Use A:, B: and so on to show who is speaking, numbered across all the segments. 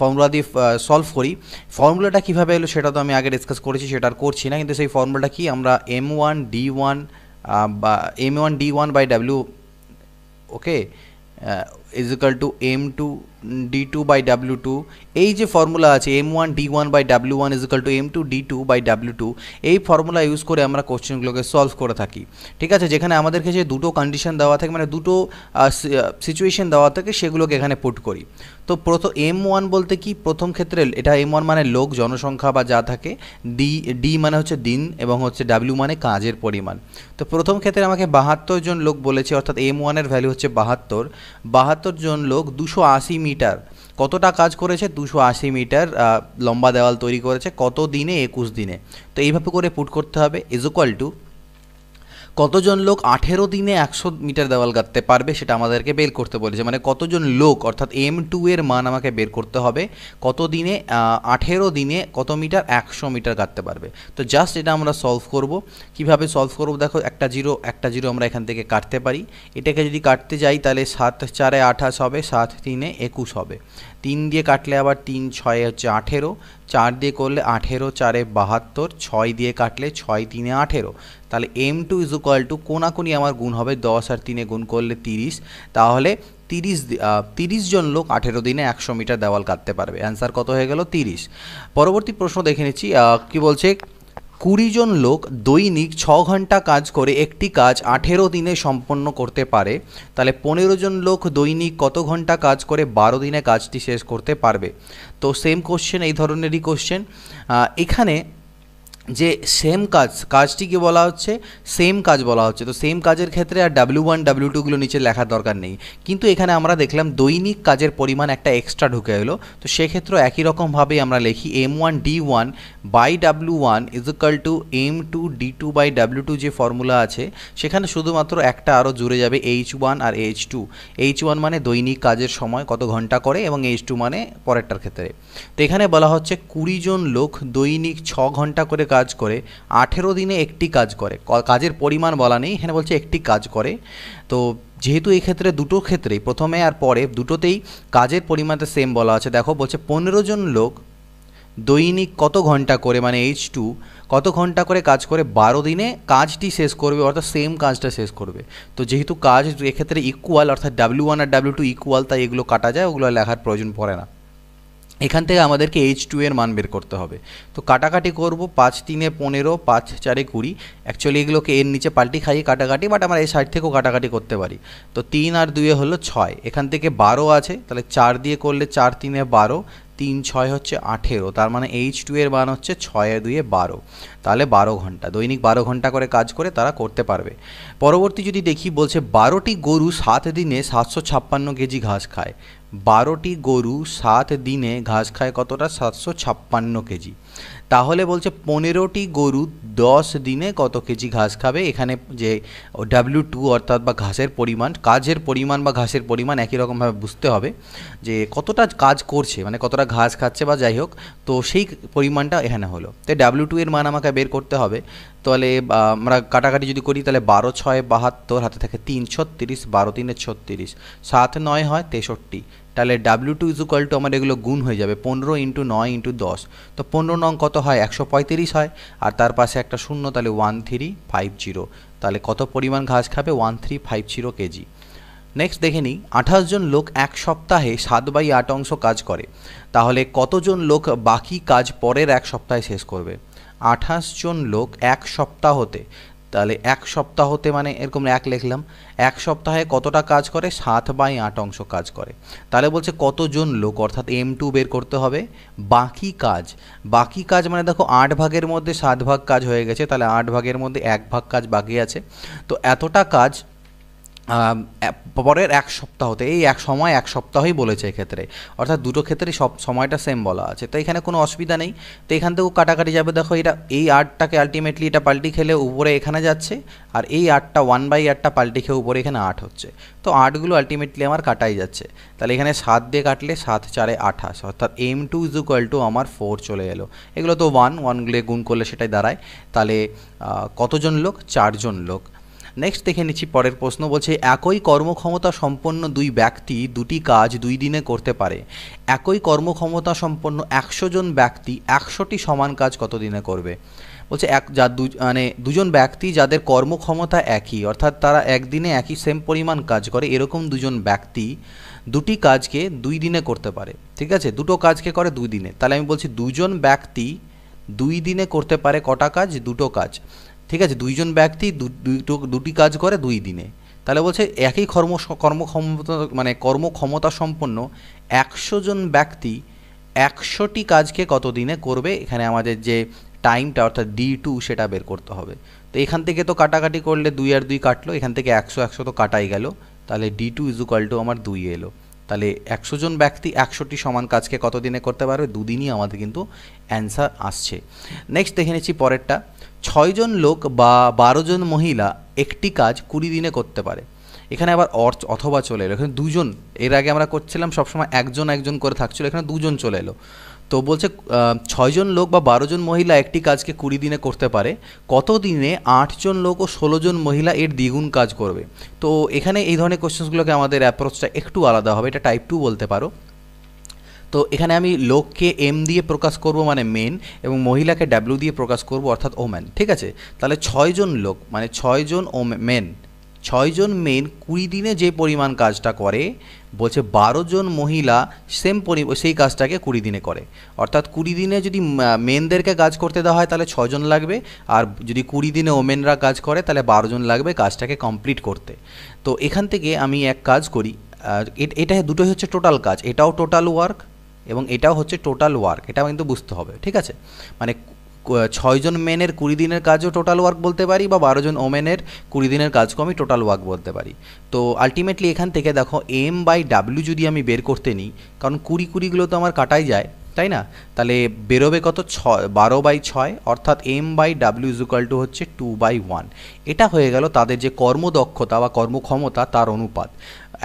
A: Formula দিয়ে solve করি ফর্মুলাটা কীভাবে এলো সেটা তো আমি আগে ডিসকাস করেছি সেটা আর করছি না কিন্তু সেই ফর্মুলাটা কি আমরা এম ওয়ান ডি ওয়ান বা M one D one by W okay is equal to M two D two by W two এই যে ফর্মুলা আছে M one D one by W one is equal to M two D two by W two এই ফর্মুলা use করে আমরা কোশ্চেনগুলোকে solve করে থাকি ঠিক আছে যেখানে আমাদেরকে যে দুটো কন্ডিশন দেওয়া থাকে মানে দুটো সিচুয়েশন দেওয়া থাকে সেগুলোকে এখানে পুট করি তো প্রথম এম ওয়ান বলতে কি প্রথম ক্ষেত্রে এটা এম ওয়ান মানে লোক জনসংখ্যা বা যা থাকে ডি ডি মানে হচ্ছে দিন এবং হচ্ছে ডাব্লিউ মানে কাজের পরিমাণ তো প্রথম ক্ষেত্রে আমাকে বাহাত্তর জন লোক বলেছে অর্থাৎ এম ওয়ানের ভ্যালু হচ্ছে বাহাত্তর বাহাত্তর বাহাত্তর জন লোক দুশো আশি মিটার কতটা কাজ করেছে দুশো আশি মিটার লম্বা দেওয়াল তৈরি করেছে কত দিনে একুশ দিনে তো এইভাবে করে পুট করতে হবে ইজ ইকুয়াল টু কতজন লোক আঠেরো দিনে একশো মিটার দেওয়াল গাঁথতে পারবে সেটা আমাদেরকে বের করতে বলেছে মানে কতজন লোক অর্থাৎ এম টু এর মান আমাকে বের করতে হবে কত দিনে আঠেরো দিনে কত মিটার একশো মিটার গাঁথতে পারবে তো জাস্ট এটা আমরা সলভ করব কিভাবে সলভ করব দেখো একটা জিরো একটা জিরো আমরা এখান থেকে কাটতে পারি এটাকে যদি কাটতে যাই তাহলে সাত চারে আঠাশ হবে সাত তিনে একুশ হবে তিন দিয়ে কাটলে আবার তিন ছয় হচ্ছে আঠেরো চার দিয়ে করলে আঠেরো চারে বাহাত্তর ছয় দিয়ে কাটলে ছয় তিনে আঠেরো তাহলে M two is equal to কোনাকুনি আমার গুণ হবে দশ আর তিনে গুণ করলে তিরিশ তাহলে তিরিশ তিরিশ জন লোক আঠেরো দিনে একশো মিটার দেওয়াল কাটতে পারবে অ্যান্সার কত হয়ে গেল তিরিশ পরবর্তী প্রশ্ন দেখে নিচ্ছি কী বলছে কুড়ি জন লোক দৈনিক ছ ঘন্টা কাজ করে একটি কাজ আঠেরো দিনে সম্পন্ন করতে পারে তাহলে পনেরো জন লোক দৈনিক কত ঘন্টা কাজ করে বারো দিনে কাজটি শেষ করতে পারবে তো সেম কোশ্চেন এই ধরনেরই কোশ্চেন এখানে যে সেম কাজ কাজটিকে বলা হচ্ছে সেম কাজ বলা হচ্ছে তো সেম কাজের ক্ষেত্রে আর ডাব্লিউ ওয়ান ডাব্লিউ টুগুলো নিচে লেখার দরকার নেই কিন্তু এখানে আমরা দেখলাম দৈনিক কাজের পরিমাণ একটা এক্সট্রা ঢুকে এলো তো সেক্ষেত্রে একই রকমভাবে আমরা লিখি M one D one by W one is equal to M two D two by W two যে ফর্মুলা আছে সেখানে শুধুমাত্র একটা আরও জুড়ে যাবে এইচ ওয়ান আর এইচ টু এইচ ওয়ান মানে দৈনিক কাজের সময় কত ঘন্টা করে এবং এইচ টু মানে পরেরটার ক্ষেত্রে তো এখানে বলা হচ্ছে কুড়ি জন লোক দৈনিক ছ ঘন্টা করে কাজ কাজ করে আঠেরো দিনে একটি কাজ করে কাজের পরিমাণ বলা নেই এখানে বলছে একটি কাজ করে তো যেহেতু এই ক্ষেত্রে দুটো ক্ষেত্রেই প্রথমে আর পরে দুটোতেই কাজের পরিমাণটা সেম বলা আছে দেখো বলছে পনেরো জন লোক দৈনিক কত ঘন্টা করে মানে এইচ টু কত ঘন্টা করে কাজ করে বারো দিনে কাজটি শেষ করবে অর্থাৎ সেম কাজটা শেষ করবে তো যেহেতু কাজ এক্ষেত্রে ইকুয়াল অর্থাৎ ডাব্লিউ ওয়ান আর ডাব্লিউ টু ইকুয়াল তাই এগুলো কাটা যায় ওগুলো লেখার প্রয়োজন পড়ে না এখান থেকে আমাদেরকে এইচ টু এর মান বের করতে হবে তো কাটাকাটি করব পাঁচ তিনে পনেরো পাঁচ চারে কুড়ি অ্যাকচুয়ালি এগুলোকে এর নিচে পাল্টি খাইয়ে কাটাকাটি বাট আমরা এই সাইড থেকেও কাটাকাটি করতে পারি তো তিন আর দুয়ে হলো ছয় এখান থেকে বারো আছে তাহলে চার দিয়ে করলে চার তিনে বারো তিন ছয় হচ্ছে আঠেরো তার মানে এইচ টু এর মান হচ্ছে ছয় দুয়ে বারো তাহলে বারো ঘন্টা দৈনিক বারো ঘন্টা করে কাজ করে তারা করতে পারবে পরবর্তী যদি দেখি বলছে বারোটি গরু সাত দিনে সাতশো ছাপ্পান্ন কেজি ঘাস খায় বারোটি গরু সাত দিনে ঘাস খায় কতটা সাতশো ছাপ্পান্ন কেজি তাহলে বলছে পনেরোটি গরু দশ দিনে কত কেজি ঘাস খাবে এখানে যে ডাব্লিউ টু অর্থাৎ বা ঘাসের পরিমাণ কাজের পরিমাণ বা ঘাসের পরিমাণ একই রকমভাবে বুঝতে হবে যে কতটা কাজ করছে মানে কতটা ঘাস খাচ্ছে বা যাই হোক তো সেই পরিমাণটা এখানে হলো তাই ডাব্লিউ টু এর মান আমাকে বের করতে হবে তাহলে আমরা কাটাকাটি যদি করি তাহলে বারো ছয় বাহাত্তর হাতে থাকে তিন ছত্রিশ বারো তিনের ছত্রিশ সাত নয় হয় তেষট্টি তাহলে W two is equal to আমার এগুলো গুণ হয়ে যাবে পনেরো ইন্টু নয় ইন্টু দশ তো পনেরো নং কত হয় একশো পঁয়ত্রিশ হয় আর তার পাশে একটা শূন্য তাহলে ওয়ান থ্রি ফাইভ জিরো তাহলে কত পরিমাণ ঘাস খাবে one three five zero K G next দেখে নিই আঠাশ জন লোক এক সপ্তাহে সাত বাই আট অংশ কাজ করে তাহলে কতজন লোক বাকি কাজ পরের এক সপ্তাহে শেষ করবে আঠাশ জন লোক এক সপ্তাহতে তাহলে এক সপ্তাহতে মানে এরকম এক লিখলাম এক সপ্তাহে কতটা কাজ করে সাত বাই আট অংশ কাজ করে তাহলে বলছে কতজন লোক অর্থাৎ এম টু বের করতে হবে বাকি কাজ বাকি কাজ মানে দেখো আট ভাগের মধ্যে সাত ভাগ কাজ হয়ে গেছে তাহলে আট ভাগের মধ্যে এক ভাগ কাজ বাকি আছে তো এতটা কাজ পরের এক সপ্তাহতে এই এক সময় এক সপ্তাহই বলেছে এক্ষেত্রে অর্থাৎ দুটো ক্ষেত্রেই সব সময়টা সেম বলা আছে তো এখানে কোনো অসুবিধা নেই তো এখান থেকেও কাটাকাটি যাবে দেখো এটা এই আটটাকে আলটিমেটলি এটা পাল্টি খেলে উপরে এখানে যাচ্ছে আর এই আটটা ওয়ান বাই আটটা পাল্টি খেয়ে উপরে এখানে আট হচ্ছে তো আটগুলো আলটিমেটলি আমার কাটাই যাচ্ছে তাহলে এখানে সাত দিয়ে কাটলে সাত চারে আঠাশ অর্থাৎ M two is equal to আমার ফোর চলে এলো এগুলো তো ওয়ান ওয়ানগুলো গুণ করলে সেটাই দাঁড়ায় তাহলে কতজন লোক চারজন লোক নেক্সট দেখে নিচ্ছি পরের প্রশ্ন বলছে একই কর্মক্ষমতা সম্পন্ন দুই ব্যক্তি দুটি কাজ দুই দিনে করতে পারে একই কর্মক্ষমতা সম্পন্ন একশো জন ব্যক্তি একশোটি সমান কাজ কত দিনে করবে বলছে এক যা দু মানে দুজন ব্যক্তি যাদের কর্মক্ষমতা একই অর্থাৎ তারা একদিনে একই সেম পরিমাণ কাজ করে এরকম দুজন ব্যক্তি দুটি কাজকে দুই দিনে করতে পারে ঠিক আছে দুটো কাজকে করে দুই দিনে তাহলে আমি বলছি দুজন ব্যক্তি দুই দিনে করতে পারে কটা কাজ দুটো কাজ ঠিক আছে দুইজন ব্যক্তি দুটো দুটি কাজ করে দুই দিনে তাহলে বলছে একই কর্ম কর্মক্ষমতা মানে কর্মক্ষমতা সম্পন্ন একশো জন ব্যক্তি একশোটি কাজকে কত দিনে করবে এখানে আমাদের যে টাইমটা অর্থাৎ ডি টু সেটা বের করতে হবে তো এখান থেকে তো কাটাকাটি করলে দুই আর দুই কাটলো এখান থেকে একশো একশো তো কাটাই গেল তাহলে D two is equal to আমার দুই এলো তাহলে একশো জন ব্যক্তি একশোটি সমান কাজকে কত দিনে করতে পারবে দুদিনই আমাদের কিন্তু অ্যান্সার আসছে নেক্সট দেখে নিচ্ছি পরেরটা ছয়জন লোক বা বারোজন মহিলা একটি কাজ কুড়ি দিনে করতে পারে এখানে আবার অর্চ অথবা চলে এলো এখানে দুজন এর আগে আমরা করছিলাম সবসময় একজন একজন করে থাকছিল এখানে দুজন চলে এলো তো বলছে ছয়জন লোক বা বারোজন মহিলা একটি কাজকে কুড়ি দিনে করতে পারে কত দিনে আটজন লোক ও ষোলোজন মহিলা এর দ্বিগুণ কাজ করবে তো এখানে এই ধরনের কোশ্চেন্সগুলোকে আমাদের অ্যাপ্রোচটা একটু আলাদা হবে এটা টাইপ টু বলতে পারো তো এখানে আমি লোককে এম দিয়ে প্রকাশ করব মানে মেন এবং মহিলাকে ডাব্লিউ দিয়ে প্রকাশ করব অর্থাৎ ওম্যান ঠিক আছে তাহলে ছয়জন লোক মানে ছয়জন ও মেন ছয়জন মেন কুড়ি দিনে যে পরিমাণ কাজটা করে বলছে বারো জন মহিলা সেম পরি সেই কাজটাকে কুড়ি দিনে করে অর্থাৎ কুড়ি দিনে যদি মেনদেরকে কাজ করতে দেওয়া হয় তাহলে ছজন লাগবে আর যদি কুড়ি দিনে ওমেনরা কাজ করে তাহলে বারোজন লাগবে কাজটাকে কমপ্লিট করতে তো এখান থেকে আমি এক কাজ করি এটা দুটোই হচ্ছে টোটাল কাজ এটাও টোটাল ওয়ার্ক এবং এটাও হচ্ছে টোটাল ওয়ার্ক এটাও কিন্তু বুঝতে হবে ঠিক আছে মানে ছয়জন মেনের কুড়ি দিনের কাজও টোটাল ওয়ার্ক বলতে পারি বা বারোজন ওমেনের কুড়ি দিনের কাজকেও আমি টোটাল ওয়ার্ক বলতে পারি তো আলটিমেটলি এখান থেকে দেখো এম বাই ডাব্লিউ যদি আমি বের করতে নিই কারণ কুড়ি কুড়িগুলো তো আমার কাটাই যায় তাই না তাহলে বেরোবে কত ছয় বারো বাই ছয় অর্থাৎ M by W is equal to হচ্ছে টু বাই ওয়ান এটা হয়ে গেল তাদের যে কর্মদক্ষতা বা কর্মক্ষমতা তার অনুপাত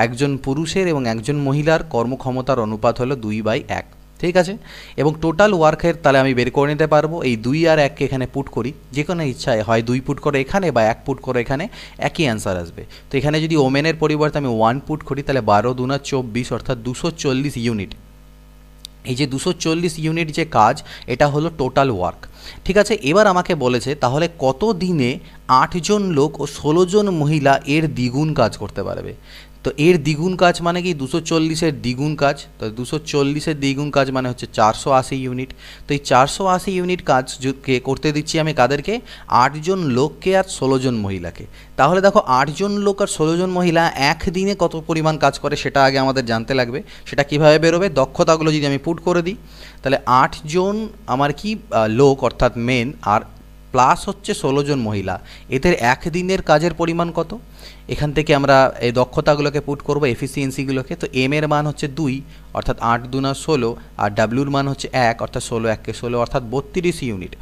A: একজন পুরুষের এবং একজন মহিলার কর্মক্ষমতার অনুপাত হলো দুই বাই এক ঠিক আছে এবং টোটাল ওয়ার্কের তাহলে আমি বের করে নিতে পারবো এই দুই আর এককে এখানে পুট করি যে কোনো ইচ্ছায় হয় দুই পুট করে এখানে বা এক পুট করে এখানে একই অ্যান্সার আসবে তো এখানে যদি ওমেনের পরিবর্তে আমি ওয়ান পুট করি তাহলে বারো দুনা চব্বিশ অর্থাৎ দুশো চল্লিশ ইউনিট এই যে দুশো চল্লিশ ইউনিট যে কাজ এটা হলো টোটাল ওয়ার্ক ঠিক আছে এবার আমাকে বলেছে তাহলে কত দিনে আটজন লোক ও ষোলোজন মহিলা এর দ্বিগুণ কাজ করতে পারবে তো এর দ্বিগুণ কাজ মানে কি দুশো চল্লিশের দ্বিগুণ কাজ তো দুশো চল্লিশের দ্বিগুণ কাজ মানে হচ্ছে চারশো আশি ইউনিট তো এই চারশো আশি ইউনিট কাজ কাজকে করতে দিচ্ছি আমি কাদেরকে আটজন লোককে আর ষোলোজন মহিলাকে তাহলে দেখো আটজন লোক আর ষোলোজন মহিলা একদিনে কত পরিমাণ কাজ করে সেটা আগে আমাদের জানতে লাগবে সেটা কিভাবে বেরোবে দক্ষতাগুলো যদি আমি পুট করে দিই তাহলে আটজন আমার কি লোক অর্থাৎ মেন আর প্লাস হচ্ছে ষোলো জন মহিলা এদের একদিনের কাজের পরিমাণ কত এখান থেকে আমরা এই দক্ষতাগুলোকে পুট করবো এফিসিয়েন্সিগুলোকে তো এম এর মান হচ্ছে দুই অর্থাৎ আট দুনা ষোলো আর ডাব্লিউর মান হচ্ছে এক অর্থাৎ ষোলো এককে ষোলো অর্থাৎ বত্রিশ ইউনিট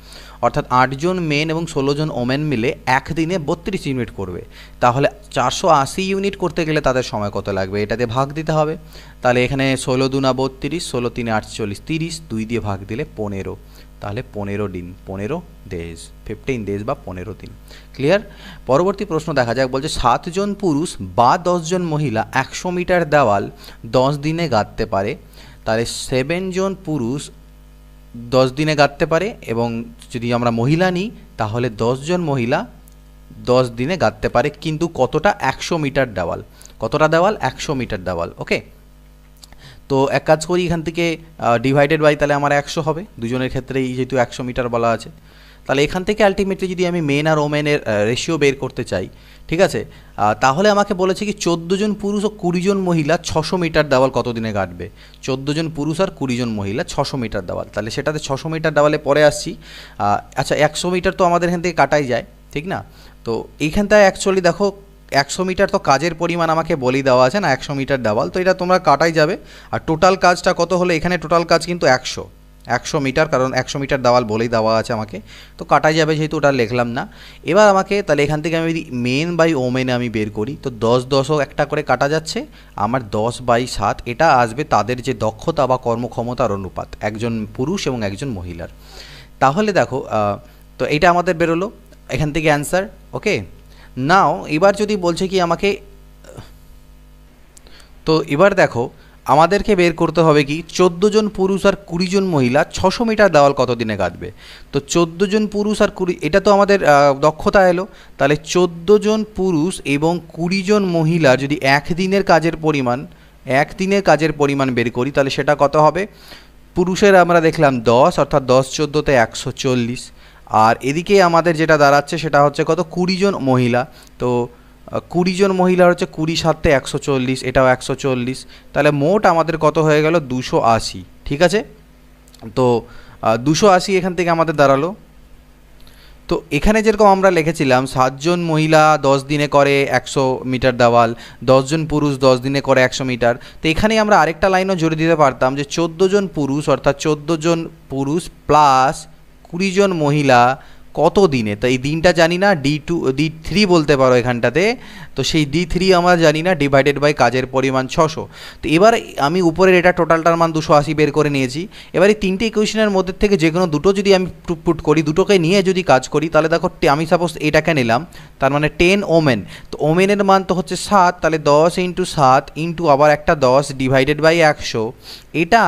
A: অর্থাৎ আটজন মেন এবং ষোলোজন ওমেন মিলে একদিনে বত্রিশ ইউনিট করবে তাহলে চারশো আশি ইউনিট করতে গেলে তাদের সময় কত লাগবে এটাতে ভাগ দিতে হবে তাহলে এখানে ষোলো দুনা বত্রিশ ষোলো তিনে আটচল্লিশ তিরিশ দুই দিয়ে ভাগ দিলে পনেরো তাহলে পনেরো দিন পনেরো দেশ ফিফটিন দেশ বা পনেরো দিন ক্লিয়ার পরবর্তী প্রশ্ন দেখা যাক বলছে সাতজন পুরুষ বা দশজন মহিলা একশো মিটার দেওয়াল দশ দিনে গাঁথতে পারে তাহলে সেভেনজন পুরুষ দশ দিনে গাঁথতে পারে এবং যদি আমরা মহিলা নিই তাহলে দশজন মহিলা দশ দিনে গাঁথতে পারে কিন্তু কতটা একশো মিটার দেওয়াল কতটা দেওয়াল একশো মিটার দেওয়াল ওকে তো এক কাজ করি এখান থেকে ডিভাইডেড বাই তাহলে আমার একশো হবে দুজনের ক্ষেত্রেই যেহেতু একশো মিটার বলা আছে তাহলে এখান থেকে আলটিমেটলি যদি আমি মেন আর ওমেনের রেশিও বের করতে চাই ঠিক আছে তাহলে আমাকে বলেছে কি চোদ্দো জন পুরুষ ও কুড়িজন মহিলা ছশো মিটার দেওয়াল কতদিনে কাটবে চোদ্দো জন পুরুষ আর কুড়িজন মহিলা ছশো মিটার দেওয়াল তাহলে সেটাতে ছশো মিটার দেওয়ালে পরে আসছি আচ্ছা একশো মিটার তো আমাদের এখান থেকে কাটাই যায় ঠিক না তো এইখানটায় অ্যাকচুয়ালি দেখো একশো মিটার তো কাজের পরিমাণ আমাকে বলি দেওয়া আছে না একশো মিটার দেওয়াল তো এটা তোমরা কাটাই যাবে আর টোটাল কাজটা কত হলো এখানে টোটাল কাজ কিন্তু একশো একশো মিটার কারণ একশো মিটার দেওয়াল বলেই দেওয়া আছে আমাকে তো কাটাই যাবে যেহেতু ওটা লিখলাম না এবার আমাকে তাহলে এখান থেকে আমি যদি মেন বাই ওমেনে আমি বের করি তো দশ দশও একটা করে কাটা যাচ্ছে আমার দশ বাই সাত এটা আসবে তাদের যে দক্ষতা বা কর্মক্ষমতার অনুপাত একজন পুরুষ এবং একজন মহিলার তাহলে দেখো তো এটা আমাদের বেরোলো এখান থেকে অ্যান্সার ওকে নাও এবার যদি বলছে কি আমাকে তো এবার দেখো আমাদেরকে বের করতে হবে কি চোদ্দো জন পুরুষ আর কুড়ি জন মহিলা ছশো মিটার দেওয়াল কতদিনে কাঁদবে তো চোদ্দো জন পুরুষ আর কুড়ি এটা তো আমাদের দক্ষতা এলো তাহলে চোদ্দো জন পুরুষ এবং কুড়ি জন মহিলা যদি একদিনের কাজের পরিমাণ একদিনের কাজের পরিমাণ বের করি তাহলে সেটা কত হবে পুরুষের আমরা দেখলাম দশ অর্থাৎ দশ চোদ্দোতে একশো চল্লিশ আর এদিকে আমাদের যেটা দাঁড়াচ্ছে সেটা হচ্ছে কত কুড়িজন মহিলা তো কুড়িজন মহিলা হচ্ছে কুড়ি সাতে একশো চল্লিশ এটাও একশো চল্লিশ তাহলে মোট আমাদের কত হয়ে গেল দুশো আশি ঠিক আছে তো দুশো আশি এখান থেকে আমাদের দাঁড়ালো তো এখানে যেরকম আমরা লিখেছিলাম সাতজন মহিলা দশ দিনে করে একশো মিটার দাওয়াল দশজন পুরুষ দশ দিনে করে একশো মিটার তো এখানে আমরা আরেকটা লাইনও জোরে দিতে পারতাম যে চোদ্দোজন পুরুষ অর্থাৎ চোদ্দোজন পুরুষ প্লাস কুড়িজন মহিলা কত দিনে তাই এই দিনটা জানি না ডি টু ডি থ্রি বলতে পারো এখানটাতে তো সেই ডি থ্রি আমরা জানি না ডিভাইডেড বাই কাজের পরিমাণ ছশো তো এবার আমি উপরের এটা টোটালটার মান দুশো আশি বের করে নিয়েছি এবার এই তিনটে ইকুয়েশনের মধ্যে থেকে যে কোনো দুটো যদি আমি পুট করি দুটোকে নিয়ে যদি কাজ করি তাহলে দেখো আমি সাপোজ এটাকে নিলাম তার মানে টেন ওমেন তো ওমেনের মান তো হচ্ছে সাত তাহলে দশ ইন্টু সাত ইন্টু আবার একটা দশ ডিভাইডেড বাই একশো এটা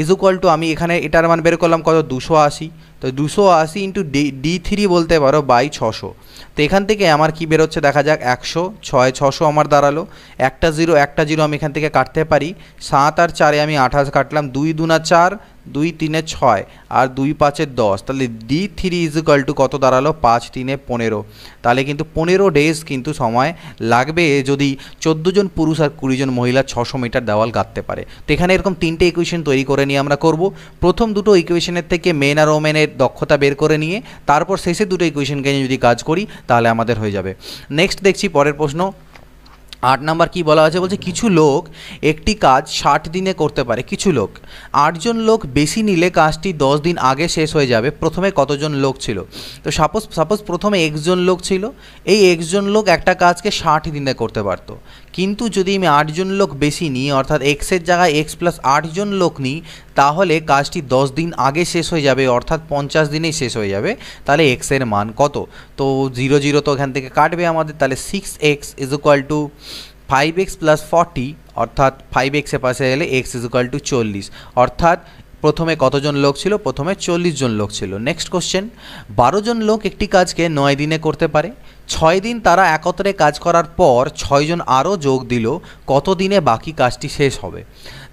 A: ইজ ইকুয়াল টু আমি এখানে এটার মান বের করলাম কত দুশো আশি তো দুশো আশি ইন্টু ডি ডি থ্রি বলতে পারো বাই ছশো তো এখান থেকে আমার কি বেরোচ্ছে দেখা যাক একশো ছয় ছশো আমার দাঁড়ালো একটা জিরো একটা জিরো আমি এখান থেকে কাটতে পারি সাত আর চারে আমি আঠাশ কাটলাম দুই দুনা চার দুই তিনে ছয় আর দুই পাঁচে দশ তাহলে ডি থ্রি ইজিক্যাল টু কত দাঁড়ালো পাঁচ তিনে পনেরো তাহলে কিন্তু পনেরো ডেজ কিন্তু সময় লাগবে যদি চোদ্দো জন পুরুষ আর কুড়ি জন মহিলা ছশো মিটার দেওয়াল গাঁথতে পারে তো এখানে এরকম তিনটে ইকুয়েশন তৈরি করে নিয়ে আমরা করব প্রথম দুটো ইকুয়েশনের থেকে মেন আর ওমেনের দক্ষতা বের করে নিয়ে তারপর শেষে দুটো ইকুয়েশনকে নিয়ে যদি কাজ করি তাহলে আমাদের হয়ে যাবে নেক্সট দেখছি পরের প্রশ্ন আট নাম্বার কি বলা হয়েছে বলছে কিছু লোক একটি কাজ ষাট দিনে করতে পারে কিছু লোক আটজন লোক বেশি নিলে কাজটি দশ দিন আগে শেষ হয়ে যাবে প্রথমে কতজন লোক ছিল তো সাপোজ সাপোজ প্রথমে একজন লোক ছিল এই একজন লোক একটা কাজকে ষাট দিনে করতে পারতো কিন্তু যদি আমি আটজন লোক বেশি নিই অর্থাৎ এক্সের জায়গায় এক্স প্লাস আটজন লোক নিই তাহলে কাজটি দশ দিন আগে শেষ হয়ে যাবে অর্থাৎ পঞ্চাশ দিনেই শেষ হয়ে যাবে তাহলে এক্সের মান কত তো জিরো জিরো তো এখান থেকে কাটবে আমাদের তাহলে six X is equal to five X plus forty অর্থাৎ ফাইভ এক্সের পাশে গেলে এক্স ইজ ইকুয়াল টু চল্লিশ অর্থাৎ প্রথমে কতজন লোক ছিল প্রথমে চল্লিশ জন লোক ছিল নেক্সট কোশ্চেন বারো জন লোক একটি কাজকে নয় দিনে করতে পারে ছয় দিন তারা একত্রে কাজ করার পর ছয়জন আরও যোগ দিল কত দিনে বাকি কাজটি শেষ হবে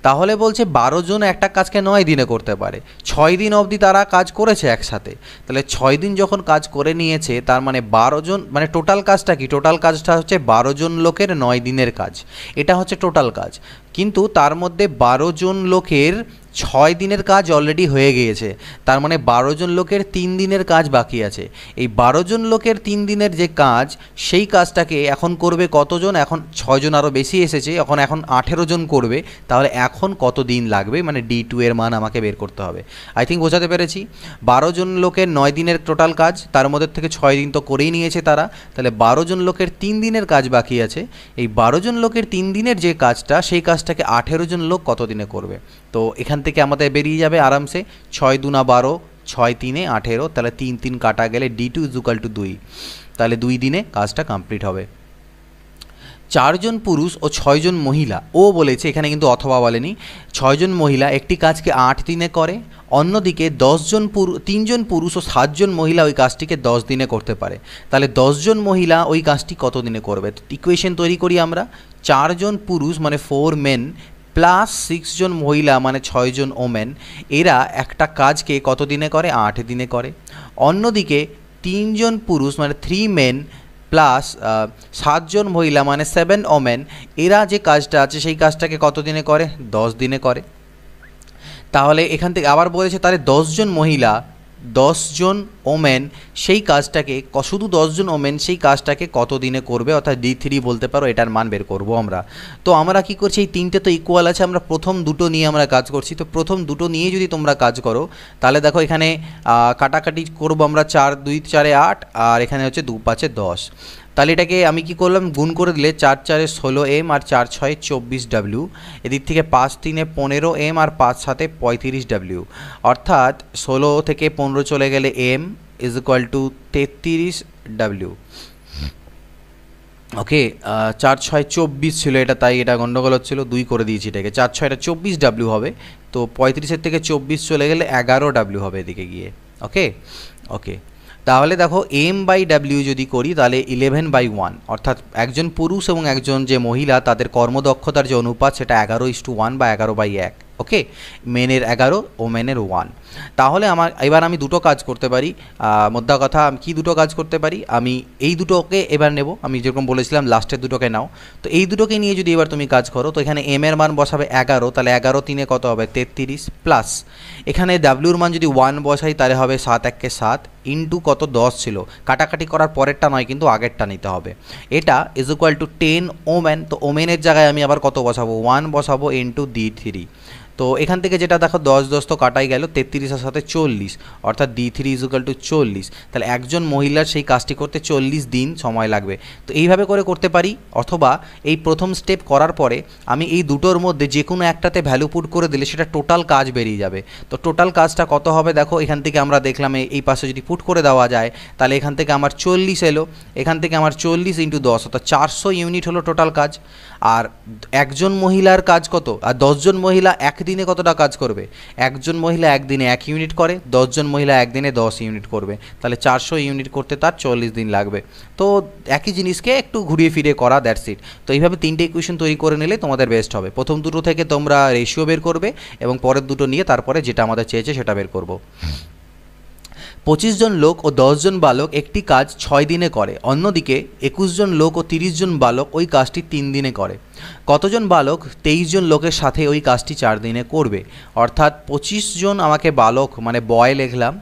A: তাহলে বলছে বারো জন একটা কাজকে নয় দিনে করতে পারে ছয় দিন অবধি তারা কাজ করেছে একসাথে তাহলে ছয় দিন যখন কাজ করে নিয়েছে তার মানে বারো জন মানে টোটাল কাজটা কি টোটাল কাজটা হচ্ছে বারো জন লোকের নয় দিনের কাজ এটা হচ্ছে টোটাল কাজ কিন্তু তার মধ্যে বারো জন লোকের ছয় দিনের কাজ অলরেডি হয়ে গিয়েছে তার মানে বারো জন লোকের তিন দিনের কাজ বাকি আছে এই বারো জন লোকের তিন দিনের যে কাজ সেই কাজটাকে এখন করবে কতজন এখন ছয়জন আরও বেশি এসেছে এখন এখন আঠেরো জন করবে তাহলে এখন কত দিন লাগবে মানে ডি টু এর মান আমাকে বের করতে হবে আই থিঙ্ক বোঝাতে পেরেছি বারো জন লোকের নয় দিনের টোটাল কাজ তার মধ্যে থেকে ছয় দিন তো করেই নিয়েছে তারা তাহলে বারো জন লোকের তিন দিনের কাজ বাকি আছে এই বারো জন লোকের তিন দিনের যে কাজটা সেই কাজটাকে আঠেরো জন লোক কত দিনে করবে তো এখান থেকে আমাদের বেরিয়ে যাবে আরামসে ছয় দুনা বারো ছয় তিনে আঠেরো তাহলে তিন তিন কাটা গেলে ডি টু ইজুকাল টু দুই তাহলে দুই দিনে কাজটা কমপ্লিট হবে চারজন পুরুষ ও ছয়জন মহিলা ও বলেছে এখানে কিন্তু অথবা বলেনি ছয়জন মহিলা একটি কাজকে আট দিনে করে অন্যদিকে দশজন পুরু তিনজন পুরুষ ও সাতজন মহিলা ওই কাজটিকে দশ দিনে করতে পারে তাহলে দশজন মহিলা ওই কাজটি কত দিনে করবে ইকুয়েশন তৈরি করি আমরা চারজন পুরুষ মানে ফোর মেন প্লাস সিক্সজন মহিলা মানে ছয়জন ওমেন এরা একটা কাজকে কত দিনে করে আট দিনে করে অন্যদিকে তিনজন পুরুষ মানে থ্রি মেন প্লাস সাতজন মহিলা মানে সেভেন ওমেন এরা যে কাজটা আছে সেই কাজটাকে কত দিনে করে দশ দিনে করে তাহলে এখান থেকে আবার বলেছে তাহলে দশজন মহিলা দশজন ওমেন সেই কাজটাকে শুধু দশজন ওমেন সেই কাজটাকে কত দিনে করবে অর্থাৎ ডি থ্রি বলতে পারো এটার মান বের করব আমরা তো আমরা কি করছি এই তিনটে তো ইকুয়াল আছে আমরা প্রথম দুটো নিয়ে আমরা কাজ করছি তো প্রথম দুটো নিয়ে যদি তোমরা কাজ করো তাহলে দেখো এখানে কাটাকাটি করবো আমরা চার দুই চারে আট আর এখানে হচ্ছে দু পাঁচে দশ তাহলে এটাকে আমি কি করলাম গুণ করে দিলে চার চারে ষোলো এম আর চার ছয় চব্বিশ ডাব্লিউ এদিক থেকে পাঁচ তিনে পনেরো এম আর পাঁচ সাথে পঁয়ত্রিশ ডাব্লিউ অর্থাৎ ষোলো থেকে পনেরো চলে গেলে এম ইজ ইকুয়াল টু তেত্রিশ ডাব্লিউ ওকে চার ছয় চব্বিশ ছিল এটা তাই এটা গণ্ডগোল হচ্ছিলো দুই করে দিয়েছি এটাকে চার ছয়টা চব্বিশ ডাব্লিউ হবে তো পঁয়ত্রিশের থেকে চব্বিশ চলে গেলে এগারো ডাব্লিউ হবে এদিকে গিয়ে ওকে ওকে তাহলে দেখো এম বাই ডাব্লিউ যদি করি তাহলে ইলেভেন বাই ওয়ান অর্থাৎ একজন পুরুষ এবং একজন যে মহিলা তাদের কর্মদক্ষতার যে অনুপাত সেটা এগারো ইস টু ওয়ান বা এগারো বাই এক ওকে মেনের এগারো ও মেনের ওয়ান তাহলে আমার এবার আমি দুটো কাজ করতে পারি মোদ্দা কথা আমি কী দুটো কাজ করতে পারি আমি এই দুটোকে এবার নেব আমি যেরকম বলেছিলাম লাস্টের দুটোকে নাও তো এই দুটোকে নিয়ে যদি এবার তুমি কাজ করো তো এখানে এম এর মান বসাবে এগারো তাহলে এগারো তিনে কত হবে তেত্রিশ প্লাস এখানে ডাব্লিউর মান যদি ওয়ান বসাই তাহলে হবে সাত এককে সাত ইন্টু কত দশ ছিল কাটাকাটি করার পরেরটা নয় কিন্তু আগেরটা নিতে হবে এটা is equal to ten women তো ওমেনের জায়গায় আমি আবার কত বসাবো ওয়ান বসাবো ইন্টু ডি থ্রি তো এখান থেকে যেটা দেখো দশ দশ তো কাটাই গেল তেত্রিশের সাথে চল্লিশ অর্থাৎ ডি থ্রি ইজুকাল টু চল্লিশ তাহলে একজন মহিলার সেই কাজটি করতে চল্লিশ দিন সময় লাগবে তো এইভাবে করে করতে পারি অথবা এই প্রথম স্টেপ করার পরে আমি এই দুটোর মধ্যে যে কোনো একটাতে ভ্যালু পুট করে দিলে সেটা টোটাল কাজ বেরিয়ে যাবে তো টোটাল কাজটা কত হবে দেখো এখান থেকে আমরা দেখলাম এই পাশে যদি পুট করে দেওয়া যায় তাহলে এখান থেকে আমার চল্লিশ এলো এখান থেকে আমার চল্লিশ ইন্টু দশ অর্থাৎ চারশো ইউনিট হলো টোটাল কাজ আর একজন মহিলার কাজ কত আর দশজন মহিলা এক একদিনে কতটা কাজ করবে একজন মহিলা একদিনে এক ইউনিট করে দশজন মহিলা একদিনে দশ ইউনিট করবে তাহলে চারশো ইউনিট করতে তার চল্লিশ দিন লাগবে তো একই জিনিসকে একটু ঘুরিয়ে ফিরে করা দ্যাটস ইট তো এইভাবে তিনটে ইকুয়েশন তৈরি করে নিলে তোমাদের বেস্ট হবে প্রথম দুটো থেকে তোমরা রেশিও বের করবে এবং পরের দুটো নিয়ে তারপরে যেটা আমাদের চেয়েছে সেটা বের করবো পঁচিশ জন লোক ও জন বালক একটি কাজ ছয় দিনে করে অন্যদিকে একুশ জন লোক ও তিরিশ জন বালক ওই কাজটি তিন দিনে করে কতজন বালক তেইশ জন লোকের সাথে ওই কাজটি চার দিনে করবে অর্থাৎ পঁচিশ জন আমাকে বালক মানে বয় লিখলাম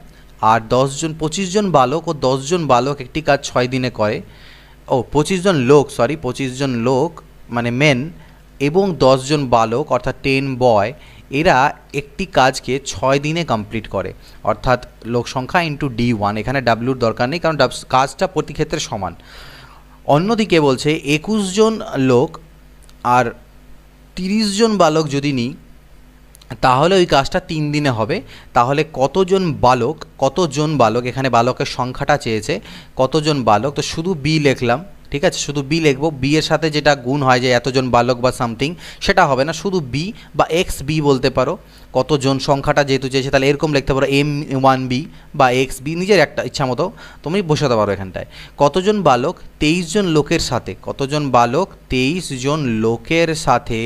A: আর দশজন পঁচিশ জন বালক ও জন বালক একটি কাজ ছয় দিনে করে ও পঁচিশ জন লোক সরি পঁচিশ জন লোক মানে মেন এবং দশজন বালক অর্থাৎ টেন বয় এরা একটি কাজকে ছয় দিনে কমপ্লিট করে অর্থাৎ লোক সংখ্যা ইন্টু ডি ওয়ান এখানে ডাব্লুর দরকার নেই কারণ কাজটা প্রতি ক্ষেত্রে সমান অন্যদিকে বলছে একুশ জন লোক আর তিরিশ জন বালক যদি নিই তাহলে ওই কাজটা তিন দিনে হবে তাহলে কতজন বালক কতজন বালক এখানে বালকের সংখ্যাটা চেয়েছে কতজন বালক তো শুধু বি লিখলাম ঠিক আছে শুধু বি লিখবো বি এর সাথে যেটা গুণ হয় যে এতজন বালক বা সামথিং সেটা হবে না শুধু বি বা এক্স বি বলতে পারো কতজন সংখ্যাটা যেহেতু চেয়েছে তাহলে এরকম লিখতে পারো এম ওয়ান বি বা এক্স বি নিজের একটা ইচ্ছা মতো তুমি বসাতে পারো এখানটায় কতজন বালক তেইশ জন লোকের সাথে কতজন বালক তেইশ জন লোকের সাথে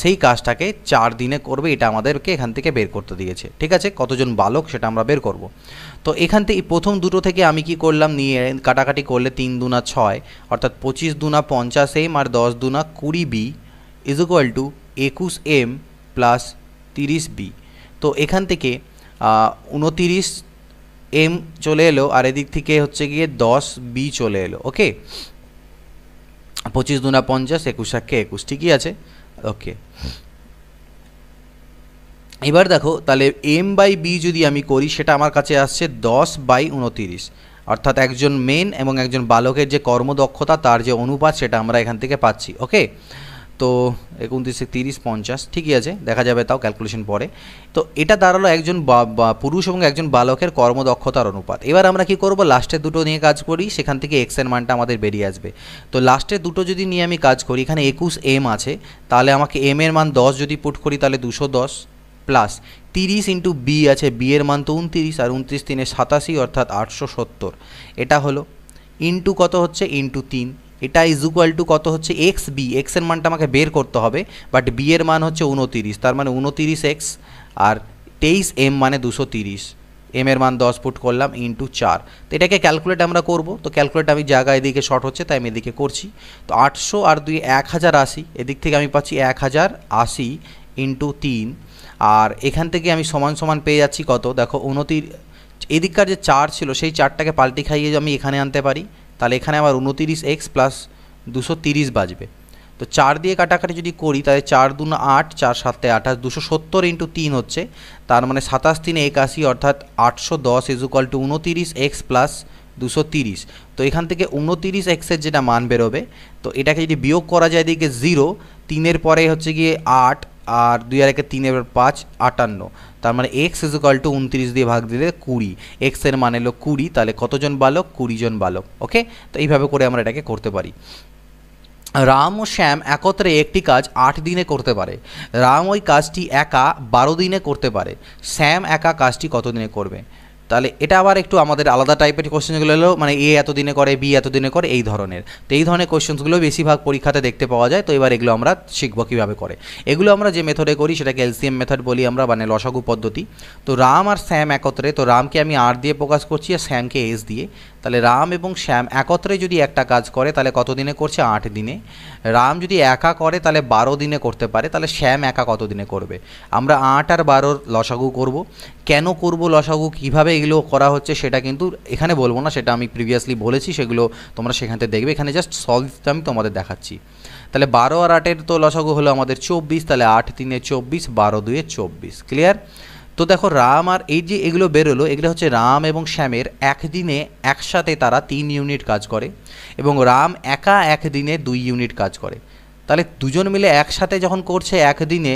A: সেই কাজটাকে চার দিনে করবে এটা আমাদেরকে এখান থেকে বের করতে দিয়েছে ঠিক আছে কতজন বালক সেটা আমরা বের করবো তো এখান থেকে প্রথম দুটো থেকে আমি কি করলাম নিয়ে কাটাকাটি করলে তিন দুনা ছয় অর্থাৎ পঁচিশ দুনা পঞ্চাশ এম আর দশ দুনা কুড়ি বি ইজ ইকুয়াল টু একুশ এম প্লাস তিরিশ বি তো এখান থেকে উনতিরিশ এম চলে এলো আর এদিক থেকে হচ্ছে গিয়ে দশ বি চলে এলো ওকে পঁচিশ দুনা পঞ্চাশ একুশ সাক্ষে একুশ ঠিকই আছে ওকে এবার দেখো তাহলে এম বাই বি যদি আমি করি সেটা আমার কাছে আসছে দশ বাই উনতিরিশ অর্থাৎ একজন মেন এবং একজন বালকের যে কর্মদক্ষতা তার যে অনুপাত সেটা আমরা এখান থেকে পাচ্ছি ওকে তো একউনত্রিশে তিরিশ পঞ্চাশ ঠিকই আছে দেখা যাবে তাও ক্যালকুলেশন পরে তো এটা দাঁড়ালো একজন পুরুষ এবং একজন বালকের কর্মদক্ষতার অনুপাত এবার আমরা কি করব লাস্টের দুটো নিয়ে কাজ করি সেখান থেকে এক্সের মানটা আমাদের বেরিয়ে আসবে তো লাস্টের দুটো যদি নিয়ে আমি কাজ করি এখানে একুশ এম আছে তাহলে আমাকে এম এর মান দশ যদি পুট করি তাহলে দুশো দশ প্লাস তিরিশ ইন্টু বি আছে বিয়ের মান তো উনতিরিশ আর উনত্রিশ তিনে সাতাশি অর্থাৎ আটশো সত্তর এটা হলো ইন্টু কত হচ্ছে ইন্টু তিন এটা ইজ ইকুয়াল টু কত হচ্ছে এক্স বি এক্সের মানটা আমাকে বের করতে হবে বাট বি এর মান হচ্ছে উনতিরিশ তার মানে উনতিরিশ এক্স আর তেইশ এম মানে দুশো তিরিশ এম এর মান দশ ফুট করলাম ইন্টু চার তো এটাকে ক্যালকুলেট আমরা করব তো ক্যালকুলেট আমি জায়গা এদিকে শর্ট হচ্ছে তাই আমি এদিকে করছি তো আটশো আর দুই এক হাজার আশি এদিক থেকে আমি পাচ্ছি এক হাজার আশি ইন্টু তিন আর এখান থেকে আমি সমান সমান পেয়ে যাচ্ছি কত দেখো উন্নতির এদিককার যে চার ছিল সেই চারটাকে পাল্টি খাইয়ে আমি এখানে আনতে পারি তাহলে এখানে আমার উনতিরিশ এক্স প্লাস দুশো তিরিশ বাজবে তো চার দিয়ে কাটাকাটি যদি করি তাহলে চার দু আট চার সাতে আঠাশ দুশো সত্তর ইন্টু তিন হচ্ছে তার মানে সাতাশ তিনে একাশি অর্থাৎ আটশো দশ ইজ টু উনতিরিশ এক্স প্লাস দুশো তিরিশ তো এখান থেকে উনতিরিশ এক্সের যেটা মান বেরোবে তো এটাকে যদি বিয়োগ করা যায় দিকে জিরো তিনের পরে হচ্ছে গিয়ে আট আর দুই আর একে তিন এবার পাঁচ আটান্ন তার মানে এক্স ইজিকাল টু উনত্রিশ দিয়ে ভাগ দিলে কুড়ি এক্সের মানে হলো কুড়ি তাহলে কতজন বালক কুড়িজন বালক ওকে তো এইভাবে করে আমরা এটাকে করতে পারি রাম ও শ্যাম একত্রে একটি কাজ আট দিনে করতে পারে রাম ওই কাজটি একা বারো দিনে করতে পারে শ্যাম একা কাজটি কত দিনে করবে তাহলে এটা আবার একটু আমাদের আলাদা টাইপের কোশ্চেনগুলো হলো মানে এ এতদিনে করে বি এতদিনে করে এই ধরনের তো এই ধরনের কোশ্চেনসগুলো বেশিরভাগ পরীক্ষাতে দেখতে পাওয়া যায় তো এবার এগুলো আমরা শিখবো কীভাবে করে এগুলো আমরা যে মেথডে করি সেটাকে এলসিএম মেথড বলি আমরা মানে লসাগু পদ্ধতি তো রাম আর স্যাম একত্রে তো রামকে আমি আর দিয়ে প্রকাশ করছি আর স্যামকে এস দিয়ে তাহলে রাম এবং শ্যাম একত্রে যদি একটা কাজ করে তাহলে কত দিনে করছে আট দিনে রাম যদি একা করে তাহলে বারো দিনে করতে পারে তাহলে শ্যাম একা কত দিনে করবে আমরা আট আর বারোর লসাগু করব কেন করব লসাগু কিভাবে এগুলো করা হচ্ছে সেটা কিন্তু এখানে বলবো না সেটা আমি প্রিভিয়াসলি বলেছি সেগুলো তোমরা সেখান থেকে দেখবে এখানে জাস্ট সলভ আমি তোমাদের দেখাচ্ছি তাহলে বারো আর আটের তো লসাগু হলো আমাদের চব্বিশ তাহলে আট তিনে চব্বিশ বারো দুয়ে চব্বিশ ক্লিয়ার তো দেখো রাম আর এই যে এগুলো বেরোলো এগুলো হচ্ছে রাম এবং শ্যামের একদিনে একসাথে তারা তিন ইউনিট কাজ করে এবং রাম একা একদিনে দুই ইউনিট কাজ করে তাহলে দুজন মিলে একসাথে যখন করছে একদিনে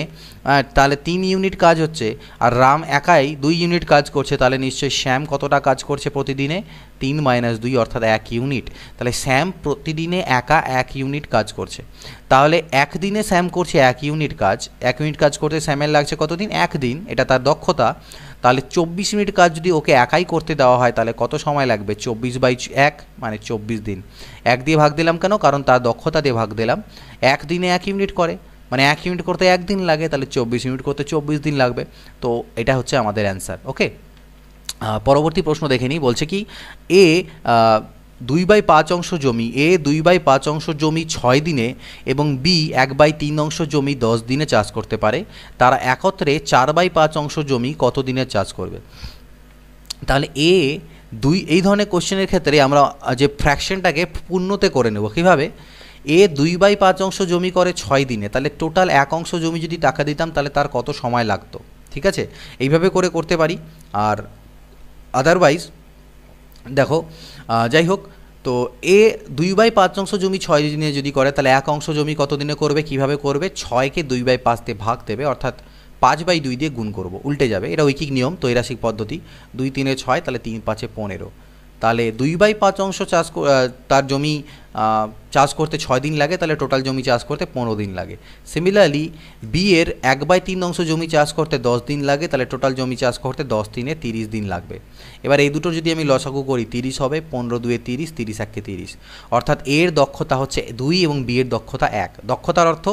A: তাহলে তিন ইউনিট কাজ হচ্ছে আর রাম একাই দুই ইউনিট কাজ করছে তাহলে নিশ্চয়ই শ্যাম কতটা কাজ করছে প্রতিদিনে তিন মাইনাস দুই অর্থাৎ এক ইউনিট তাহলে শ্যাম প্রতিদিনে একা এক ইউনিট কাজ করছে তাহলে একদিনে শ্যাম করছে এক ইউনিট কাজ এক ইউনিট কাজ করতে শ্যামের লাগছে কতদিন একদিন এটা তার দক্ষতা তাহলে চব্বিশ মিনিট কাজ যদি ওকে একাই করতে দেওয়া হয় তাহলে কত সময় লাগবে চব্বিশ বাই এক মানে চব্বিশ দিন এক দিয়ে ভাগ দিলাম কেন কারণ তার দক্ষতা দিয়ে ভাগ দিলাম এক দিনে এক ইউনিট করে মানে এক ইউনিট করতে একদিন লাগে তাহলে চব্বিশ ইউনিট করতে চব্বিশ দিন লাগবে তো এটা হচ্ছে আমাদের অ্যান্সার ওকে পরবর্তী প্রশ্ন দেখে নিই বলছে কি এ দুই বাই পাঁচ অংশ জমি এ দুই বাই পাঁচ অংশ জমি ছয় দিনে এবং বি এক বাই তিন অংশ জমি দশ দিনে চাষ করতে পারে তারা একত্রে চার বাই পাঁচ অংশ জমি কত দিনে চাষ করবে তাহলে এ দুই এই ধরনের কোশ্চেনের ক্ষেত্রে আমরা যে ফ্র্যাকশনটাকে পূর্ণতে করে নেব কীভাবে এ দুই বাই পাঁচ অংশ জমি করে ছয় দিনে তাহলে টোটাল এক অংশ জমি যদি টাকা দিতাম তাহলে তার কত সময় লাগতো ঠিক আছে এইভাবে করে করতে পারি আর আদারওয়াইজ দেখো যাই হোক তো এ দুই বাই পাঁচ অংশ জমি ছয় দিনে যদি করে তাহলে এক অংশ জমি কত দিনে করবে কিভাবে করবে ছয়কে দুই বাই পাঁচ দিয়ে ভাগ দেবে অর্থাৎ পাঁচ বাই দুই দিয়ে গুণ করবো উল্টে যাবে এটা ঐকিক নিয়ম তৈরাসিক পদ্ধতি দুই তিনে ছয় তাহলে তিন পাঁচে পনেরো তাহলে দুই বাই পাঁচ অংশ চাষ তার জমি চাষ করতে ছয় দিন লাগে তাহলে টোটাল জমি চাষ করতে পনেরো দিন লাগে সিমিলারলি বি এর এক বাই তিন অংশ জমি চাষ করতে দশ দিন লাগে তাহলে টোটাল জমি চাষ করতে দশ দিনে তিরিশ দিন লাগবে এবার এই দুটো যদি আমি লসাগু করি তিরিশ হবে পনেরো দুয়ে তিরিশ তিরিশ একে তিরিশ অর্থাৎ এর দক্ষতা হচ্ছে দুই এবং বি এর দক্ষতা এক দক্ষতার অর্থ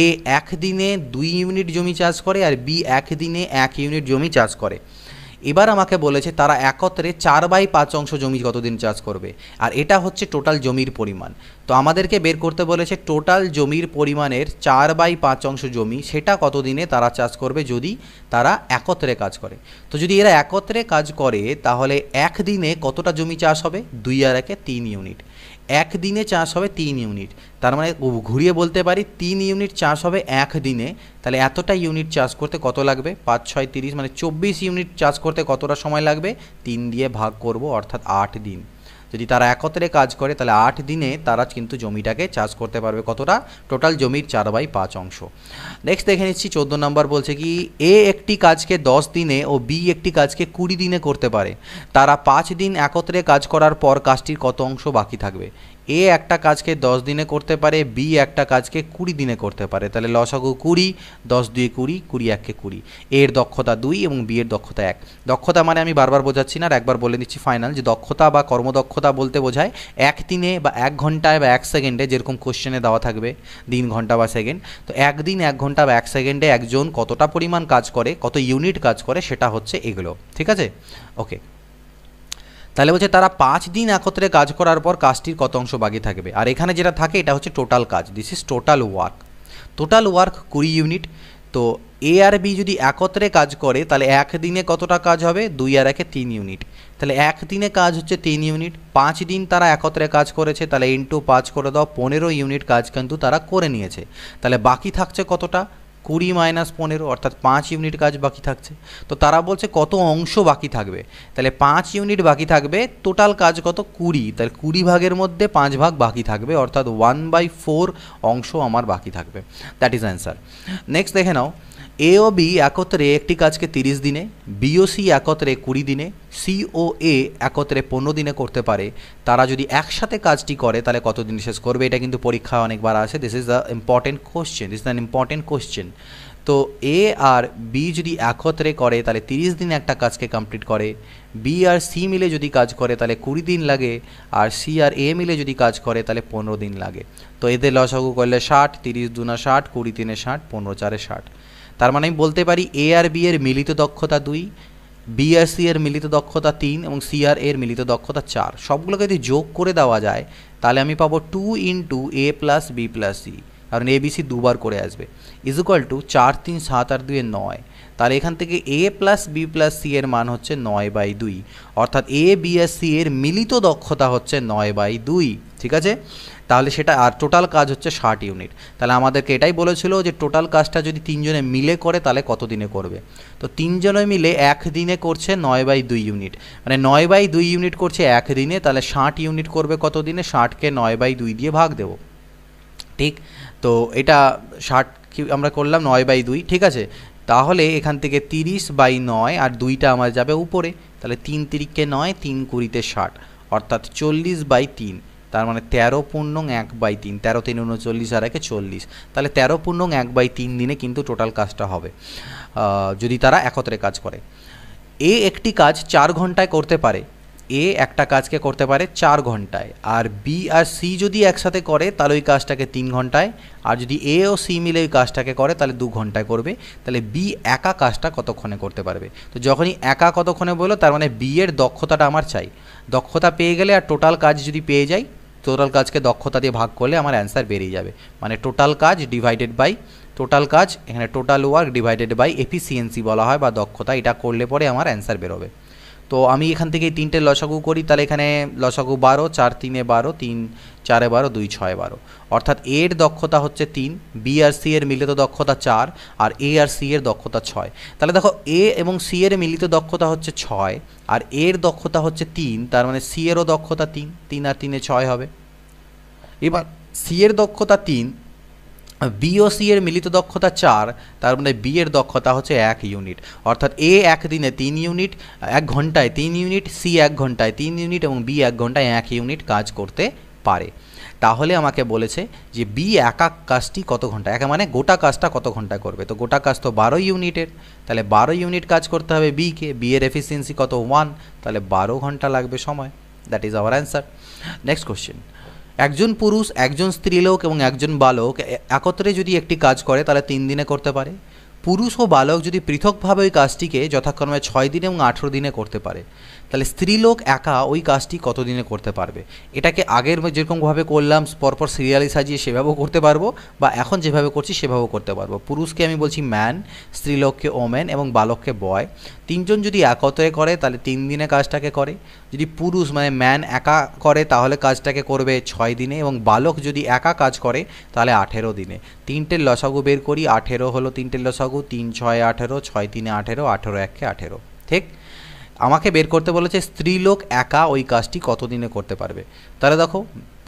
A: এ এক দিনে দুই ইউনিট জমি চাষ করে আর বি এক দিনে এক ইউনিট জমি চাষ করে এবার আমাকে বলেছে তারা একত্রে চার বাই পাঁচ অংশ জমি কতদিন চাষ করবে আর এটা হচ্ছে টোটাল জমির পরিমাণ তো আমাদেরকে বের করতে বলেছে টোটাল জমির পরিমাণের চার বাই পাঁচ অংশ জমি সেটা কতদিনে তারা চাষ করবে যদি তারা একত্রে কাজ করে তো যদি এরা একত্রে কাজ করে তাহলে একদিনে কতটা জমি চাষ হবে দুই আর একে তিন ইউনিট একদিনে চাষ হবে তিন ইউনিট তার মানে ঘুরিয়ে বলতে পারি তিন ইউনিট চাষ হবে এক দিনে তাহলে এতটা ইউনিট চাষ করতে কত লাগবে পাঁচ ছয় তিরিশ মানে চব্বিশ ইউনিট চাষ করতে কতটা সময় লাগবে তিন দিয়ে ভাগ করব অর্থাৎ আট দিন যদি তারা একত্রে কাজ করে তাহলে আট দিনে তারা কিন্তু জমিটাকে চাষ করতে পারবে কতটা টোটাল জমির চার বাই পাঁচ অংশ নেক্সট দেখে নিচ্ছি চোদ্দো নম্বর বলছে কি এ একটি কাজকে দশ দিনে ও বি একটি কাজকে কুড়ি দিনে করতে পারে তারা পাঁচ দিন একত্রে কাজ করার পর কাজটির কত অংশ বাকি থাকবে এ একটা কাজকে দশ দিনে করতে পারে বি একটা কাজকে কুড়ি দিনে করতে পারে তাহলে লসাগু কুড়ি দশ দুই কুড়ি কুড়ি এককে কুড়ি এর দক্ষতা দুই এবং বি এর দক্ষতা এক দক্ষতা মানে আমি বারবার বোঝাচ্ছি না আর একবার বলে দিচ্ছি ফাইনাল যে দক্ষতা বা কর্মদক্ষতা বলতে বোঝায় এক দিনে বা এক ঘন্টায় বা এক সেকেন্ডে যেরকম কোশ্চেনে দেওয়া থাকবে দিন ঘন্টা বা সেকেন্ড তো একদিন এক ঘন্টা বা এক সেকেন্ডে একজন কতটা পরিমাণ কাজ করে কত ইউনিট কাজ করে সেটা হচ্ছে এগুলো ঠিক আছে ওকে তাহলে বলছে তারা পাঁচ দিন একত্রে কাজ করার পর কাজটির কত অংশ বাকি থাকবে আর এখানে যেটা থাকে এটা হচ্ছে টোটাল কাজ this is total work total work কুড়ি ইউনিট তো এ আর বি যদি একত্রে কাজ করে তাহলে এক দিনে কতটা কাজ হবে দুই আর একে তিন ইউনিট তাহলে এক দিনে কাজ হচ্ছে তিন ইউনিট পাঁচ দিন তারা একত্রে কাজ করেছে তাহলে ইন্টু পাঁচ করে দাও পনেরো ইউনিট কাজ কিন্তু তারা করে নিয়েছে তাহলে বাকি থাকছে কতটা কুড়ি মাইনাস পনেরো অর্থাৎ পাঁচ ইউনিট কাজ বাকি থাকছে তো তারা বলছে কত অংশ বাকি থাকবে তাহলে পাঁচ ইউনিট বাকি থাকবে টোটাল কাজ কত কুড়ি তাহলে কুড়ি ভাগের মধ্যে পাঁচ ভাগ বাকি থাকবে অর্থাৎ ওয়ান বাই ফোর অংশ আমার বাকি থাকবে দ্যাট ইজ অ্যান্সার নেক্সট দেখে নাও এ ও বি একত্রে একটি কাজকে তিরিশ দিনে বিওসি একত্রে কুড়ি দিনে সিও এ একত্রে পনেরো দিনে করতে পারে তারা যদি একসাথে কাজটি করে তাহলে কতদিন শেষ করবে এটা কিন্তু পরীক্ষা অনেকবার আসে this is the important question this then important question তো এ আর বি যদি একত্রে করে তাহলে তিরিশ দিন একটা কাজকে কমপ্লিট করে বি আর সি মিলে যদি কাজ করে তাহলে কুড়ি দিন লাগে আর সি আর এ মিলে যদি কাজ করে তাহলে পনেরো দিন লাগে তো এদের লসাগু করলে ষাট তিরিশ দুনা ষাট কুড়ি তিনে ষাট পনেরো চারে ষাট তার মানে আমি বলতে পারি এ আর বি এর মিলিত দক্ষতা দুই বি আর সি এর মিলিত দক্ষতা তিন এবং সি আর এর মিলিত দক্ষতা চার সবগুলোকে যদি যোগ করে দেওয়া যায় তাহলে আমি পাবো two into A plus B plus C কারণ এ বিসি দুবার করে আসবে ইজ ইকুয়াল টু চার তিন সাত আর দুয়ে নয় তাহলে এখান থেকে A plus B plus C এর মান হচ্ছে নয় বাই দুই অর্থাৎ এ বি আর সি এর মিলিত দক্ষতা হচ্ছে নয় বাই দুই ঠিক আছে তাহলে সেটা আর টোটাল কাজ হচ্ছে ষাট ইউনিট তাহলে আমাদেরকে এটাই বলেছিল যে টোটাল কাজটা যদি তিনজনে মিলে করে তাহলে কত দিনে করবে তো তিনজনে মিলে এক দিনে করছে নয় বাই দুই ইউনিট মানে নয় বাই দুই ইউনিট করছে এক দিনে তাহলে ষাট ইউনিট করবে কত দিনে ষাটকে নয় বাই দুই দিয়ে ভাগ দেব ঠিক তো এটা ষাট কি আমরা করলাম নয় বাই দুই ঠিক আছে তাহলে এখান থেকে তিরিশ বাই নয় আর দুইটা আমার যাবে উপরে তাহলে তিন তিরিককে নয় তিন কুড়িতে ষাট অর্থাৎ চল্লিশ বাই তিন তার মানে তেরো পূর্ণং এক বাই তিন তেরো তিন উনচল্লিশ আর একে চল্লিশ তাহলে তেরো পূর্ণং এক বাই তিন দিনে কিন্তু টোটাল কাজটা হবে যদি তারা একত্রে কাজ করে এ একটি কাজ চার ঘন্টায় করতে পারে এ একটা কাজকে করতে পারে চার ঘন্টায় আর বি আর সি যদি একসাথে করে তাহলে ওই কাজটাকে তিন ঘন্টায় আর যদি এ ও সি মিলে ওই কাজটাকে করে তাহলে দু ঘন্টায় করবে তাহলে বি একা কাজটা কতক্ষণে করতে পারবে তো যখনই একা কতক্ষণে বললো তার মানে বি এর দক্ষতাটা আমার চাই দক্ষতা পেয়ে গেলে আর টোটাল কাজ যদি পেয়ে যায় টোটাল কাজকে দক্ষতা দিয়ে ভাগ করলে আমার অ্যান্সার বেরিয়ে যাবে মানে টোটাল কাজ ডিভাইডেড বাই টোটাল কাজ এখানে total work divided by efficiency বলা হয় বা দক্ষতা এটা করলে পরে আমার অ্যান্সার বেরোবে তো আমি এখান থেকে তিনটে লসাগু করি তাহলে এখানে লসাগু বারো চার তিনে বারো তিন চারে বারো দুই ছয় বারো অর্থাৎ এর দক্ষতা হচ্ছে তিন বি আর সি এর মিলিত দক্ষতা চার আর এ আর সি এর দক্ষতা ছয় তাহলে দেখো এ এবং সি এর মিলিত দক্ষতা হচ্ছে ছয় আর এর দক্ষতা হচ্ছে তিন তার মানে সি এরও দক্ষতা তিন তিন আর তিনে ছয় হবে এবার সি এর দক্ষতা তিন বি সি এর মিলিত দক্ষতা চার তার মানে বি এর দক্ষতা হচ্ছে এক ইউনিট অর্থাৎ এ এক দিনে তিন ইউনিট এক ঘন্টায় তিন ইউনিট সি এক ঘন্টায় তিন ইউনিট এবং বি এক ঘন্টায় এক ইউনিট কাজ করতে পারে তাহলে আমাকে বলেছে যে বি একা কাজটি কত ঘন্টা একা মানে গোটা কাজটা কত ঘন্টা করবে তো গোটা কাজ তো বারো ইউনিটের তাহলে বারো ইউনিট কাজ করতে হবে বিকে বি এর এফিসিয়েন্সি কত ওয়ান তাহলে বারো ঘন্টা লাগবে সময় that is our answer next question একজন পুরুষ একজন স্ত্রীলোক এবং একজন বালক একত্রে যদি একটি কাজ করে তাহলে তিন দিনে করতে পারে পুরুষ ও বালক যদি পৃথকভাবে ওই কাজটিকে যথাক্রমে ছয় দিন এবং আঠেরো দিনে করতে পারে তাহলে স্ত্রীলোক একা ওই কাজটি কতদিনে করতে পারবে এটাকে আগের যেরকমভাবে করলাম পরপর সিরিয়ালি সাজিয়ে সেভাবেও করতে পারবো বা এখন যেভাবে করছি সেভাবেও করতে পারবো পুরুষকে আমি বলছি ম্যান স্ত্রীলোককে ওমেন এবং বালককে বয় তিনজন যদি একত্রে করে তাহলে তিন দিনে কাজটাকে করে যদি পুরুষ মানে ম্যান একা করে তাহলে কাজটাকে করবে ছয় দিনে এবং বালক যদি একা কাজ করে তাহলে আঠেরো দিনে তিনটের লসাগু বের করি আঠেরো হলো তিনটের লসাগু তিন ছয় আঠেরো ছয় তিনে আঠেরো আঠেরো এককে আঠেরো ঠিক আমাকে বের করতে বলেছে স্ত্রীলোক একা ওই কাজটি কতদিনে করতে পারবে তাহলে দেখো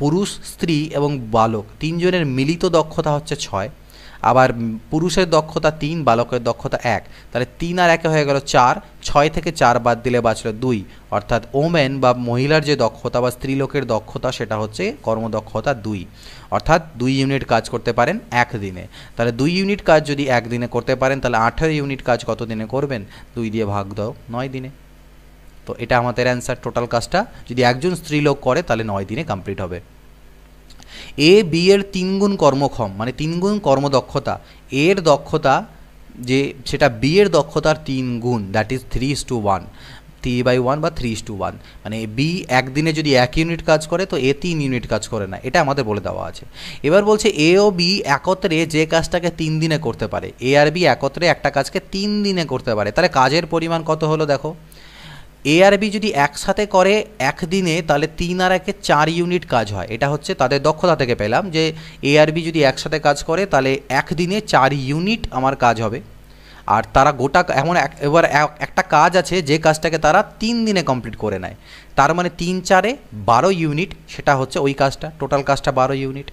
A: পুরুষ স্ত্রী এবং বালক তিনজনের মিলিত দক্ষতা হচ্ছে ছয় আবার পুরুষের দক্ষতা তিন বালকের দক্ষতা এক তাহলে তিন আর একে হয়ে গেল চার ছয় থেকে চার বাদ দিলে বাঁচলো দুই অর্থাৎ ওমেন বা মহিলার যে দক্ষতা বা স্ত্রীলোকের দক্ষতা সেটা হচ্ছে কর্মদক্ষতা দুই অর্থাৎ দুই ইউনিট কাজ করতে পারেন একদিনে তাহলে দুই ইউনিট কাজ যদি একদিনে করতে পারেন তাহলে আঠেরো ইউনিট কাজ কত দিনে করবেন দুই দিয়ে ভাগ দাও নয় দিনে তো এটা আমাদের অ্যান্সার টোটাল কাজটা যদি একজন স্ত্রীলোক করে তাহলে নয় দিনে কমপ্লিট হবে এ বি এর তিনগুণ কর্মক্ষম মানে তিনগুণ কর্মদক্ষতা এর দক্ষতা যে সেটা বি এর দক্ষতার তিন গুণ that is three is to one three by one বা থ্রি ইস টু ওয়ান মানে বি একদিনে যদি এক ইউনিট কাজ করে তো এ তিন ইউনিট কাজ করে না এটা আমাদের বলে দেওয়া আছে এবার বলছে এ ও বি একত্রে যে কাজটাকে তিন দিনে করতে পারে এ আর বি একত্রে একটা কাজকে তিন দিনে করতে পারে তাহলে কাজের পরিমাণ কত হলো দেখো এআরবি যদি একসাথে করে একদিনে তাহলে তিন আর একে চার ইউনিট কাজ হয় এটা হচ্ছে তাদের দক্ষতা থেকে পেলাম যে এআরবি যদি একসাথে কাজ করে তাহলে একদিনে চার ইউনিট আমার কাজ হবে আর তারা গোটা এমন এক এবার একটা কাজ আছে যে কাজটাকে তারা তিন দিনে কমপ্লিট করে নেয় তার মানে তিন চারে বারো ইউনিট সেটা হচ্ছে ওই কাজটা টোটাল কাজটা বারো ইউনিট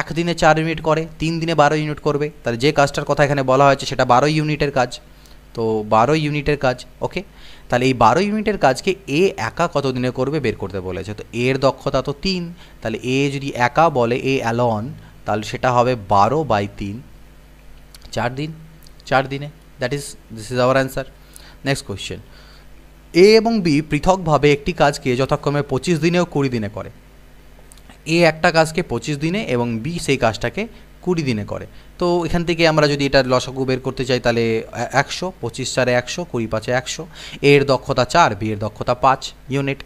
A: এক দিনে চার ইউনিট করে তিন দিনে বারো ইউনিট করবে তাহলে যে কাজটার কথা এখানে বলা হয়েছে সেটা বারো ইউনিটের কাজ তো বারো ইউনিটের কাজ ওকে তাহলে এই বারো ইউনিটের কাজকে এ একা কত দিনে করবে বের করতে বলেছে তো এর দক্ষতা তো তিন তাহলে এ যদি একা বলে এ অ্যালন তাহলে সেটা হবে বারো বাই তিন চার দিন চার দিনে that is this is our answer next question A এবং বি পৃথকভাবে একটি কাজকে যথাক্রমে পঁচিশ দিনে ও কুড়ি দিনে করে এ একটা কাজকে পঁচিশ দিনে এবং বি সেই কাজটাকে কুড়ি দিনে করে তো এখান থেকে আমরা যদি এটা লসাগু বের করতে চাই তাহলে একশো পঁচিশ চারে একশো কুড়ি পাঁচে একশো এর দক্ষতা চার বি এর দক্ষতা পাঁচ ইউনিট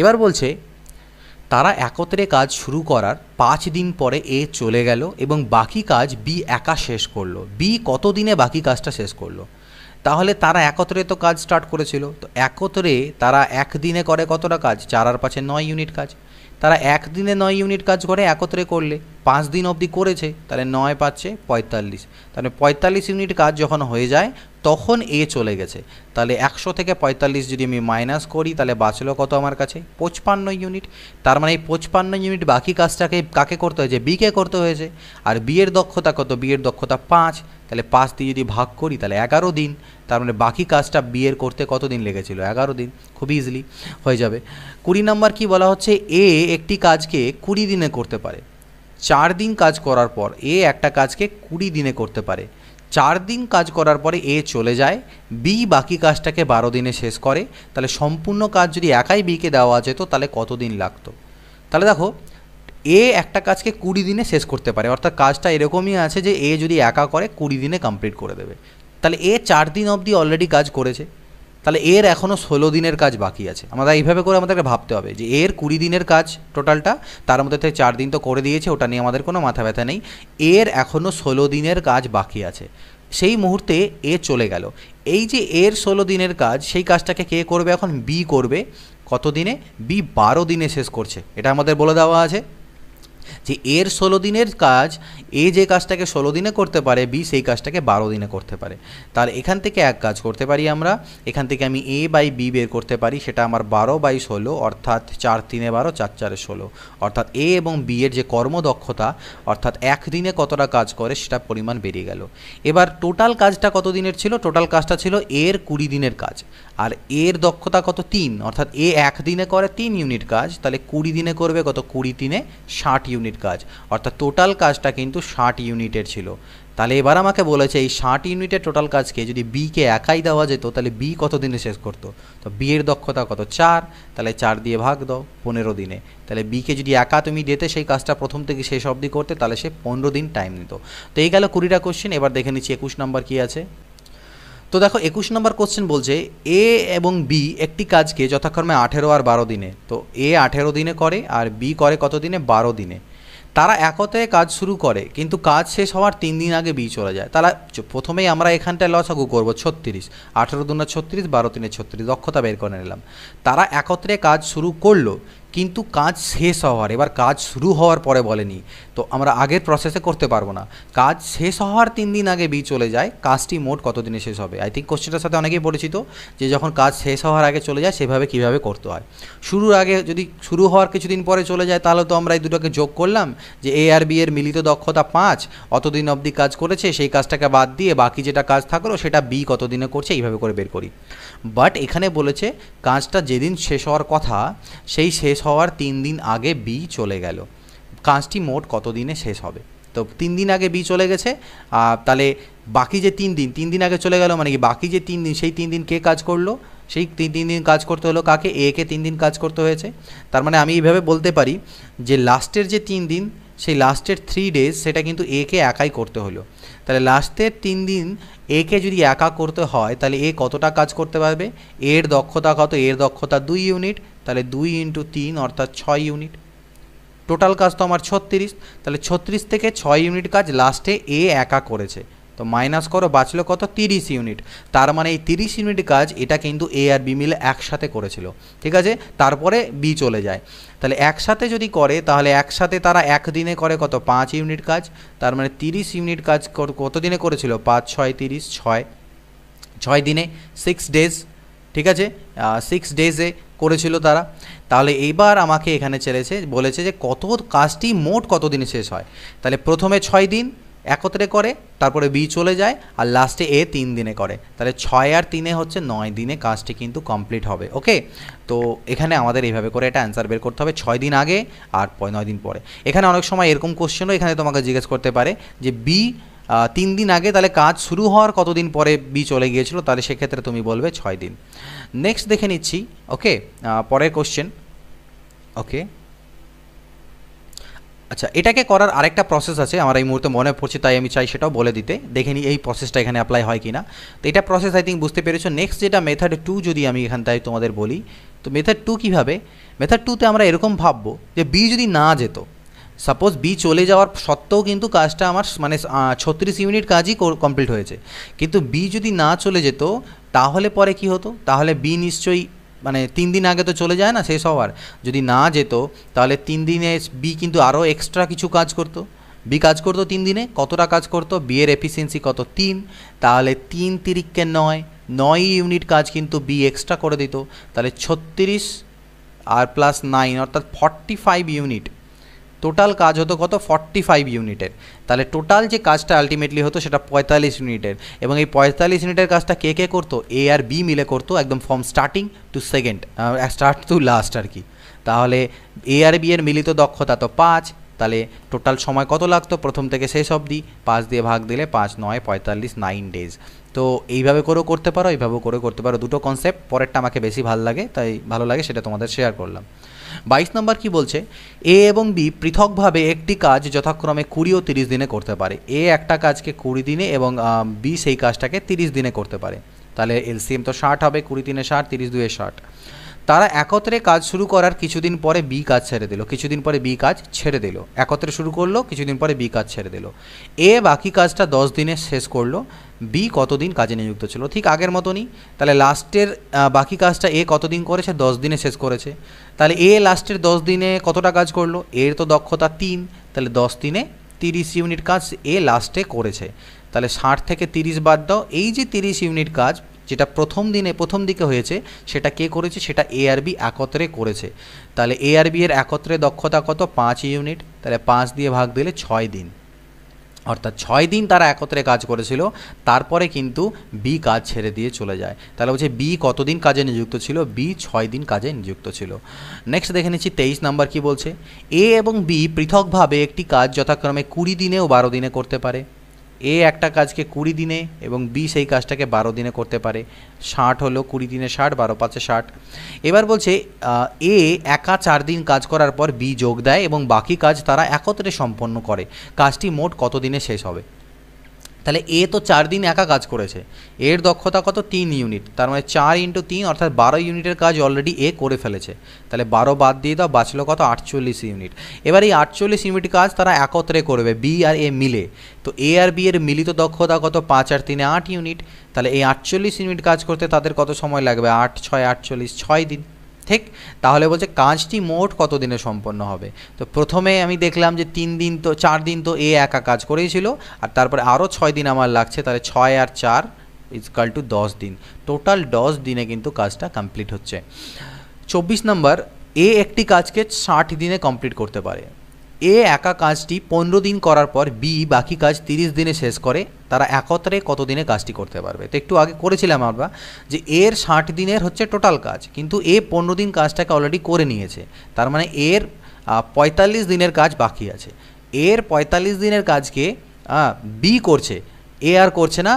A: এবার বলছে তারা একত্রে কাজ শুরু করার পাঁচ দিন পরে এ চলে গেল এবং বাকি কাজ বি একা শেষ করলো বি কত দিনে বাকি কাজটা শেষ করলো তাহলে তারা একত্রে তো কাজ স্টার্ট করেছিল তো একত্রে তারা একদিনে করে কতটা কাজ চার আর পাঁচে নয় ইউনিট কাজ তারা একদিনে নয় ইউনিট কাজ করে একত্রে করলে পাঁচ দিন অবধি করেছে তাহলে নয় পাচ্ছে পঁয়তাল্লিশ তাহলে পঁয়তাল্লিশ ইউনিট কাজ যখন হয়ে যায় তখন এ চলে গেছে তাহলে একশো থেকে পঁয়তাল্লিশ যদি আমি মাইনাস করি তাহলে বাঁচলো কত আমার কাছে পঁচপান্ন ইউনিট তার মানে এই পঁচপান্ন ইউনিট বাকি কাজটাকে কাকে করতে হয়েছে বিকে করতে হয়েছে আর বিয়ের দক্ষতা কত বিয়ের দক্ষতা পাঁচ তাহলে পাঁচ দিয়ে যদি ভাগ করি তাহলে এগারো দিন তার মানে বাকি কাজটা বিয়ের করতে কত দিন লেগেছিল এগারো দিন খুব ইজিলি হয়ে যাবে কুড়ি নম্বর কি বলা হচ্ছে এ একটি কাজকে কুড়ি দিনে করতে পারে চার দিন কাজ করার পর এ একটা কাজকে কুড়ি দিনে করতে পারে চার দিন কাজ করার পরে এ চলে যায় বি বাকি কাজটাকে বারো দিনে শেষ করে তাহলে সম্পূর্ণ কাজ যদি একাই বিকে দেওয়া যেত তাহলে কত দিন লাগতো তাহলে দেখো এ একটা কাজকে কুড়ি দিনে শেষ করতে পারে অর্থাৎ কাজটা এরকমই আছে যে এ যদি একা করে কুড়ি দিনে কমপ্লিট করে দেবে তাহলে এ চার দিন অবধি অলরেডি কাজ করেছে তাহলে এর এখনও ষোলো দিনের কাজ বাকি আছে আমাদের এইভাবে করে আমাদেরকে ভাবতে হবে যে এর কুড়ি দিনের কাজ টোটালটা তার মধ্যে থেকে চার দিন তো করে দিয়েছে ওটা নিয়ে আমাদের কোনো মাথা ব্যথা নেই এর এখনও ষোলো দিনের কাজ বাকি আছে সেই মুহূর্তে এ চলে গেল এই যে এর ষোলো দিনের কাজ সেই কাজটাকে কে করবে এখন বি করবে কত দিনে বি বারো দিনে শেষ করছে এটা আমাদের বলে দেওয়া আছে যে এর ষোলো দিনের কাজ এ যে কাজটাকে ষোলো দিনে করতে পারে বি সেই কাজটাকে বারো দিনে করতে পারে তাহলে এখান থেকে এক কাজ করতে পারি আমরা এখান থেকে আমি এ বাই বি বের করতে পারি সেটা আমার বারো বাই ষোলো অর্থাৎ চার তিনে বারো চার চারে ষোলো অর্থাৎ এ এবং বি এর যে কর্মদক্ষতা অর্থাৎ একদিনে কতটা কাজ করে সেটা পরিমাণ বেরিয়ে গেল এবার টোটাল কাজটা কত দিনের ছিল টোটাল কাজটা ছিল এর কুড়ি দিনের কাজ আর এর দক্ষতা কত তিন অর্থাৎ এ এক দিনে করে তিন ইউনিট কাজ তাহলে কুড়ি দিনে করবে কত কুড়ি দিনে ষাট ইউনিট ইউনিট কাজ অর্থাৎ টোটাল কাজটা কিন্তু ষাট ইউনিটের ছিল তাহলে এবার আমাকে বলেছে এই ষাট ইউনিটের টোটাল কাজকে যদি বিকে একাই দেওয়া যেত তাহলে বি কত দিনে শেষ করতো তো বি এর দক্ষতা কত চার তাহলে চার দিয়ে ভাগ দাও পনেরো দিনে তাহলে বিকে যদি একা তুমি দিতে সেই কাজটা প্রথম থেকে শেষ অবধি করতে তাহলে সে পনেরো দিন টাইম নিত তো এই গেল কুড়িটা কোশ্চেন এবার দেখে নিচ্ছি একুশ নম্বর কী আছে তো দেখো একুশ নম্বর কোশ্চেন বলছে এ এবং বি একটি কাজকে যথাক্রমে আঠেরো আর বারো দিনে তো এ আঠেরো দিনে করে আর বি করে কত দিনে বারো দিনে তারা একতে কাজ শুরু করে কিন্তু কাজ শেষ হওয়ার তিন দিন আগে বি চলে যায় তারা প্রথমেই আমরা এখানটায় লসাগু করব ছত্রিশ আঠেরো দুনা ছত্রিশ বারো তিনে ছত্রিশ দক্ষতা বের করে নিলাম তারা একত্রে কাজ শুরু করলো কিন্তু কাজ শেষ হওয়ার এবার কাজ শুরু হওয়ার পরে বলেনি তো আমরা আগের প্রসেসে করতে পারবো না কাজ শেষ হওয়ার তিন দিন আগে বি চলে যায় কাজটি মোট কতদিনে শেষ হবে আই থিঙ্ক কোশ্চেনটার সাথে অনেকেই পরিচিত যে যখন কাজ শেষ হওয়ার আগে চলে যায় সেভাবে কিভাবে করতে হয় শুরুর আগে যদি শুরু হওয়ার কিছুদিন পরে চলে যায় তাহলে তো আমরা এই দুটোকে যোগ করলাম যে এ আর বি এর মিলিত দক্ষতা পাঁচ অতদিন অবধি কাজ করেছে সেই কাজটাকে বাদ দিয়ে বাকি যেটা কাজ থাকলো সেটা বি কতদিনে করছে এইভাবে করে বের করি বাট এখানে বলেছে কাজটা যেদিন শেষ হওয়ার কথা সেই শেষ হওয়ার তিন দিন আগে বি চলে গেল কাজটি মোট কত দিনে শেষ হবে তো তিন দিন আগে বি চলে গেছে তাহলে বাকি যে তিন দিন তিন দিন আগে চলে গেল মানে কি বাকি যে তিন দিন সেই তিন দিন কে কাজ করলো সেই তিন তিন দিন কাজ করতে হলো কাকে এ কে তিন দিন কাজ করতে হয়েছে তার মানে আমি এইভাবে বলতে পারি যে লাস্টের যে তিন দিন সেই লাস্টের থ্রি ডেজ সেটা কিন্তু এ কে একাই করতে হলো তাহলে লাস্টের তিন দিন একে যদি একা করতে হয় তাহলে এ কতটা কাজ করতে পারবে এর দক্ষতা কত এর দক্ষতা দুই ইউনিট তাহলে দুই ইন্টু তিন অর্থাৎ ছয় ইউনিট টোটাল কাজ তো আমার ছত্রিশ তাহলে ছত্রিশ থেকে ছয় ইউনিট কাজ লাস্টে এ একা করেছে তো মাইনাস করো বাঁচলো কত তিরিশ ইউনিট তার মানে এই তিরিশ ইউনিট কাজ এটা কিন্তু এ আর বি মিলে একসাথে করেছিল ঠিক আছে তারপরে বি চলে যায় তাহলে একসাথে যদি করে তাহলে একসাথে তারা একদিনে করে কত পাঁচ ইউনিট কাজ তার মানে তিরিশ ইউনিট কাজ কত দিনে করেছিল পাঁচ ছয় তিরিশ ছয় ছয় দিনে সিক্স ডেজ ঠিক আছে সিক্স ডেজে করেছিল তারা তাহলে এইবার আমাকে এখানে চেলেছে বলেছে যে কত কাজটি মোট কত দিনে শেষ হয় তাহলে প্রথমে ছয় দিন একত্রে করে তারপরে বি চলে যায় আর লাস্টে এ তিন দিনে করে তাহলে ছয় আর তিনে হচ্ছে নয় দিনে কাজটি কিন্তু কমপ্লিট হবে ওকে তো এখানে আমাদের এইভাবে করে এটা অ্যান্সার বের করতে হবে ছয় দিন আগে আর নয় দিন পরে এখানে অনেক সময় এরকম কোশ্চেনও এখানে তোমাকে জিজ্ঞেস করতে পারে যে বি তিন দিন আগে তাহলে কাজ শুরু হওয়ার কতদিন পরে বি চলে গিয়েছিল তাহলে সেক্ষেত্রে তুমি বলবে ছয় দিন নেক্সট দেখে নিচ্ছি ওকে পরের কোশ্চেন ওকে আচ্ছা এটাকে করার আরেকটা প্রসেস আছে আমার এই মুহূর্তে মনে পড়ছে তাই আমি চাই সেটাও বলে দিতে দেখে নিই এই প্রসেসটা এখানে অ্যাপ্লাই হয় কি না তো এটা প্রসেস আই থিঙ্ক বুঝতে পেরেছো নেক্সট যেটা মেথড টু যদি আমি এখানটায় তোমাদের বলি তো মেথড টু কীভাবে মেথড টুতে আমরা এরকম ভাববো যে বি যদি না যেত সাপোজ বি চলে যাওয়ার সত্ত্বেও কিন্তু কাজটা আমার মানে ছত্রিশ ইউনিট কাজই কমপ্লিট হয়েছে কিন্তু বি যদি না চলে যেত তাহলে পরে কি হতো তাহলে বি নিশ্চয়ই মানে তিন দিন আগে তো চলে যায় না শেষ হওয়ার যদি না যেত তাহলে তিন দিনে বি কিন্তু আরও এক্সট্রা কিছু কাজ করতো বি কাজ করতো তিন দিনে কতটা কাজ করতো বিয়ের এফিসিয়েন্সি কত তিন তাহলে তিন তিরিককে নয় নয় ইউনিট কাজ কিন্তু বি এক্সট্রা করে দিত তাহলে ছত্রিশ আর প্লাস নাইন অর্থাৎ ফর্টি ফাইভ ইউনিট টোটাল কাজ হতো কত ফর্টি ফাইভ ইউনিটের তাহলে টোটাল যে কাজটা আলটিমেটলি হতো সেটা পঁয়তাল্লিশ ইউনিটের এবং এই পঁয়তাল্লিশ ইউনিটের কাজটা কে কে করতো এ আর বি মিলে করতো একদম from starting to second start to last আর কি তাহলে এ আর বি এর মিলিত দক্ষতা তো পাঁচ তাহলে টোটাল সময় কত লাগতো প্রথম থেকে শেষ অবধি পাঁচ দিয়ে ভাগ দিলে পাঁচ নয় পঁয়তাল্লিশ নাইন ডেজ তো এইভাবে করেও করতে পারো এইভাবেও করে করতে পারো দুটো কনসেপ্ট পরেরটা আমাকে বেশি ভালো লাগে তাই ভালো লাগে সেটা তোমাদের শেয়ার করলাম বাইশ নম্বর কি বলছে এ এবং বি পৃথকভাবে একটি কাজ যথাক্রমে কুড়ি ও তিরিশ দিনে করতে পারে এ একটা কাজকে কুড়ি দিনে এবং বি সেই কাজটাকে তিরিশ দিনে করতে পারে তাহলে এলসিএম তো ষাট হবে কুড়ি দিনে ষাট তিরিশ দুয়ে ষাট তারা একত্রে কাজ শুরু করার কিছুদিন পরে বি কাজ ছেড়ে দিল কিছুদিন পরে বি কাজ ছেড়ে দিল একত্রে শুরু করলো কিছুদিন পরে বি কাজ ছেড়ে দিল এ বাকি কাজটা দশ দিনে শেষ করলো বি কতদিন কাজে নিযুক্ত ছিল ঠিক আগের মতনই তাহলে লাস্টের বাকি কাজটা এ কতদিন করেছে দশ দিনে শেষ করেছে তাহলে এ লাস্টের দশ দিনে কতটা কাজ করলো এর তো দক্ষতা তিন তাহলে দশ দিনে তিরিশ ইউনিট কাজ এ লাস্টে করেছে তাহলে ষাট থেকে তিরিশ বাদ দাও এই যে তিরিশ ইউনিট কাজ যেটা প্রথম দিনে প্রথম দিকে হয়েছে সেটা কে করেছে সেটা এআরবি একত্রে করেছে তাহলে এআরবি এর একত্রে দক্ষতা কত পাঁচ ইউনিট তাহলে পাঁচ দিয়ে ভাগ দিলে ছয় দিন অর্থাৎ ছয় দিন তারা একত্রে কাজ করেছিল তারপরে কিন্তু বি কাজ ছেড়ে দিয়ে চলে যায় তাহলে বলছে বি কতদিন কাজে নিযুক্ত ছিল বি ছয় দিন কাজে নিযুক্ত ছিল নেক্সট দেখে নিচ্ছি তেইশ নাম্বার কি বলছে এ এবং বি পৃথকভাবে একটি কাজ যথাক্রমে কুড়ি দিনে ও বারো দিনে করতে পারে এ একটা কাজকে কুড়ি দিনে এবং বি সেই কাজটাকে বারো দিনে করতে পারে ষাট হলো কুড়ি দিনে ষাট বারো পাঁচে ষাট এবার বলছে এ একা চার দিন কাজ করার পর বি যোগ দেয় এবং বাকি কাজ তারা একত্রে সম্পন্ন করে কাজটি মোট কত দিনে শেষ হবে তাহলে এ তো চার দিন একা কাজ করেছে এর দক্ষতা কত তিন ইউনিট তার মানে চার ইন্টু তিন অর্থাৎ বারো ইউনিটের কাজ অলরেডি এ করে ফেলেছে তাহলে বারো বাদ দিয়ে দাও বাঁচলো কত আটচল্লিশ ইউনিট এবার এই আটচল্লিশ ইউনিট কাজ তারা একত্রে করবে বি আর এ মিলে তো এ আর বি এর মিলিত দক্ষতা কত পাঁচ আর তিনে আট ইউনিট তাহলে এই আটচল্লিশ ইউনিট কাজ করতে তাদের কত সময় লাগবে আট ছয় আটচল্লিশ ছয় দিন ঠিক তাহলে বলছে কাজটি মোট কত দিনে সম্পন্ন হবে তো প্রথমে আমি দেখলাম যে তিন দিন তো চার দিন তো এ একা কাজ করেই ছিল আর তারপরে আরও ছয় দিন আমার লাগছে তাহলে ছয় আর চার ইজকাল টু দশ দিন টোটাল দশ দিনে কিন্তু কাজটা কমপ্লিট হচ্ছে চব্বিশ নম্বর এ একটি কাজকে ষাট দিনে কমপ্লিট করতে পারে এ একা কাজটি পনেরো দিন করার পর বি বাকি কাজ তিরিশ দিনে শেষ করে তারা একত্রে কত দিনে কাজটি করতে পারবে তো একটু আগে করেছিলাম আমরা যে এর ষাট দিনের হচ্ছে টোটাল কাজ কিন্তু এ পনেরো দিন কাজটাকে অলরেডি করে নিয়েছে তার মানে এর পঁয়তাল্লিশ দিনের কাজ বাকি আছে এর পঁয়তাল্লিশ দিনের কাজকে বি করছে এ আর করছে না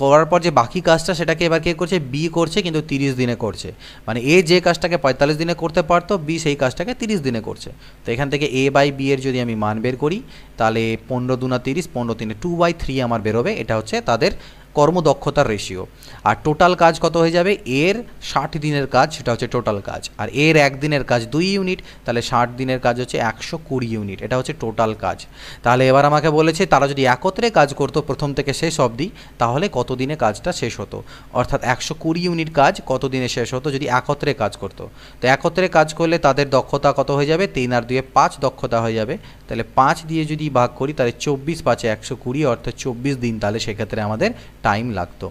A: করার পর যে বাকি কাজটা সেটাকে এবার কে করছে বি করছে কিন্তু তিরিশ দিনে করছে মানে এ যে কাজটাকে পঁয়তাল্লিশ দিনে করতে পারতো বি সেই কাজটাকে তিরিশ দিনে করছে তো এখান থেকে এ বাই বি এর যদি আমি মান বের করি তাহলে পনেরো দুনা তিরিশ পনেরো তিনে টু বাই থ্রি আমার বেরোবে এটা হচ্ছে তাদের কর্মদক্ষতার রেশিও আর টোটাল কাজ কত হয়ে যাবে এর ষাট দিনের কাজ সেটা হচ্ছে টোটাল কাজ আর এর একদিনের কাজ দুই ইউনিট তাহলে ষাট দিনের কাজ হচ্ছে একশো কুড়ি ইউনিট এটা হচ্ছে টোটাল কাজ তাহলে এবার আমাকে বলেছে তারা যদি একত্রে কাজ করতো প্রথম থেকে শেষ অবধি তাহলে কত দিনে কাজটা শেষ হতো অর্থাৎ একশো কুড়ি ইউনিট কাজ কত দিনে শেষ হতো যদি একত্রে কাজ করতো তো একত্রে কাজ করলে তাদের দক্ষতা কত হয়ে যাবে তিন আর দুয়ে পাঁচ দক্ষতা হয়ে যাবে তাহলে পাঁচ দিয়ে যদি ভাগ করি তাহলে চব্বিশ পাঁচে একশো কুড়ি অর্থাৎ চব্বিশ দিন তাহলে সেক্ষেত্রে আমাদের টাইম লাগতো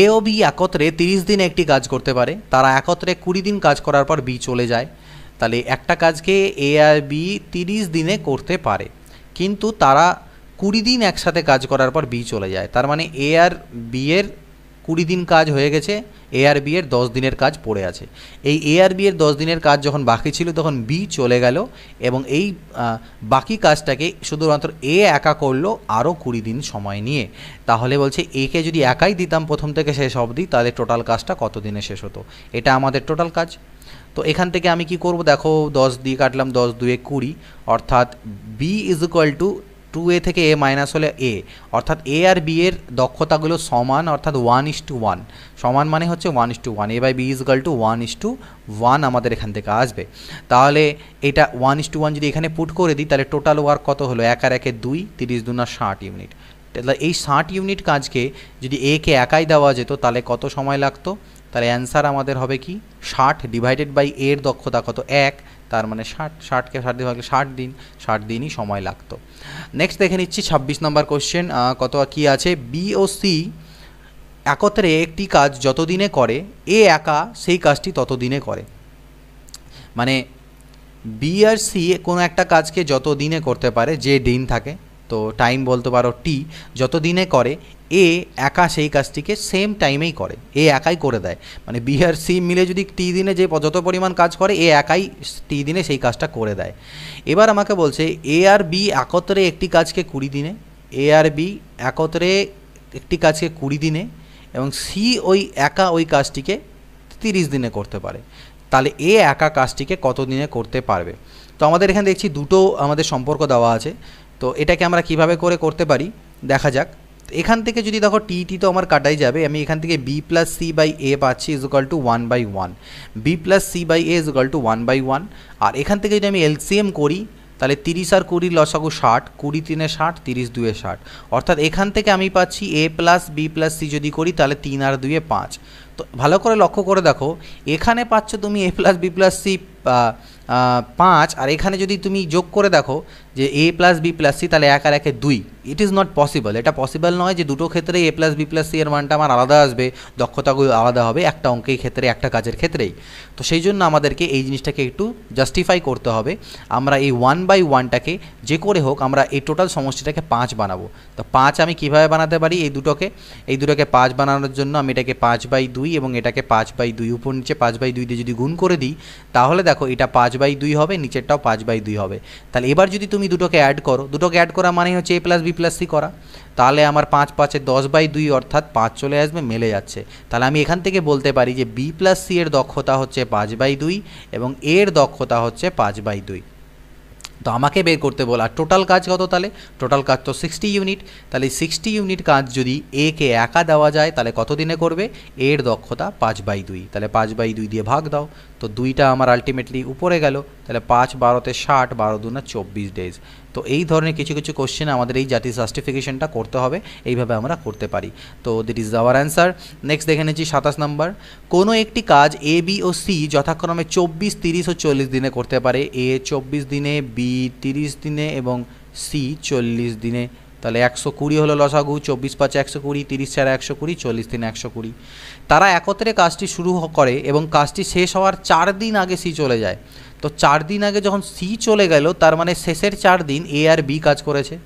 A: এ ও বি একত্রে তিরিশ দিন একটি কাজ করতে পারে তারা একত্রে কুড়ি দিন কাজ করার পর বি চলে যায় তাহলে একটা কাজকে এ আর বি তিরিশ দিনে করতে পারে কিন্তু তারা কুড়ি দিন একসাথে কাজ করার পর বি চলে যায় তার মানে এ আর বি এর কুড়ি দিন কাজ হয়ে গেছে এআরবি এর দশ দিনের কাজ পড়ে আছে এই এআরবি এর দশ দিনের কাজ যখন বাকি ছিল তখন বি চলে গেল এবং এই বাকি কাজটাকে শুধুমাত্র এ একা করলো আরও কুড়ি দিন সময় নিয়ে তাহলে বলছে একে যদি একাই দিতাম প্রথম থেকে শেষ অবধি তাহলে টোটাল কাজটা কত দিনে শেষ হতো এটা আমাদের টোটাল কাজ তো এখান থেকে আমি কি করব দেখো দশ দিয়ে কাটলাম দশ দুয়ে কুড়ি অর্থাৎ B is equal to two A থেকে এ মাইনাস হলে এ অর্থাৎ এ আর বি এর দক্ষতাগুলো সমান অর্থাৎ ওয়ান ইস টু ওয়ান সমান মানে হচ্ছে one is to one A by B is equal to one is to one আমাদের এখান থেকে আসবে তাহলে এটা ওয়ান ইস টু ওয়ান যদি এখানে পুট করে দিই তাহলে টোটাল ওয়ার্ক কত হলো এক আর একে দুই তিরিশ দুনা ষাট ইউনিট তাহলে এই ষাট ইউনিট কাজকে যদি একে একাই দেওয়া যেত তাহলে কত সময় লাগতো তাহলে অ্যান্সার আমাদের হবে কি ষাট ডিভাইডেড বাই এর দক্ষতা কত এক তার মানে ষাট ষাটকে ষাট দিয়ে ভাগলে ষাট দিন ষাট দিনই সময় লাগতো নেক্সট দেখে নিচ্ছি ছাব্বিশ নম্বর কোশ্চেন কত কী আছে বি ও সি একত্রে একটি কাজ যতদিনে করে এ একা সেই কাজটি ততদিনে করে মানে বি আর সি কোনো একটা কাজকে যত দিনে করতে পারে যে দিন থাকে তো টাইম বলতে পারো টি যত দিনে করে এ একা সেই কাজটিকে সেম টাইমেই করে এ একাই করে দেয় মানে বি আর সি মিলে যদি টি দিনে যে যত পরিমাণ কাজ করে এ একাই টি দিনে সেই কাজটা করে দেয় এবার আমাকে বলছে এ আর বি একত্রে একটি কাজকে কুড়ি দিনে এ আর বি একত্রে একটি কাজকে কুড়ি দিনে এবং সি ওই একা ওই কাজটিকে তিরিশ দিনে করতে পারে তাহলে এ একা কাজটিকে কত দিনে করতে পারবে তো আমাদের এখানে দেখছি দুটো আমাদের সম্পর্ক দেওয়া আছে তো এটাকে আমরা কিভাবে করে করতে পারি দেখা যাক এখান থেকে যদি দেখো টি টি তো আমার কাটাই যাবে আমি এখান থেকে B plus C by A পাচ্ছি is equal to one by one B plus C by A is equal to one by one আর এখান থেকে যদি আমি এলসিএম করি তাহলে তিরিশ আর কুড়ি লসাগু ষাট কুড়ি তিনে ষাট তিরিশ দুয়ে ষাট অর্থাৎ এখান থেকে আমি পাচ্ছি A plus B plus C যদি করি তাহলে তিন আর দুয়ে পাঁচ তো ভালো করে লক্ষ্য করে দেখো এখানে পাচ্ছ তুমি A plus B plus C পাঁচ আর এখানে যদি তুমি যোগ করে দেখো যে A plus B plus C তাহলে এক আর একে দুই ইট ইজ নট পসিবল এটা পসিবল নয় যে দুটো ক্ষেত্রে A plus B plus C এর মানটা আমার আলাদা আসবে দক্ষতাগুলো আলাদা হবে একটা অঙ্কের ক্ষেত্রে একটা কাজের ক্ষেত্রেই তো সেই জন্য আমাদেরকে এই জিনিসটাকে একটু জাস্টিফাই করতে হবে আমরা এই ওয়ান বাই ওয়ানটাকে যে করে হোক আমরা এই টোটাল সমষ্টিটাকে পাঁচ বানাবো তো পাঁচ আমি কিভাবে বানাতে পারি এই দুটোকে এই দুটোকে পাঁচ বানানোর জন্য আমি এটাকে পাঁচ বাই দুই এবং এটাকে পাঁচ বাই দুই উপর নিচে পাঁচ বাই দুই দিয়ে যদি গুণ করে দিই তাহলে দেখো এটা পাঁচ বাই দুই হবে নিচেরটাও পাঁচ বাই দুই হবে তাহলে এবার যদি তুমি দুটোকে অ্যাড করো দুটোকে অ্যাড করা মানে হচ্ছে A plus B plus C করা তাহলে আমার পাঁচ পাঁচে দশ বাই দুই অর্থাৎ পাঁচ চলে আসবে মেলে যাচ্ছে তাহলে আমি এখান থেকে বলতে পারি যে বি প্লাস সি এর দক্ষতা হচ্ছে পাঁচ বাই দুই এবং এর দক্ষতা হচ্ছে পাঁচ বাই দুই তো আমাকে বের করতে বল আর টোটাল কাজ কত তাহলে টোটাল কাজ তো সিক্সটি ইউনিট তাহলে সিক্সটি ইউনিট কাজ যদি এ কে একা দেওয়া যায় তাহলে কত দিনে করবে এর দক্ষতা পাঁচ বাই দুই তাহলে পাঁচ বাই দুই দিয়ে ভাগ দাও তো দুইটা আমার আলটিমেটলি উপরে গেল তাহলে পাঁচ বারোতে ষাট বারো দু না চব্বিশ ডেজ তো এই ধরনের কিছু কিছু কোশ্চেন আমাদের এই জাতির সার্টিফিকেশনটা করতে হবে এইভাবে আমরা করতে পারি তো that is our answer next দেখে নিচ্ছি সাতাশ নম্বর কোনো একটি কাজ এ বি ও সি যথাক্রমে চব্বিশ তিরিশ ও চল্লিশ দিনে করতে পারে এ চব্বিশ দিনে বি তিরিশ দিনে এবং সি চল্লিশ দিনে তাহলে একশো কুড়ি হলো লসাগু চব্বিশ পাঁচ একশো কুড়ি তিরিশ চার একশো কুড়ি চল্লিশ দিন একশো কুড়ি তারা একত্রে কাজটি শুরু করে এবং কাজটি শেষ হওয়ার চার দিন আগে সি চলে যায় তো চার দিন আগে যখন সি চলে গেল তার মানে শেষের চার দিন এ আর বি কাজ করেছে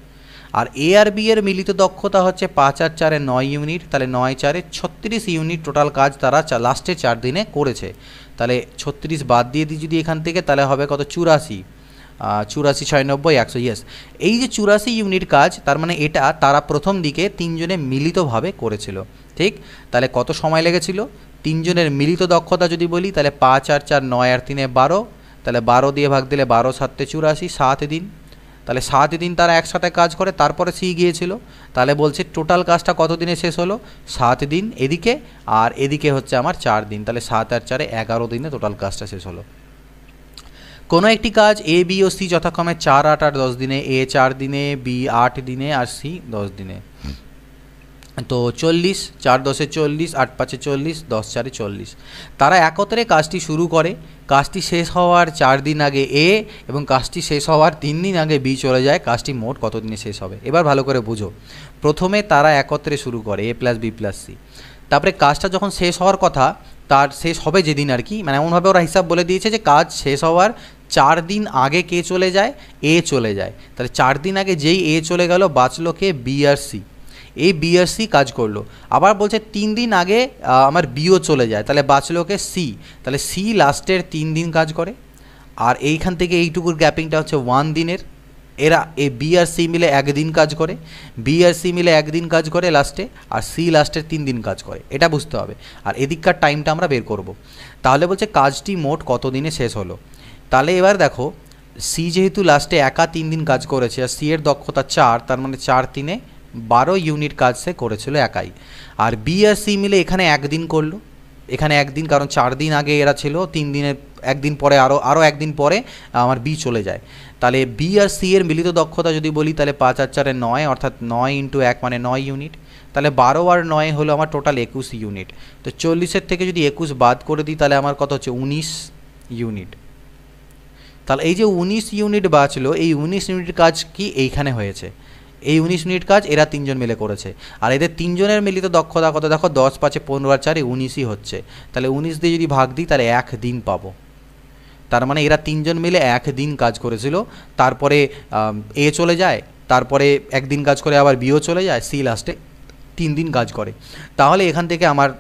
A: আর এ আর বি এর মিলিত দক্ষতা হচ্ছে পাঁচ আর চারে নয় ইউনিট তাহলে নয় চারে ছত্রিশ ইউনিট টোটাল কাজ তারা লাস্টে চার দিনে করেছে তাহলে ছত্রিশ বাদ দিয়ে দিই যদি এখান থেকে তাহলে হবে কত চুরাশি চুরাশি ছয় নব্বই একশো ইয়েস এই যে চুরাশি ইউনিট কাজ তার মানে এটা তারা প্রথম দিকে তিনজনে মিলিতভাবে করেছিল ঠিক তাহলে কত সময় লেগেছিল তিনজনের মিলিত দক্ষতা যদি বলি তাহলে পাঁচ আর চার নয় আর তিনে বারো তাহলে বারো দিয়ে ভাগ দিলে বারো সাতে চুরাশি সাত দিন তাহলে সাত দিন তারা একসাথে কাজ করে তারপরে সি গিয়েছিল তাহলে বলছে টোটাল কাজটা কত দিনে শেষ হলো সাত দিন এদিকে আর এদিকে হচ্ছে আমার চার দিন তাহলে সাত আর চারে এগারো দিনে টোটাল কাজটা শেষ হলো কোনো একটি কাজ এ বি ও সি যথাক্রমে চার আট আর দশ দিনে এ চার দিনে বি আট দিনে আর সি দশ দিনে তো চল্লিশ চার দশে চল্লিশ আট পাঁচে চল্লিশ দশ চারে চল্লিশ তারা একত্রে কাজটি শুরু করে কাজটি শেষ হওয়ার চার দিন আগে এ এবং কাজটি শেষ হওয়ার তিন দিন আগে বি চলে যায় কাজটি মোট কত দিনে শেষ হবে এবার ভালো করে বুঝো প্রথমে তারা একত্রে শুরু করে A plus B plus C তারপরে কাজটা যখন শেষ হওয়ার কথা তার শেষ হবে যেদিন আর কি মানে এমনভাবে ওরা হিসাব বলে দিয়েছে যে কাজ শেষ হওয়ার চার দিন আগে কে চলে যায় এ চলে যায় তাহলে চার দিন আগে যেই এ চলে গেল বাঁচলো কে বি আর সি এই বিএসসি কাজ করলো আবার বলছে তিন দিন আগে আমার বিও চলে যায় তাহলে বাঁচলোকে সি তাহলে সি লাস্টের তিন দিন কাজ করে আর এইখান থেকে এইটুকুর গ্যাপিংটা হচ্ছে ওয়ান দিনের এরা এ বি আর সি মিলে একদিন কাজ করে বি আর সি মিলে একদিন কাজ করে লাস্টে আর সি লাস্টের তিন দিন কাজ করে এটা বুঝতে হবে আর এদিককার টাইমটা আমরা বের করব। তাহলে বলছে কাজটি মোট কত দিনে শেষ হলো তাহলে এবার দেখো সি যেহেতু লাস্টে একা তিন দিন কাজ করেছে আর সি এর দক্ষতা চার তার মানে চার তিনে বারো ইউনিট কাজ সে করেছিল একাই আর বিএসসি মিলে এখানে একদিন করলো এখানে একদিন কারণ চার দিন আগে এরা ছিল তিন দিনের একদিন পরে আরও আরও একদিন পরে আমার বি চলে যায় তাহলে বি আর সি এর মিলিত দক্ষতা যদি বলি তাহলে পাঁচ আর চারে নয় অর্থাৎ নয় ইন্টু এক মানে নয় ইউনিট তাহলে বারো আর নয় হলো আমার টোটাল একুশ ইউনিট তো চল্লিশের থেকে যদি একুশ বাদ করে দিই তাহলে আমার কত হচ্ছে উনিশ ইউনিট তাহলে এই যে উনিশ ইউনিট বাঁচলো এই উনিশ ইউনিট কাজ কি এইখানে হয়েছে এই উনিশ মিনিট কাজ এরা তিনজন মিলে করেছে আর এদের তিনজনের মিলিত দক্ষতা কত দেখো দশ পাঁচে পনেরো আর চারে উনিশই হচ্ছে তাহলে উনিশ দিয়ে যদি ভাগ দিই তাহলে এক দিন পাবো তার মানে এরা তিনজন মিলে এক দিন কাজ করেছিল তারপরে এ চলে যায় তারপরে একদিন কাজ করে আবার বিও চলে যায় সি লাস্টে তিন দিন কাজ করে তাহলে এখান থেকে আমার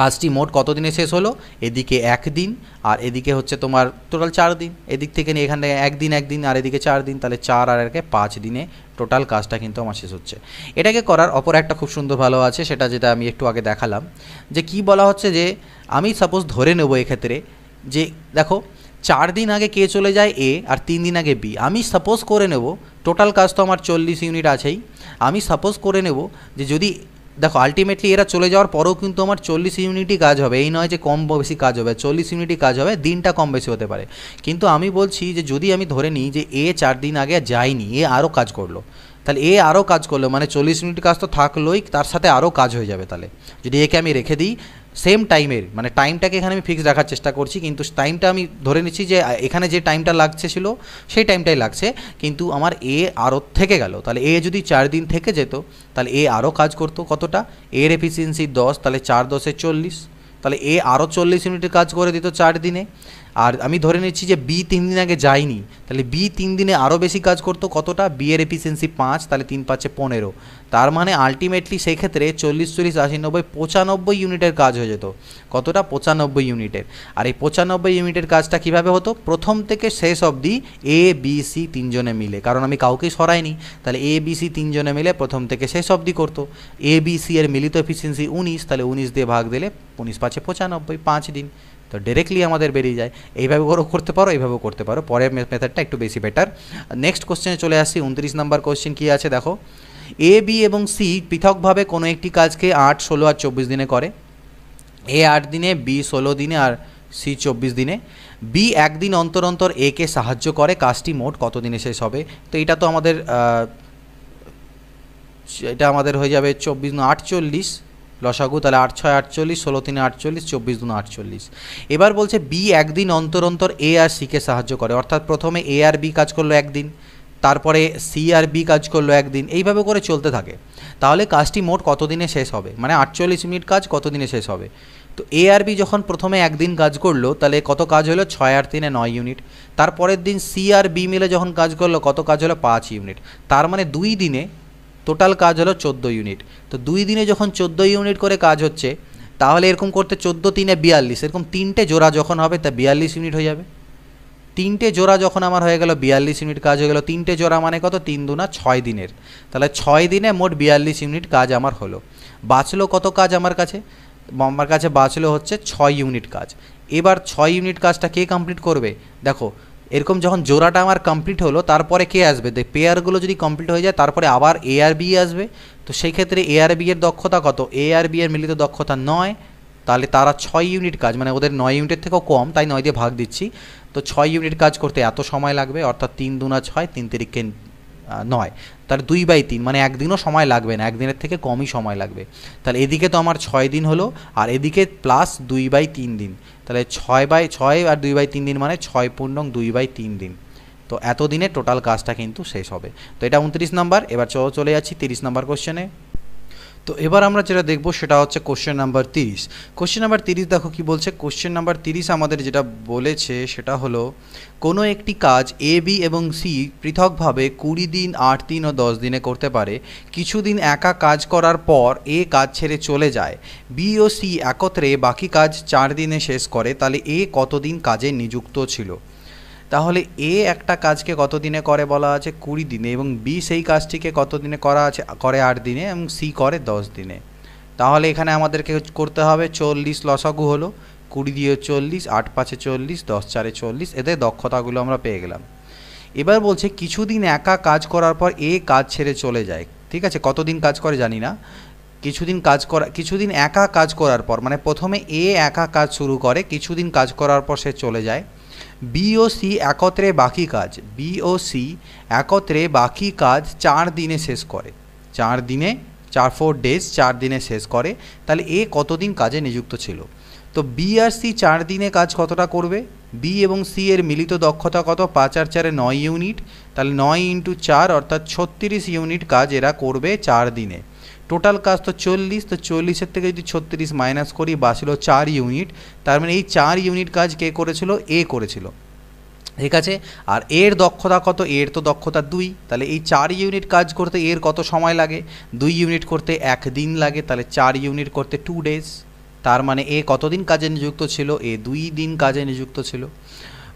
A: কাজটি মোট কতদিনে শেষ হলো এদিকে এক দিন আর এদিকে হচ্ছে তোমার টোটাল চার দিন এদিক থেকে নিয়ে এখান থেকে একদিন একদিন আর এদিকে চার দিন তাহলে চার আর একে পাঁচ দিনে টোটাল কাজটা কিন্তু আমার শেষ হচ্ছে এটাকে করার অপর একটা খুব সুন্দর ভালো আছে সেটা যেটা আমি একটু আগে দেখালাম যে কি বলা হচ্ছে যে আমি সাপোজ ধরে নেব এক্ষেত্রে যে দেখো চার দিন আগে কে চলে যায় এ আর তিন দিন আগে বি আমি সাপোজ করে নেব টোটাল কাজ তো আমার চল্লিশ ইউনিট আছেই আমি সাপোজ করে নেব যে যদি দেখো আলটিমেটলি এরা চলে যাওয়ার পরেও কিন্তু আমার চল্লিশ ইউনিটই কাজ হবে এই নয় যে কম বেশি কাজ হবে চল্লিশ ইউনিটই কাজ হবে দিনটা কম বেশি হতে পারে কিন্তু আমি বলছি যে যদি আমি ধরে নিই যে এ চার দিন আগে যায়নি এ আরও কাজ করলো তাহলে এ আরও কাজ করলো মানে চল্লিশ ইউনিট কাজ তো থাকলোই তার সাথে আরও কাজ হয়ে যাবে তাহলে যদি একে আমি রেখে দিই সেম টাইমের মানে টাইমটাকে এখানে আমি ফিক্স রাখার চেষ্টা করছি কিন্তু টাইমটা আমি ধরে নিচ্ছি যে এখানে যে টাইমটা লাগছে ছিল সেই টাইমটাই লাগছে কিন্তু আমার এ আরও থেকে গেল তাহলে এ যদি চার দিন থেকে যেত তাহলে এ আরও কাজ করতো কতটা এর এফিসিয়েন্সি দশ তাহলে চার দশে চল্লিশ তাহলে এ আরও চল্লিশ ইউনিটের কাজ করে দিত চার দিনে আর আমি ধরে নিচ্ছি যে বি তিন দিন আগে যাইনি তাহলে বি তিন দিনে আরও বেশি কাজ করতো কতটা বি এর এফিসিয়েন্সি পাঁচ তাহলে তিন পাঁচে পনেরো তার মানে আলটিমেটলি সেক্ষেত্রে চল্লিশ চল্লিশ আশি নব্বই পঁচানব্বই ইউনিটের কাজ হয়ে যেত কতটা পঁচানব্বই ইউনিটের আর এই পঁচানব্বই ইউনিটের কাজটা কিভাবে হতো প্রথম থেকে শেষ অবধি এ বি সি তিনজনে মিলে কারণ আমি কাউকেই সরাইনি তাহলে এ বি সি তিনজনে মিলে প্রথম থেকে শেষ অবধি করতো এ বি সি এর মিলিত এফিসিয়েন্সি উনিশ তাহলে উনিশ দিয়ে ভাগ দিলে উনিশ পাঁচে পঁচানব্বই পাঁচ দিন তো ডিরেক্টলি আমাদের বেরিয়ে যায় এইভাবে ওরও করতে পারো এইভাবেও করতে পারো পরের মেথডটা একটু বেশি বেটার নেক্সট কোশ্চেনে চলে আসি উনত্রিশ নাম্বার কোশ্চেন কী আছে দেখো এ বি এবং সি পৃথকভাবে কোনো একটি কাজকে আট ষোলো আর চব্বিশ দিনে করে এ আট দিনে বি ষোলো দিনে আর সি চব্বিশ দিনে বি একদিন অন্তর অন্তর এ কে সাহায্য করে কাজটি মোট কত দিনে শেষ হবে তো এটা তো আমাদের এটা আমাদের হয়ে যাবে চব্বিশ আটচল্লিশ লসাগু তাহলে আট ছয় আটচল্লিশ ষোলো তিনে আটচল্লিশ চব্বিশ দুন আটচল্লিশ এবার বলছে বি একদিন অন্তর অন্তর এ আর সিকে সাহায্য করে অর্থাৎ প্রথমে এ আর বি কাজ করলো একদিন তারপরে সি আর বি কাজ করলো একদিন এইভাবে করে চলতে থাকে তাহলে কাজটি মোট কতদিনে শেষ হবে মানে আটচল্লিশ মিনিট কাজ কতদিনে শেষ হবে তো এ আর বি যখন প্রথমে একদিন কাজ করলো তাহলে কত কাজ হলো ছয় আর তিনে নয় ইউনিট তারপরের দিন সি আর বি মিলে যখন কাজ করলো কত কাজ হলো পাঁচ ইউনিট তার মানে দুই দিনে টোটাল কাজ হলো চোদ্দো ইউনিট তো দুই দিনে যখন চোদ্দো ইউনিট করে কাজ হচ্ছে তাহলে এরকম করতে চোদ্দো তিনে বিয়াল্লিশ এরকম তিনটে জোড়া যখন হবে তা বিয়াল্লিশ ইউনিট হয়ে যাবে তিনটে জোড়া যখন আমার হয়ে গেল বিয়াল্লিশ ইউনিট কাজ হয়ে গেল তিনটে জোড়া মানে কত তিন দুনা ছয় দিনের তাহলে ছয় দিনে মোট বিয়াল্লিশ ইউনিট কাজ আমার হলো বাঁচলো কত কাজ আমার কাছে আমার কাছে বাঁচলো হচ্ছে ছয় ইউনিট কাজ এবার ছয় ইউনিট কাজটা কে কমপ্লিট করবে দেখো এরকম যখন জোড়াটা আমার কমপ্লিট হলো তারপরে কে আসবে দেখ পেয়ারগুলো যদি কমপ্লিট হয়ে যায় তারপরে আবার এ আর বি আসবে তো সেই ক্ষেত্রে এ আর বি এর দক্ষতা কত এ আর বি এর মিলিত দক্ষতা নয় তাহলে তারা ছয় ইউনিট কাজ মানে ওদের নয় ইউনিটের থেকেও কম তাই নয় দিয়ে ভাগ দিচ্ছি তো ছয় ইউনিট কাজ করতে এত সময় লাগবে অর্থাৎ তিন দুনা ছয় তিন তারিখকে নয় তার দুই বাই তিন মানে একদিনও সময় লাগবে না একদিনের থেকে কমই সময় লাগবে তাহলে এদিকে তো আমার ছয় দিন হলো আর এদিকে প্লাস দুই বাই তিন দিন তাহলে ছয় বাই ছয় আর দুই বাই তিন দিন মানে ছয় পূর্ণ দুই বাই তিন দিন তো এতদিনে টোটাল কাজটা কিন্তু শেষ হবে তো এটা উনত্রিশ নাম্বার এবার চলে যাচ্ছি তিরিশ নম্বর কোশ্চেনে তো এবার আমরা যেটা দেখব সেটা হচ্ছে কোশ্চেন নাম্বার তিরিশ কোশ্চেন নাম্বার তিরিশ দেখো কি বলছে কোশ্চেন নাম্বার তিরিশ আমাদের যেটা বলেছে সেটা হলো কোনো একটি কাজ এ বি এবং সি পৃথকভাবে কুড়ি দিন আট দিন ও দশ দিনে করতে পারে কিছুদিন একা কাজ করার পর এ কাজ ছেড়ে চলে যায় বি ও সি একত্রে বাকি কাজ চার দিনে শেষ করে তাহলে এ কতদিন কাজে নিযুক্ত ছিল তাহলে এ একটা কাজকে কত দিনে করে বলা আছে কুড়ি দিনে এবং বি সেই কাজটিকে কত দিনে করা আছে করে আট দিনে এবং সি করে দশ দিনে তাহলে এখানে আমাদেরকে করতে হবে চল্লিশ লসাগু হলো কুড়ি দিয়ে চল্লিশ আট পাঁচে চল্লিশ দশ চারে চল্লিশ এদের দক্ষতাগুলো আমরা পেয়ে গেলাম এবার বলছে কিছুদিন একা কাজ করার পর এ কাজ ছেড়ে চলে যায় ঠিক আছে কতদিন কাজ করে জানি না কিছুদিন কাজ করা কিছুদিন একা কাজ করার পর মানে প্রথমে এ একা কাজ শুরু করে কিছুদিন কাজ করার পর সে চলে যায় বিওসি একত্রে বাকি কাজ বিওসি একত্রে বাকি কাজ চার দিনে শেষ করে চার দিনে চার ফোর ডেজ চার দিনে শেষ করে তাহলে এ কতদিন কাজে নিযুক্ত ছিল তো বি আর সি চার দিনে কাজ কতটা করবে বি এবং সি এর মিলিত দক্ষতা কত পাঁচ আর চারে নয় ইউনিট তাহলে নয় ইন্টু চার অর্থাৎ ছত্রিশ ইউনিট কাজ এরা করবে চার দিনে টোটাল কাজ তো চল্লিশ তো চল্লিশের থেকে যদি ছত্রিশ মাইনাস করি বাঁচলো চার ইউনিট তার মানে এই চার ইউনিট কাজ কে করেছিল এ করেছিল ঠিক আছে আর এর দক্ষতা কত এর তো দক্ষতা দুই তাহলে এই চার ইউনিট কাজ করতে এর কত সময় লাগে দুই ইউনিট করতে এক দিন লাগে তাহলে চার ইউনিট করতে টু ডেজ তার মানে এ কতদিন কাজে নিযুক্ত ছিল এ দুই দিন কাজে নিযুক্ত ছিল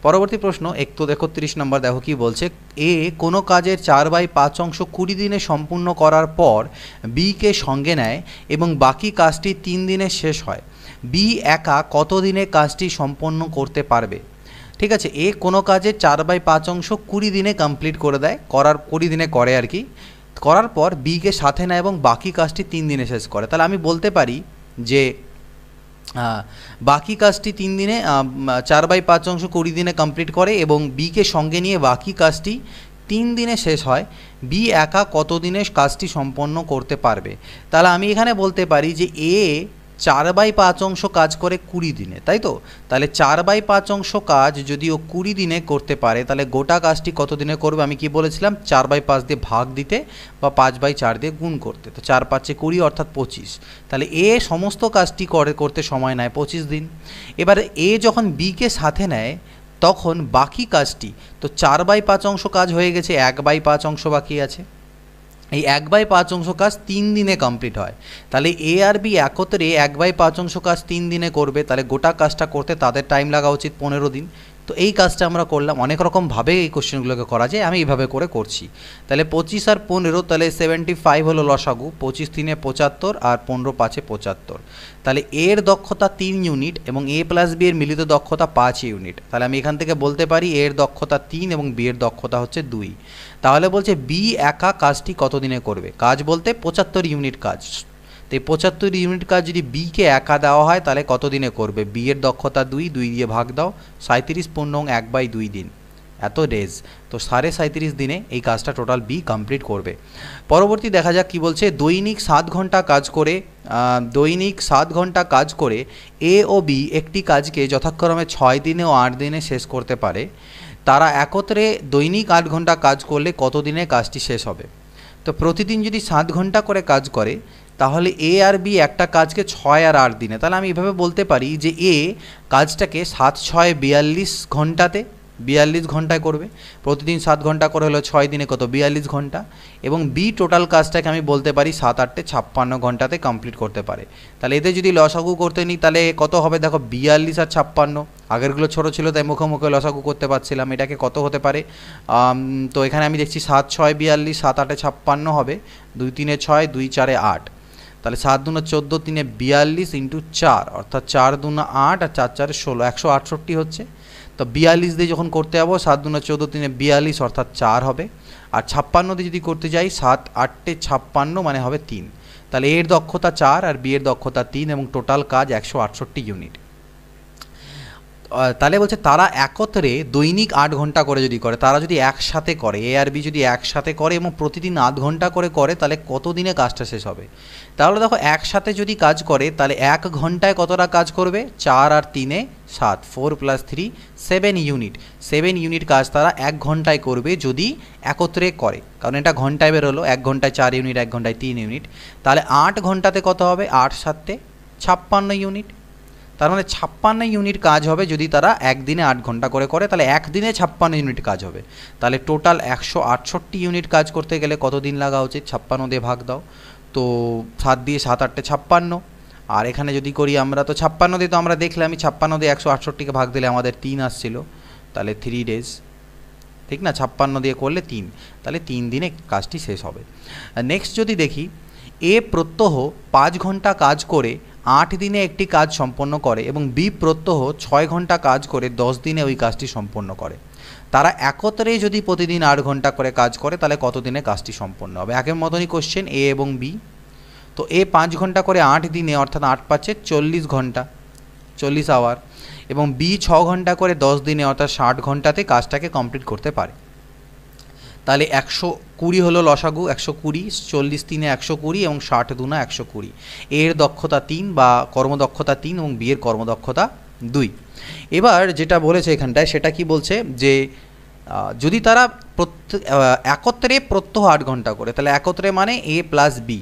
A: পরবর্তী প্রশ্ন একতো একত্রিশ নম্বর দেখো কি বলছে এ কোনো কাজের চার বাই পাঁচ অংশ কুড়ি দিনে সম্পূর্ণ করার পর বিকে সঙ্গে নেয় এবং বাকি কাজটি তিন দিনে শেষ হয় বি একা কত দিনে কাজটি সম্পন্ন করতে পারবে ঠিক আছে এ কোনো কাজের চার বাই পাঁচ অংশ কুড়ি দিনে কমপ্লিট করে দেয় করার কুড়ি দিনে করে আর কি করার পর বিকে সাথে নেয় এবং বাকি কাজটি তিন দিনে শেষ করে তাহলে আমি বলতে পারি যে বাকি কাজটি তিন দিনে চার বাই পাঁচ অংশ কুড়ি দিনে কমপ্লিট করে এবং বিকে সঙ্গে নিয়ে বাকি কাজটি তিন দিনে শেষ হয় বি একা কত দিনে কাজটি সম্পন্ন করতে পারবে তাহলে আমি এখানে বলতে পারি যে এ চার বাই পাঁচ অংশ কাজ করে কুড়ি দিনে তাই তো তাহলে চার বাই পাঁচ অংশ কাজ যদি ও কুড়ি দিনে করতে পারে তাহলে গোটা কাজটি কত দিনে করবে আমি কি বলেছিলাম চার বাই পাঁচ দিয়ে ভাগ দিতে বা পাঁচ বাই চার দিয়ে গুণ করতে তো চার পাঁচে কুড়ি অর্থাৎ পঁচিশ তাহলে এ সমস্ত কাজটি করে করতে সময় নেয় পঁচিশ দিন এবার এ যখন বিকে সাথে নেয় তখন বাকি কাজটি তো চার বাই পাঁচ অংশ কাজ হয়ে গেছে এক বাই পাঁচ অংশ বাকি আছে এই এক বাই পাঁচ অংশ কাজ তিন দিনে কমপ্লিট হয় তাহলে এ আর বি একত্রে এক বাই পাঁচ অংশ কাজ তিন দিনে করবে তাহলে গোটা কাজটা করতে তাদের টাইম লাগা উচিত পনেরো দিন তো এই কাজটা আমরা করলাম অনেক রকমভাবে এই কোশ্চেনগুলোকে করা যায় আমি এইভাবে করে করছি তাহলে পঁচিশ আর পনেরো তাহলে সেভেন্টি ফাইভ হলো লসাগু পঁচিশ তিনে পঁচাত্তর আর পনেরো পাঁচে পঁচাত্তর তাহলে এর দক্ষতা তিন ইউনিট এবং এ প্লাস বি এর মিলিত দক্ষতা পাঁচ ইউনিট তাহলে আমি এখান থেকে বলতে পারি এর দক্ষতা তিন এবং বি এর দক্ষতা হচ্ছে দুই তাহলে বলছে বি একা কাজটি কতদিনে করবে কাজ বলতে পঁচাত্তর ইউনিট কাজ তো এই পঁচাত্তর ইউনিট কাজ যদি বিকে একা দেওয়া হয় তাহলে কত দিনে করবে বি এর দক্ষতা দুই দুই দিয়ে ভাগ দাও সাঁত্রিশ পূর্ণং এক বাই দুই দিন এত ডেজ তো সাড়ে সাঁত্রিশ দিনে এই কাজটা টোটাল বি কমপ্লিট করবে পরবর্তী দেখা যাক কি বলছে দৈনিক সাত ঘন্টা কাজ করে দৈনিক সাত ঘন্টা কাজ করে এ ও বি একটি কাজকে যথাক্রমে ছয় দিনে ও আট দিনে শেষ করতে পারে তারা একত্রে দৈনিক আট ঘন্টা কাজ করলে কত দিনে কাজটি শেষ হবে তো প্রতিদিন যদি সাত ঘন্টা করে কাজ করে তাহলে এ আর বি একটা কাজকে ছয় আর আট দিনে তাহলে আমি এভাবে বলতে পারি যে এ কাজটাকে সাত ছয় বিয়াল্লিশ ঘন্টাতে বিয়াল্লিশ ঘন্টায় করবে প্রতিদিন সাত ঘন্টা করে হলো ছয় দিনে কত বিয়াল্লিশ ঘন্টা এবং বি টোটাল কাজটাকে আমি বলতে পারি সাত আটটে ছাপ্পান্ন ঘন্টাতে কমপ্লিট করতে পারে তাহলে এতে যদি লসাগু করতে নিই তাহলে কত হবে দেখো বিয়াল্লিশ আর ছাপ্পান্ন আগেরগুলো ছোটো ছিল তাই মুখে মুখে লসাগু করতে পারছিলাম এটাকে কত হতে পারে তো এখানে আমি দেখছি সাত ছয় বিয়াল্লিশ সাত আটে ছাপ্পান্ন হবে দুই তিনে ছয় দুই চারে আট তাহলে সাত দুনা চোদ্দো তিনে বিয়াল্লিশ ইন্টু চার অর্থাৎ চার দুনা আট আর চার চারে ষোলো একশো আটষট্টি হচ্ছে তো বিয়াল্লিশ দিয়ে যখন করতে যাবো সাত দুনা চোদ্দো তিনে বিয়াল্লিশ অর্থাৎ চার হবে আর ছাপ্পান্ন দিয়ে যদি করতে যাই সাত আটটে ছাপ্পান্ন মানে হবে তিন তাহলে এর দক্ষতা চার আর বিয়ের দক্ষতা তিন এবং টোটাল কাজ একশো আটষট্টি ইউনিট তাহলে বলছে তারা একত্রে দৈনিক আট ঘন্টা করে যদি করে তারা যদি একসাথে করে এআরবি যদি একসাথে করে এবং প্রতিদিন আধ ঘন্টা করে করে তাহলে কত দিনে কাজটা শেষ হবে তাহলে দেখো একসাথে যদি কাজ করে তাহলে এক ঘন্টায় কতটা কাজ করবে চার আর তিনে সাত four plus three seven unit seven unit কাজ তারা এক ঘন্টায় করবে যদি একত্রে করে কারণ এটা ঘন্টায় বেরোলো এক ঘন্টায় চার ইউনিট এক ঘন্টায় তিন ইউনিট তাহলে আট ঘন্টাতে কত হবে আট সাতে ছাপ্পান্ন ইউনিট তার মানে ছাপ্পান্ন ইউনিট কাজ হবে যদি তারা একদিনে আট ঘন্টা করে করে তাহলে একদিনে ছাপ্পান্ন ইউনিট কাজ হবে তাহলে টোটাল একশো আটষট্টি ইউনিট কাজ করতে গেলে কত দিন লাগা উচিত ছাপ্পান্ন দিয়ে ভাগ দাও তো সাত দিয়ে সাত আটটে ছাপ্পান্ন আর এখানে যদি করি আমরা তো ছাপ্পান্ন দিয়ে তো আমরা দেখলে আমি ছাপ্পান্ন দিয়ে একশো আটষট্টিকে ভাগ দিলে আমাদের তিন আসছিল তাহলে থ্রি ডেজ ঠিক না ছাপ্পান্ন দিয়ে করলে তিন তাহলে তিন দিনে কাজটি শেষ হবে নেক্সট যদি দেখি এ প্রত্যহ পাঁচ ঘন্টা কাজ করে আট দিনে একটি কাজ সম্পন্ন করে এবং বি প্রত্যহ ছয় ঘন্টা কাজ করে দশ দিনে ওই কাজটি সম্পন্ন করে তারা একত্রে যদি প্রতিদিন আট ঘন্টা করে কাজ করে তাহলে কত দিনে কাজটি সম্পন্ন হবে একের মতনই কোশ্চেন এ এবং বি তো এ পাঁচ ঘন্টা করে আট দিনে অর্থাৎ আট পাঁচে চল্লিশ ঘন্টা চল্লিশ আওয়ার এবং বি ছ ঘন্টা করে দশ দিনে অর্থাৎ ষাট ঘন্টাতে কাজটাকে কমপ্লিট করতে পারে তাহলে একশো কুড়ি হলো লসাগু একশো কুড়ি চল্লিশ তিনে একশো কুড়ি এবং ষাট দুনা একশো কুড়ি এর দক্ষতা তিন বা কর্মদক্ষতা তিন এবং বিয়ের কর্মদক্ষতা দুই এবার যেটা বলেছে এখানটায় সেটা কি বলছে যে যদি তারা একত্রে প্রত্যহ আট ঘন্টা করে তাহলে একত্রে মানে এ প্লাস বি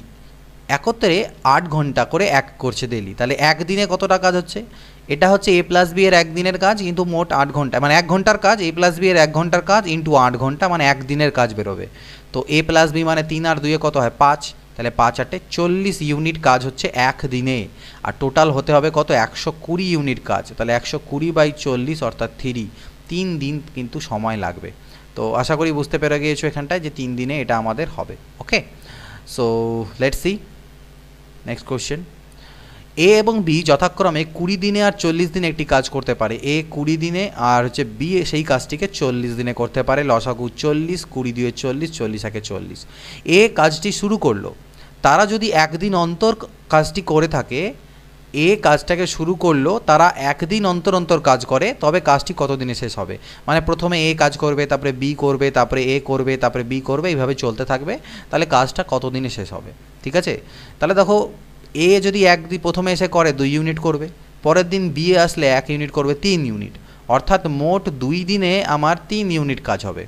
A: একত্রে আট ঘন্টা করে এক করছে ডেলি তাহলে একদিনে কতটা কাজ হচ্ছে এটা হচ্ছে এ প্লাস বি এর একদিনের কাজ কিন্তু মোট আট ঘন্টা মানে এক ঘন্টার কাজ এ প্লাস বি এর এক ঘন্টার কাজ ইন্টু আট ঘন্টা মানে একদিনের কাজ বেরোবে তো এ প্লাস বি মানে তিন আর দুয়ে কত হয় পাঁচ তাহলে পাঁচ আটে চল্লিশ ইউনিট কাজ হচ্ছে এক দিনে আর টোটাল হতে হবে কত একশো কুড়ি ইউনিট কাজ তাহলে একশো কুড়ি বাই চল্লিশ অর্থাৎ থ্রি তিন দিন কিন্তু সময় লাগবে তো আশা করি বুঝতে পেরে গিয়েছো এখানটায় যে তিন দিনে এটা আমাদের হবে okay so let's see next question A এবং বি যথাক্রমে কুড়ি দিনে আর চল্লিশ দিনে একটি কাজ করতে পারে এ কুড়ি দিনে আর হচ্ছে বি সেই কাজটিকে চল্লিশ দিনে করতে পারে লসাগু চল্লিশ কুড়ি দুয়ে চল্লিশ চল্লিশ একে চল্লিশ এ কাজটি শুরু করলো তারা যদি একদিন অন্তর কাজটি করে থাকে এ কাজটাকে শুরু করলো তারা একদিন অন্তর অন্তর কাজ করে তবে কাজটি কতদিনে শেষ হবে মানে প্রথমে এ কাজ করবে তারপরে বি করবে তারপরে এ করবে তারপরে বি করবে এইভাবে চলতে থাকবে তাহলে কাজটা কতদিনে শেষ হবে ঠিক আছে তাহলে দেখো এ যদি এক দুই প্রথমে এসে করে দুই ইউনিট করবে পরের দিন বি আসলে এক ইউনিট করবে তিন ইউনিট অর্থাৎ মোট দুই দিনে আমার তিন ইউনিট কাজ হবে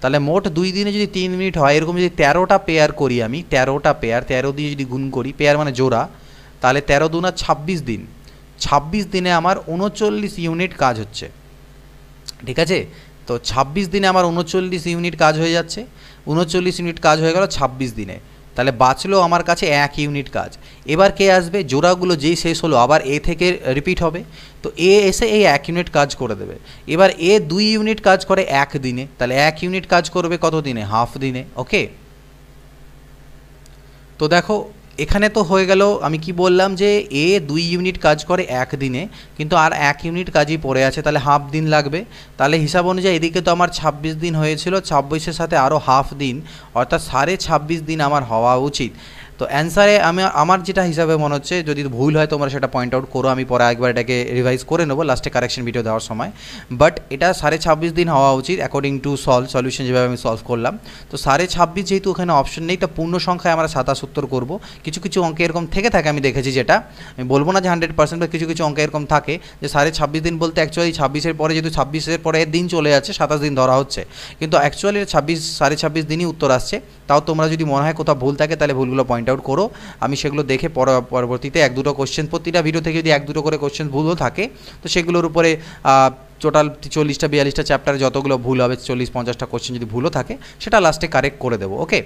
A: তাহলে মোট দুই দিনে যদি তিন মিনিট হয় এরকম যদি তেরোটা পেয়ার করি আমি তেরোটা পেয়ার তেরো দিয়ে যদি গুণ করি পেয়ার মানে জোড়া তাহলে তেরো দুনা ছাব্বিশ দিন ছাব্বিশ দিনে আমার উনচল্লিশ ইউনিট কাজ হচ্ছে ঠিক আছে তো ছাব্বিশ দিনে আমার উনচল্লিশ ইউনিট কাজ হয়ে যাচ্ছে উনচল্লিশ ইউনিট কাজ হয়ে গেল ছাব্বিশ দিনে তাহলে বাঁচলো আমার কাছে এক ইউনিট কাজ এবার কে আসবে জোড়াগুলো যেই শেষ হলো আবার এ থেকে রিপিট হবে তো এ এসে এই এক ইউনিট কাজ করে দেবে এবার এ দুই ইউনিট কাজ করে এক দিনে তাহলে এক ইউনিট কাজ করবে কত দিনে হাফ দিনে ওকে তো দেখো এখানে তো হয়ে গেল আমি কি বললাম যে এ দুই ইউনিট কাজ করে এক দিনে কিন্তু আর এক ইউনিট কাজই পড়ে আছে তাহলে হাফ দিন লাগবে তাহলে হিসাব অনুযায়ী এদিকে তো আমার ছাব্বিশ দিন হয়েছিল ছাব্বিশের সাথে আরও হাফ দিন অর্থাৎ সাড়ে ছাব্বিশ দিন আমার হওয়া উচিত তো অ্যান্সারে আমি আমার যেটা হিসাবে মনে হচ্ছে যদি ভুল হয় তোমরা সেটা পয়েন্ট আউট করো আমি পরে একবার এটাকে রিভাইজ করে নেবো লাস্টে কারেকশন ভিডিও দেওয়ার সময় বাট এটা সাড়ে ছাব্বিশ দিন হওয়া উচিত অ্যাকর্ডিং টু সলভ সলিউশন যেভাবে আমি সলভ করলাম তো সাড়ে ছাব্বিশ যেহেতু ওখানে অপশন নেই তা পূর্ণ সংখ্যায় আমরা সাতাশ উত্তর করবো কিছু কিছু অঙ্কে এরকম থেকে থাকে আমি দেখেছি যেটা আমি বলবো না যে হান্ড্রেড পার্সেন্ট বা কিছু কিছু অঙ্কে এরকম থাকে যে সাড়ে ছাব্বিশ দিন বলতে অ্যাকচুয়ালি ছাব্বিশের পরে যেহেতু ছাব্বিশের পরে দিন চলে যাচ্ছে সাতাশ দিন ধরা হচ্ছে কিন্তু অ্যাকচুয়ালি ছাব্বিশ সাড়ে ছাব্বিশ দিনই উত্তর আসছে তাও তোমরা যদি মনে হয় কোথাও ভুল থাকে তাহলে ভুলগুলো পয়েন্ট পয়েন্ট আউট করো আমি সেগুলো দেখে পরবর্তীতে এক দুটো কোশ্চেন প্রতিটা ভিডিও থেকে যদি এক দুটো করে কোশ্চেন ভুলও থাকে তো সেগুলোর উপরে টোটাল চল্লিশটা বিয়াল্লিশটা চ্যাপ্টারে যতগুলো ভুল হবে চল্লিশ পঞ্চাশটা কোশ্চেন যদি ভুলও থাকে সেটা লাস্টে কারেক্ট করে দেবো ওকে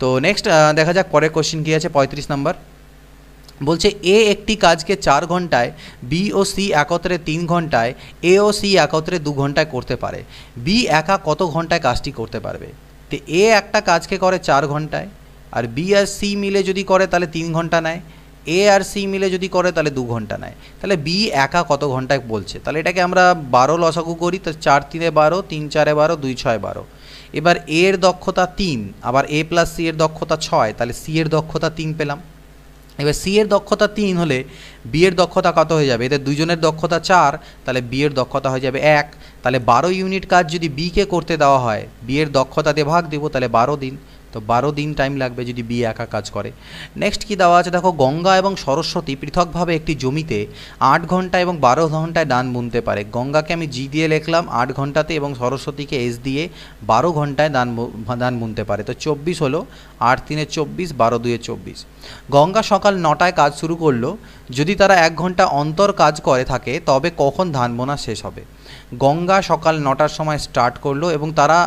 A: তো নেক্সট দেখা যাক পরের কোশ্চেন কী আছে পঁয়ত্রিশ নম্বর বলছে এ একটি কাজকে চার ঘন্টায় বি ও সি একত্রে তিন ঘন্টায় এ ও সি একত্রে দু ঘন্টায় করতে পারে বি একা কত ঘন্টায় কাজটি করতে পারবে তো এ একটা কাজকে করে চার ঘন্টায় আর বি আর সি মিলে যদি করে তাহলে তিন ঘন্টা নেয় এ আর সি মিলে যদি করে তাহলে দু ঘন্টা নেয় তাহলে বি একা কত ঘন্টায় বলছে তাহলে এটাকে আমরা বারো লসাগু করি তো চার তিনে বারো তিন চারে বারো দুই ছয় বারো এবার এর দক্ষতা তিন আবার এ প্লাস সি এর দক্ষতা ছয় তাহলে সি এর দক্ষতা তিন পেলাম এবার সি এর দক্ষতা তিন হলে বি এর দক্ষতা কত হয়ে যাবে এদের দুজনের দক্ষতা চার তাহলে বি এর দক্ষতা হয়ে যাবে এক তাহলে বারো ইউনিট কাজ যদি বিকে করতে দেওয়া হয় বি এর দক্ষতা দিয়ে ভাগ দেবো তাহলে বারো দিন তো বারো দিন টাইম লাগবে যদি বিয়ে একা কাজ করে নেক্সট কি দেওয়া আছে দেখো গঙ্গা এবং সরস্বতী পৃথকভাবে একটি জমিতে আট ঘন্টা এবং বারো ঘন্টায় ধান বুনতে পারে গঙ্গাকে আমি জি দিয়ে লিখলাম আট ঘন্টাতে এবং সরস্বতীকে এস দিয়ে বারো ঘন্টায় ধান ধান বুনতে পারে তো চব্বিশ হলো আট তিনে চব্বিশ বারো দুয়ে চব্বিশ গঙ্গা সকাল নটায় কাজ শুরু করলো যদি তারা এক ঘন্টা অন্তর কাজ করে থাকে তবে কখন ধান বোনা শেষ হবে গঙ্গা সকাল নটার সময় স্টার্ট করলো এবং তারা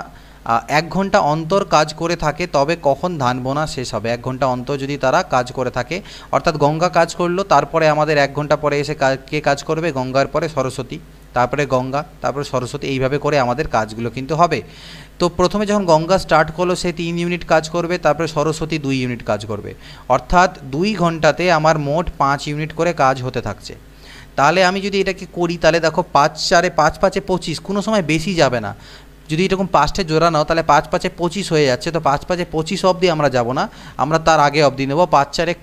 A: এক ঘন্টা অন্তর কাজ করে থাকে তবে কখন ধান বোনা শেষ হবে এক ঘন্টা অন্তর যদি তারা কাজ করে থাকে অর্থাৎ গঙ্গা কাজ করলো তারপরে আমাদের এক ঘন্টা পরে এসে কে কাজ করবে গঙ্গার পরে সরস্বতী তারপরে গঙ্গা তারপরে সরস্বতী এইভাবে করে আমাদের কাজগুলো কিন্তু হবে তো প্রথমে যখন গঙ্গা স্টার্ট করলো সে তিন ইউনিট কাজ করবে তারপরে সরস্বতী দুই ইউনিট কাজ করবে অর্থাৎ দুই ঘন্টাতে আমার মোট পাঁচ ইউনিট করে কাজ হতে থাকছে তাহলে আমি যদি এটাকে করি তাহলে দেখো পাঁচ চারে পাঁচ পাঁচে পঁচিশ কোনো সময় বেশি যাবে না যদি এরকম পাঁচটা জোড়া নাও তাহলে পাঁচ পাঁচে পঁচিশ হয়ে যাচ্ছে তো পাঁচ পাঁচে পঁচিশ অবধি আমরা যাব না আমরা তার আগে অবধি নেব পাঁচ চারে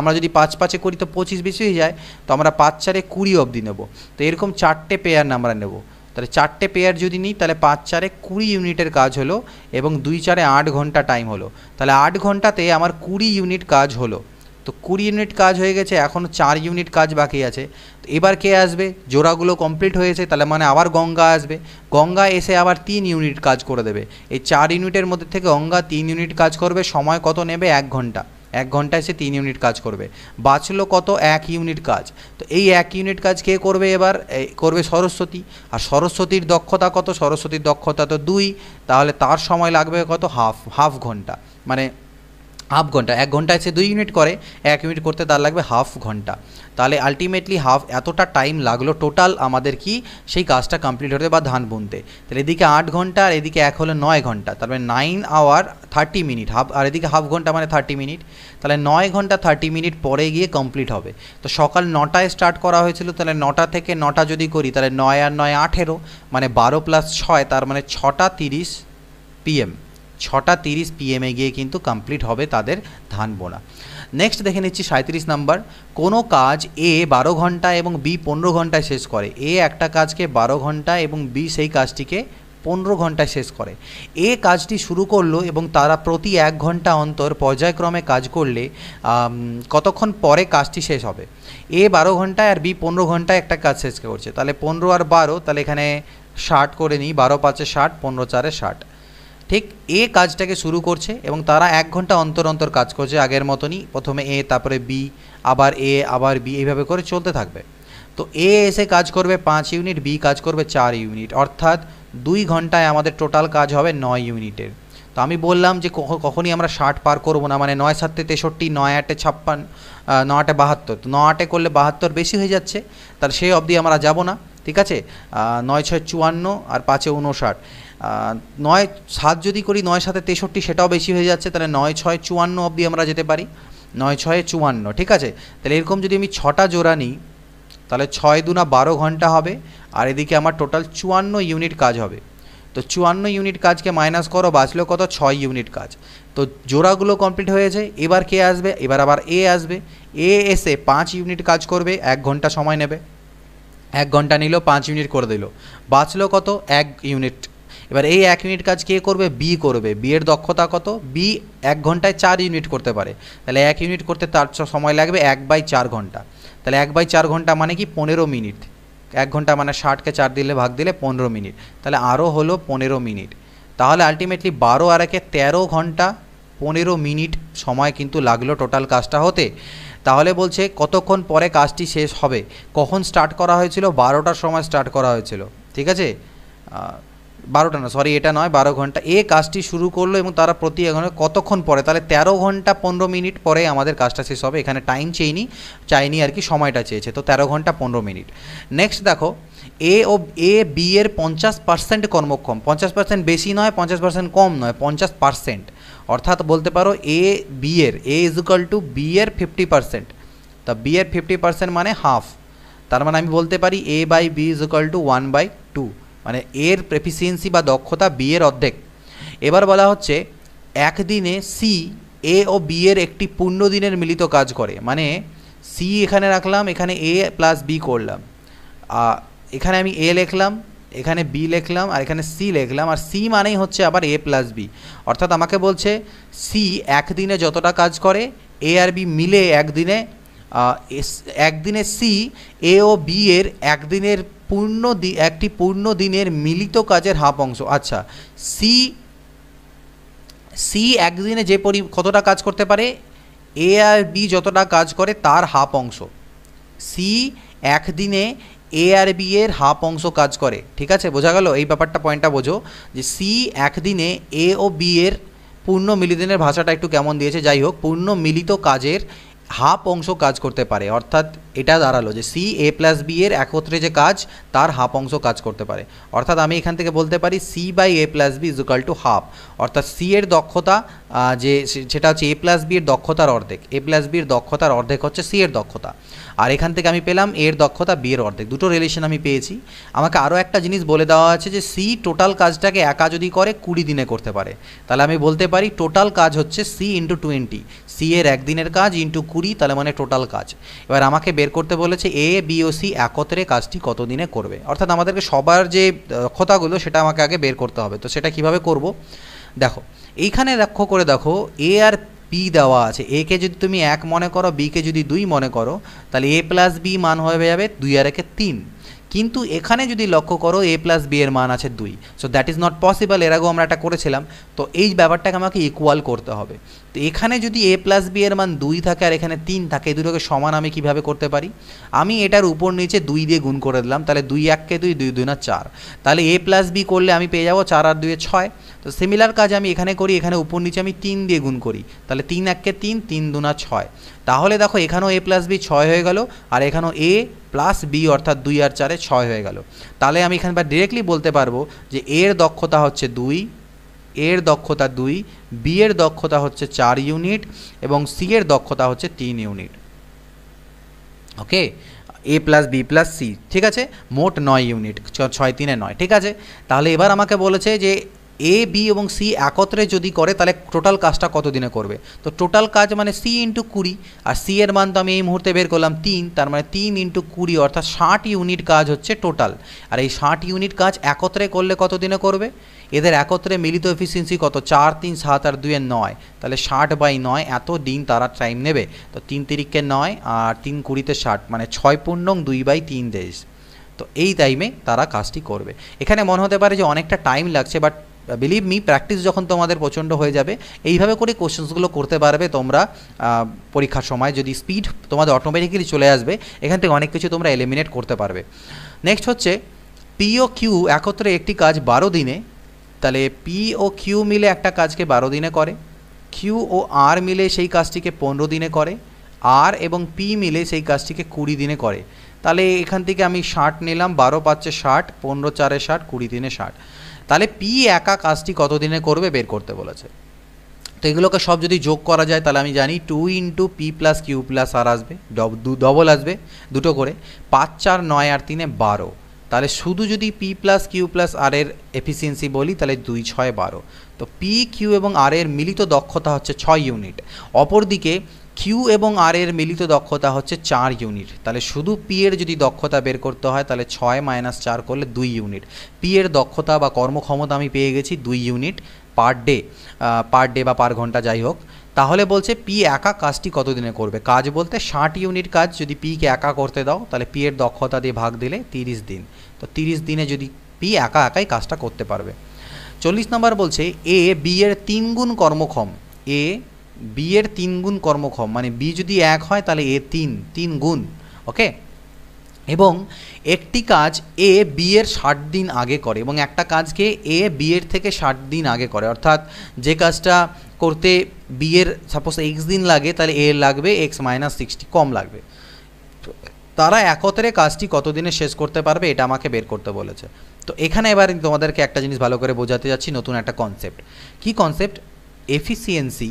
A: আমরা যদি পাঁচ পাঁচে করি তো পঁচিশ বেশি হয়ে যায় তো আমরা পাঁচ চারে কুড়ি অবধি নেব তো এরকম চারটে পেয়ার আমরা নেব তাহলে চারটে পেয়ার যদি নিই তাহলে পাঁচ চারে কুড়ি ইউনিটের কাজ হলো এবং দুই চারে আট ঘন্টা টাইম হলো তাহলে আট ঘন্টাতে আমার কুড়ি ইউনিট কাজ হলো তো কুড়ি ইউনিট কাজ হয়ে গেছে এখনও চার ইউনিট কাজ বাকি আছে তো এবার কে আসবে জোড়াগুলো কমপ্লিট হয়েছে তাহলে মানে আবার গঙ্গা আসবে গঙ্গা এসে আবার তিন ইউনিট কাজ করে দেবে এই চার ইউনিটের মধ্যে থেকে গঙ্গা তিন ইউনিট কাজ করবে সময় কত নেবে এক ঘন্টা এক ঘন্টায় সে তিন ইউনিট কাজ করবে বাঁচলো কত এক ইউনিট কাজ তো এই এক ইউনিট কাজ কে করবে এবার করবে সরস্বতী আর সরস্বতীর দক্ষতা কত সরস্বতীর দক্ষতা তো দুই তাহলে তার সময় লাগবে কত হাফ হাফ ঘন্টা মানে হাফ ঘন্টা এক ঘন্টায় সে দুই ইউনিট করে এক ইউনিট করতে তার লাগবে হাফ ঘন্টা তাহলে আলটিমেটলি হাফ এতটা টাইম লাগলো টোটাল আমাদের কি সেই কাজটা কমপ্লিট হতে বা ধান বুনতে তাহলে এদিকে আট ঘন্টা আর এদিকে এক হলো নয় ঘন্টা তারপরে nine hour thirty minute half আর এদিকে হাফ ঘন্টা মানে থার্টি মিনিট তাহলে নয় ঘন্টা থার্টি মিনিট পরে গিয়ে কমপ্লিট হবে তো সকাল নটায় স্টার্ট করা হয়েছিল তাহলে নটা থেকে নটা যদি করি তাহলে নয় আর নয় আঠেরো মানে বারো প্লাস ছয় তার মানে ছটা তিরিশ পিএম ছটা তিরিশ পিএমে গিয়ে কিন্তু কমপ্লিট হবে তাদের ধান বোনা নেক্সট দেখে নিচ্ছি সাঁত্রিশ নাম্বার কোনো কাজ এ বারো ঘন্টা এবং বি পনেরো ঘন্টায় শেষ করে এ একটা কাজকে বারো ঘন্টা এবং বি সেই কাজটিকে পনেরো ঘন্টায় শেষ করে এ কাজটি শুরু করলো এবং তারা প্রতি এক ঘন্টা অন্তর পর্যায়ক্রমে কাজ করলে কতক্ষণ পরে কাজটি শেষ হবে এ বারো ঘন্টায় আর বি পনেরো ঘন্টায় একটা কাজ শেষ করছে তাহলে পনেরো আর বারো তাহলে এখানে ষাট করে নিই বারো পাঁচে ষাট পনেরো চারে ষাট ঠিক এ কাজটাকে শুরু করছে এবং তারা এক ঘন্টা অন্তর অন্তর কাজ করছে আগের মতনই প্রথমে এ তারপরে বি আবার এ আবার বি এইভাবে করে চলতে থাকবে তো এ এসে কাজ করবে পাঁচ ইউনিট বি কাজ করবে চার ইউনিট অর্থাৎ দুই ঘন্টায় আমাদের টোটাল কাজ হবে নয় ইউনিটের তো আমি বললাম যে কখনই আমরা ষাট পার করব না মানে নয় সাতে তেষট্টি নয় আটে ছাপ্পান্ন ন আটে বাহাত্তর তো ন আটে করলে বাহাত্তর বেশি হয়ে যাচ্ছে তাহলে সেই অবধি আমরা যাব না ঠিক আছে নয় ছয় চুয়ান্ন আর পাঁচে উনষাট নয় সাত যদি করি নয় সাথে তেষট্টি সেটাও বেশি হয়ে যাচ্ছে তাহলে নয় ছয় চুয়ান্ন অবধি আমরা যেতে পারি নয় ছয়ে চুয়ান্ন ঠিক আছে তাহলে এরকম যদি আমি ছটা জোড়া নিই তাহলে ছয় দুনা বারো ঘন্টা হবে আর এদিকে আমার টোটাল চুয়ান্ন ইউনিট কাজ হবে তো চুয়ান্ন ইউনিট কাজকে মাইনাস করো বাঁচলো কত ছয় ইউনিট কাজ তো জোড়াগুলো কমপ্লিট হয়েছে এবার কে আসবে এবার আবার এ আসবে এ এসে পাঁচ ইউনিট কাজ করবে এক ঘন্টা সময় নেবে এক ঘন্টা নিল পাঁচ ইউনিট করে দিল বাঁচলো কত এক ইউনিট এবার এই এক ইউনিট কাজ কে করবে বি করবে বি এর দক্ষতা কত বি এক ঘন্টায় চার ইউনিট করতে পারে তাহলে এক ইউনিট করতে তার সময় লাগবে এক বাই চার ঘন্টা তাহলে এক বাই চার ঘন্টা মানে কি পনেরো মিনিট এক ঘন্টা মানে ষাটকে চার দিলে ভাগ দিলে পনেরো মিনিট তাহলে আরও হলো পনেরো মিনিট তাহলে আলটিমেটলি বারো আর একে তেরো ঘন্টা পনেরো মিনিট সময় কিন্তু লাগলো টোটাল কাজটা হতে তাহলে বলছে কতক্ষণ পরে কাজটি শেষ হবে কখন স্টার্ট করা হয়েছিল বারোটার সময় স্টার্ট করা হয়েছিল ঠিক আছে বারোটা না সরি এটা নয় বারো ঘন্টা এ কাজটি শুরু করলো এবং তারা প্রতি এখানে কতক্ষণ পরে তাহলে তেরো ঘন্টা পনেরো মিনিট পরে আমাদের কাজটা শেষ হবে এখানে টাইম চেইনি চাইনি আর কি সময়টা চেয়েছে তো তেরো ঘন্টা পনেরো মিনিট নেক্সট দেখো এ ও এ বি এর পঞ্চাশ পার্সেন্ট কর্মক্ষম পঞ্চাশ পার্সেন্ট বেশি নয় পঞ্চাশ পার্সেন্ট কম নয় পঞ্চাশ পার্সেন্ট অর্থাৎ বলতে পারো এ বি এর A is equal to B এর ফিফটি পার্সেন্ট তা বি এর ফিফটি পার্সেন্ট মানে হাফ তার মানে আমি বলতে পারি A by B is equal to one by two মানে এর প্রেফিসিয়েন্সি বা দক্ষতা বি এর অর্ধেক এবার বলা হচ্ছে একদিনে সি এ ও বি এর একটি পূর্ণ দিনের মিলিত কাজ করে মানে সি এখানে রাখলাম এখানে এ প্লাস বি করলাম এখানে আমি এ লিখলাম এখানে বি লিখলাম আর এখানে সি লিখলাম আর সি মানেই হচ্ছে আবার এ প্লাস বি অর্থাৎ আমাকে বলছে সি একদিনে যতটা কাজ করে এ আর বি মিলে একদিনে একদিনে সি এ ও বি এর একদিনের পূর্ণ দি একটি পূর্ণ দিনের মিলিত কাজের হাফ অংশ আচ্ছা সি সি একদিনে যে পরি কতটা কাজ করতে পারে এ আর বি যতটা কাজ করে তার হাফ অংশ সি একদিনে এ আর বি এর হাফ অংশ কাজ করে ঠিক আছে বোঝা গেল এই ব্যাপারটা পয়েন্টটা বোঝো যে সি একদিনে এ ও বি এর পূর্ণ মিলিদিনের ভাষাটা একটু কেমন দিয়েছে যাই হোক পূর্ণ মিলিত কাজের हाफ अंश क्या करते अर्थात এটা দাঁড়ালো যে সি এ প্লাস বি এর একত্রে যে কাজ তার হাফ অংশ কাজ করতে পারে অর্থাৎ আমি এখান থেকে বলতে পারি C by A plus B equal to half অর্থাৎ সি এর দক্ষতা যে সেটা হচ্ছে এ প্লাস বি এর দক্ষতার অর্ধেক এ প্লাস বি এর দক্ষতার অর্ধেক হচ্ছে সি এর দক্ষতা আর এখান থেকে আমি পেলাম এর দক্ষতা বি এর অর্ধেক দুটো রিলেশন আমি পেয়েছি আমাকে আরও একটা জিনিস বলে দেওয়া আছে যে সি টোটাল কাজটাকে একা যদি করে কুড়ি দিনে করতে পারে তাহলে আমি বলতে পারি টোটাল কাজ হচ্ছে সি ইন্টু টোয়েন্টি সি এর একদিনের কাজ ইন্টু কুড়ি তাহলে মানে টোটাল কাজ এবার আমাকে বের বের করতে বলেছে এ বি ও সি একত্রে কাজটি কতদিনে করবে অর্থাৎ আমাদেরকে সবার যে দক্ষতাগুলো সেটা আমাকে আগে বের করতে হবে তো সেটা কিভাবে করব দেখো এইখানে লক্ষ্য করে দেখো এ আর পি দেওয়া আছে এ কে যদি তুমি এক মনে করো বিকে যদি দুই মনে করো তাহলে এ প্লাস বি মান হয়ে যাবে দুই আর একে তিন কিন্তু এখানে যদি লক্ষ্য করো এ প্লাস বি এর মান আছে দুই so that is not possible এর আগেও আমরা এটা করেছিলাম তো এই ব্যাপারটাকে আমাকে ইকুয়াল করতে হবে তো এখানে যদি এ প্লাস বি এর মান দুই থাকে আর এখানে তিন থাকে এই দুটোকে সমান আমি কিভাবে করতে পারি আমি এটার উপর নিচে দুই দিয়ে গুণ করে দিলাম তাহলে দুই এককে দুই দুই দুই না চার তাহলে এ প্লাস বি করলে আমি পেয়ে যাবো চার আর দুয়ে ছয় তো সিমিলার কাজ আমি এখানে করি এখানে উপর নিচে আমি তিন দিয়ে গুণ করি তাহলে তিন এককে তিন তিন দুনা ছয় তাহলে দেখো এখানেও এ প্লাস বি ছয় হয়ে গেল আর এখানেও এ প্লাস বি অর্থাৎ দুই আর চারে ছয় হয়ে গেল তাহলে আমি এখানে ডিরেক্টলি বলতে পারবো যে এর দক্ষতা হচ্ছে দুই এর দক্ষতা দুই বি এর দক্ষতা হচ্ছে চার ইউনিট এবং সি এর দক্ষতা হচ্ছে তিন unit okay A plus B plus C ঠিক আছে মোট নয় ইউনিট ছয় তিনে নয় ঠিক আছে তাহলে এবার আমাকে বলেছে যে এ বি এবং সি একত্রে যদি করে তাহলে টোটাল কাজটা কত দিনে করবে তো টোটাল কাজ মানে সি ইন্টু কুড়ি আর সি এর মান তো আমি এই মুহূর্তে বের করলাম তিন তার মানে তিন ইন্টু কুড়ি অর্থাৎ ষাট ইউনিট কাজ হচ্ছে টোটাল আর এই ষাট ইউনিট কাজ একত্রে করলে কত দিনে করবে এদের একত্রে মিলিত এফিসিয়েন্সি কত চার তিন সাত আর দুয়ের নয় তাহলে ষাট বাই নয় এত দিন তারা টাইম নেবে তো তিন তিরিককে নয় আর তিন কুড়িতে ষাট মানে ছয় পূর্ণং দুই বাই তিন দেশ তো এই টাইমে তারা কাজটি করবে এখানে মনে হতে পারে যে অনেকটা টাইম লাগছে বাট বিলিভ মি প্র্যাকটিস যখন তোমাদের প্রচণ্ড হয়ে যাবে এইভাবে করে কোশ্চেন্সগুলো করতে পারবে তোমরা পরীক্ষার সময় যদি স্পিড তোমাদের অটোমেটিক্যালি চলে আসবে এখান থেকে অনেক কিছু তোমরা এলিমিনেট করতে পারবে নেক্সট হচ্ছে পিও কিউ একত্রে একটি কাজ বারো দিনে তাহলে পি ও কিউ মিলে একটা কাজকে বারো দিনে করে কিউ ও আর মিলে সেই কাজটিকে পনেরো দিনে করে আর এবং পি মিলে সেই কাজটিকে কুড়ি দিনে করে তাহলে এখান থেকে আমি ষাট নিলাম বারো পাঁচে ষাট পনেরো চারে ষাট কুড়ি দিনে ষাট তাহলে পি একা কাজটি কত দিনে করবে বের করতে বলেছে তো এগুলোকে সব যদি যোগ করা যায় তাহলে আমি জানি two into P plus Q plus R আসবে ডবল আসবে দুটো করে পাঁচ চার নয় আর তিনে বারো তাহলে শুধু যদি P plus Q plus R এর এফিসিয়েন্সি বলি তাহলে দুই ছয় বারো তো পি কিউ এবং আর এর মিলিত দক্ষতা হচ্ছে ছয় ইউনিট অপরদিকে কিউ এবং আর এর মিলিত দক্ষতা হচ্ছে চার ইউনিট তাহলে শুধু পি এর যদি দক্ষতা বের করতে হয় তাহলে ছয় মাইনাস চার করলে দুই ইউনিট পি এর দক্ষতা বা কর্মক্ষমতা আমি পেয়ে গেছি দুই unit per day per day বা পার ঘন্টা যাই হোক তাহলে বলছে পি একা কাজটি কতদিনে করবে কাজ বলতে ষাট ইউনিট কাজ যদি পিকে একা করতে দাও তাহলে পি এর দক্ষতা দিয়ে ভাগ দিলে তিরিশ দিন তো তিরিশ দিনে যদি পি একা একাই কাজটা করতে পারবে চল্লিশ নম্বর বলছে এ বি এর তিন গুণ কর্মক্ষম এ বি এর তিন গুণ কর্মক্ষম মানে বি যদি এক হয় তাহলে এ তিন তিন গুণ ওকে এবং একটি কাজ এ বি এর ষাট দিন আগে করে এবং একটা কাজকে এ বি এর থেকে ষাট দিন আগে করে অর্থাৎ যে কাজটা করতে বি এর সাপোজ এক্স দিন লাগে তাহলে এ লাগবে এক্স মাইনাস সিক্সটি কম লাগবে তারা একত্রে কাজটি কতদিনে শেষ করতে পারবে এটা আমাকে বের করতে বলেছে তো এখানে এবার তোমাদেরকে একটা জিনিস ভালো করে বোঝাতে যাচ্ছি নতুন একটা কনসেপ্ট কি কনসেপ্ট এফিসিয়েন্সি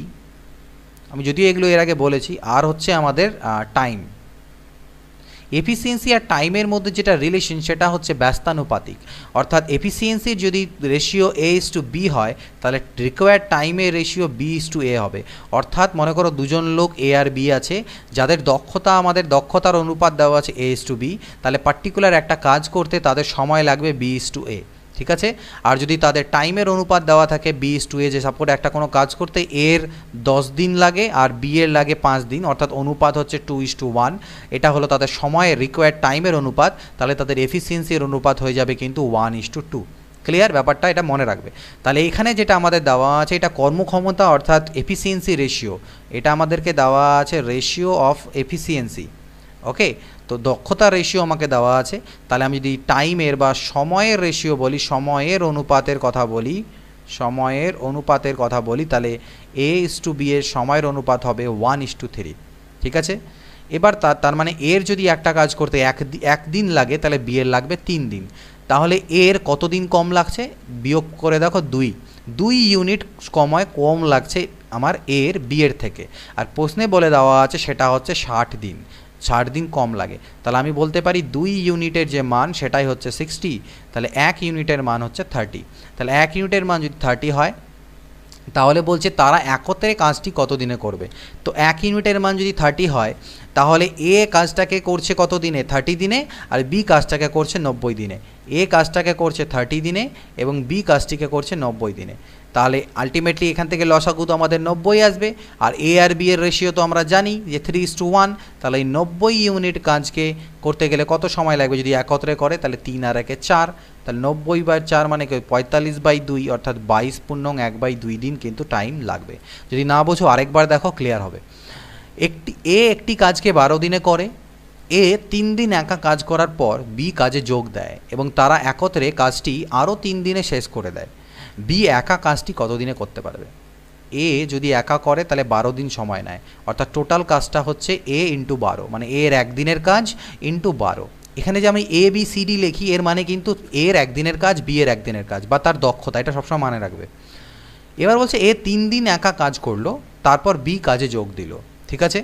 A: আমি যদিও এগুলো এর আগে বলেছি আর হচ্ছে আমাদের টাইম এফিসিয়েন্সি আর টাইমের মধ্যে যেটা রিলেশন সেটা হচ্ছে ব্যস্তানুপাতিক অর্থাৎ এফিসিয়েন্সির যদি ratio A is to B হয় তাহলে রিকোয়ার্ড টাইমের ratio B is to A হবে অর্থাৎ মনে করো দুজন লোক এ আর বি আছে যাদের দক্ষতা আমাদের দক্ষতার অনুপাত দেওয়া আছে এ ইস টু বি তাহলে পার্টিকুলার একটা কাজ করতে তাদের সময় লাগবে বি ইস টু এ ঠিক আছে আর যদি তাদের টাইমের অনুপাত দেওয়া থাকে বি ইস টু এ যে সাপোর্ট একটা কোনো কাজ করতে এর দশ দিন লাগে আর বি এর লাগে পাঁচ দিন অর্থাৎ অনুপাত হচ্ছে টু ইস টু ওয়ান এটা হলো তাদের সময়ের রিকোয়ার্ড টাইমের অনুপাত তাহলে তাদের এফিসিয়েন্সির অনুপাত হয়ে যাবে কিন্তু one is to two clear ব্যাপারটা এটা মনে রাখবে তাহলে এখানে যেটা আমাদের দেওয়া আছে এটা কর্মক্ষমতা অর্থাৎ এফিসিয়েন্সি রেশিও এটা আমাদেরকে দেওয়া আছে রেশিও অফ এফিসিয়েন্সি ওকে তো দক্ষতার রেশিও আমাকে দেওয়া আছে তাহলে আমি যদি টাইমের বা সময়ের রেশিও বলি সময়ের অনুপাতের কথা বলি সময়ের অনুপাতের কথা বলি তাহলে এ ইস টু বি এর সময়ের অনুপাত হবে ওয়ান ইস টু থ্রি ঠিক আছে এবার তার তার মানে এর যদি একটা কাজ করতে এক একদিন লাগে তাহলে বি এর লাগবে তিন দিন তাহলে এর কতদিন কম লাগছে বিয়োগ করে দেখো দুই দুই ইউনিট কমায় কম লাগছে আমার এর বিয়ের থেকে আর প্রশ্নে বলে দেওয়া আছে সেটা হচ্ছে ষাট দিন ষাট দিন কম লাগে তাহলে আমি বলতে পারি দুই ইউনিটের যে মান সেটাই হচ্ছে সিক্সটি তাহলে এক ইউনিটের মান হচ্ছে থার্টি তাহলে এক ইউনিটের মান যদি থার্টি হয় তাহলে বলছে তারা একত্রে কাজটি কত দিনে করবে তো এক ইউনিটের মান যদি থার্টি হয় তাহলে এ কাজটাকে করছে কত দিনে থার্টি দিনে আর বি কাজটাকে করছে নব্বই দিনে এ কাজটাকে করছে থার্টি দিনে এবং বি কাজটিকে করছে নব্বই দিনে তাহলে আলটিমেটলি এখান থেকে লসাগু তো আমাদের নব্বই আসবে আর এ আর বি এর রেশিও তো আমরা জানি যে থ্রি ইস টু ওয়ান তাহলে এই নব্বই ইউনিট কাজকে করতে গেলে কত সময় লাগবে যদি একত্রে করে তাহলে তিন আর একে চার তাহলে নব্বই বাই চার মানে পঁয়তাল্লিশ বাই দুই অর্থাৎ বাইশ পূর্ণ এক বাই দুই দিন কিন্তু টাইম লাগবে যদি না বোঝো আরেকবার দেখো ক্লিয়ার হবে একটি এ একটি কাজকে বারো দিনে করে এ তিন দিন একা কাজ করার পর বি কাজে যোগ দেয় এবং তারা একত্রে কাজটি আরও তিন দিনে শেষ করে দেয় বি একা কাজটি কতদিনে করতে পারবে এ যদি একা করে তাহলে বারো দিন সময় নেয় অর্থাৎ টোটাল কাজটা হচ্ছে এ ইন্টু বারো মানে এর একদিনের কাজ ইন্টু বারো এখানে যে আমি এ বি সি ডি লিখি এর মানে কিন্তু এর একদিনের কাজ বি এর একদিনের কাজ বা তার দক্ষতা এটা সবসময় মানে রাখবে এবার বলছে এ তিন দিন একা কাজ করলো তারপর বি কাজে যোগ দিল ঠিক আছে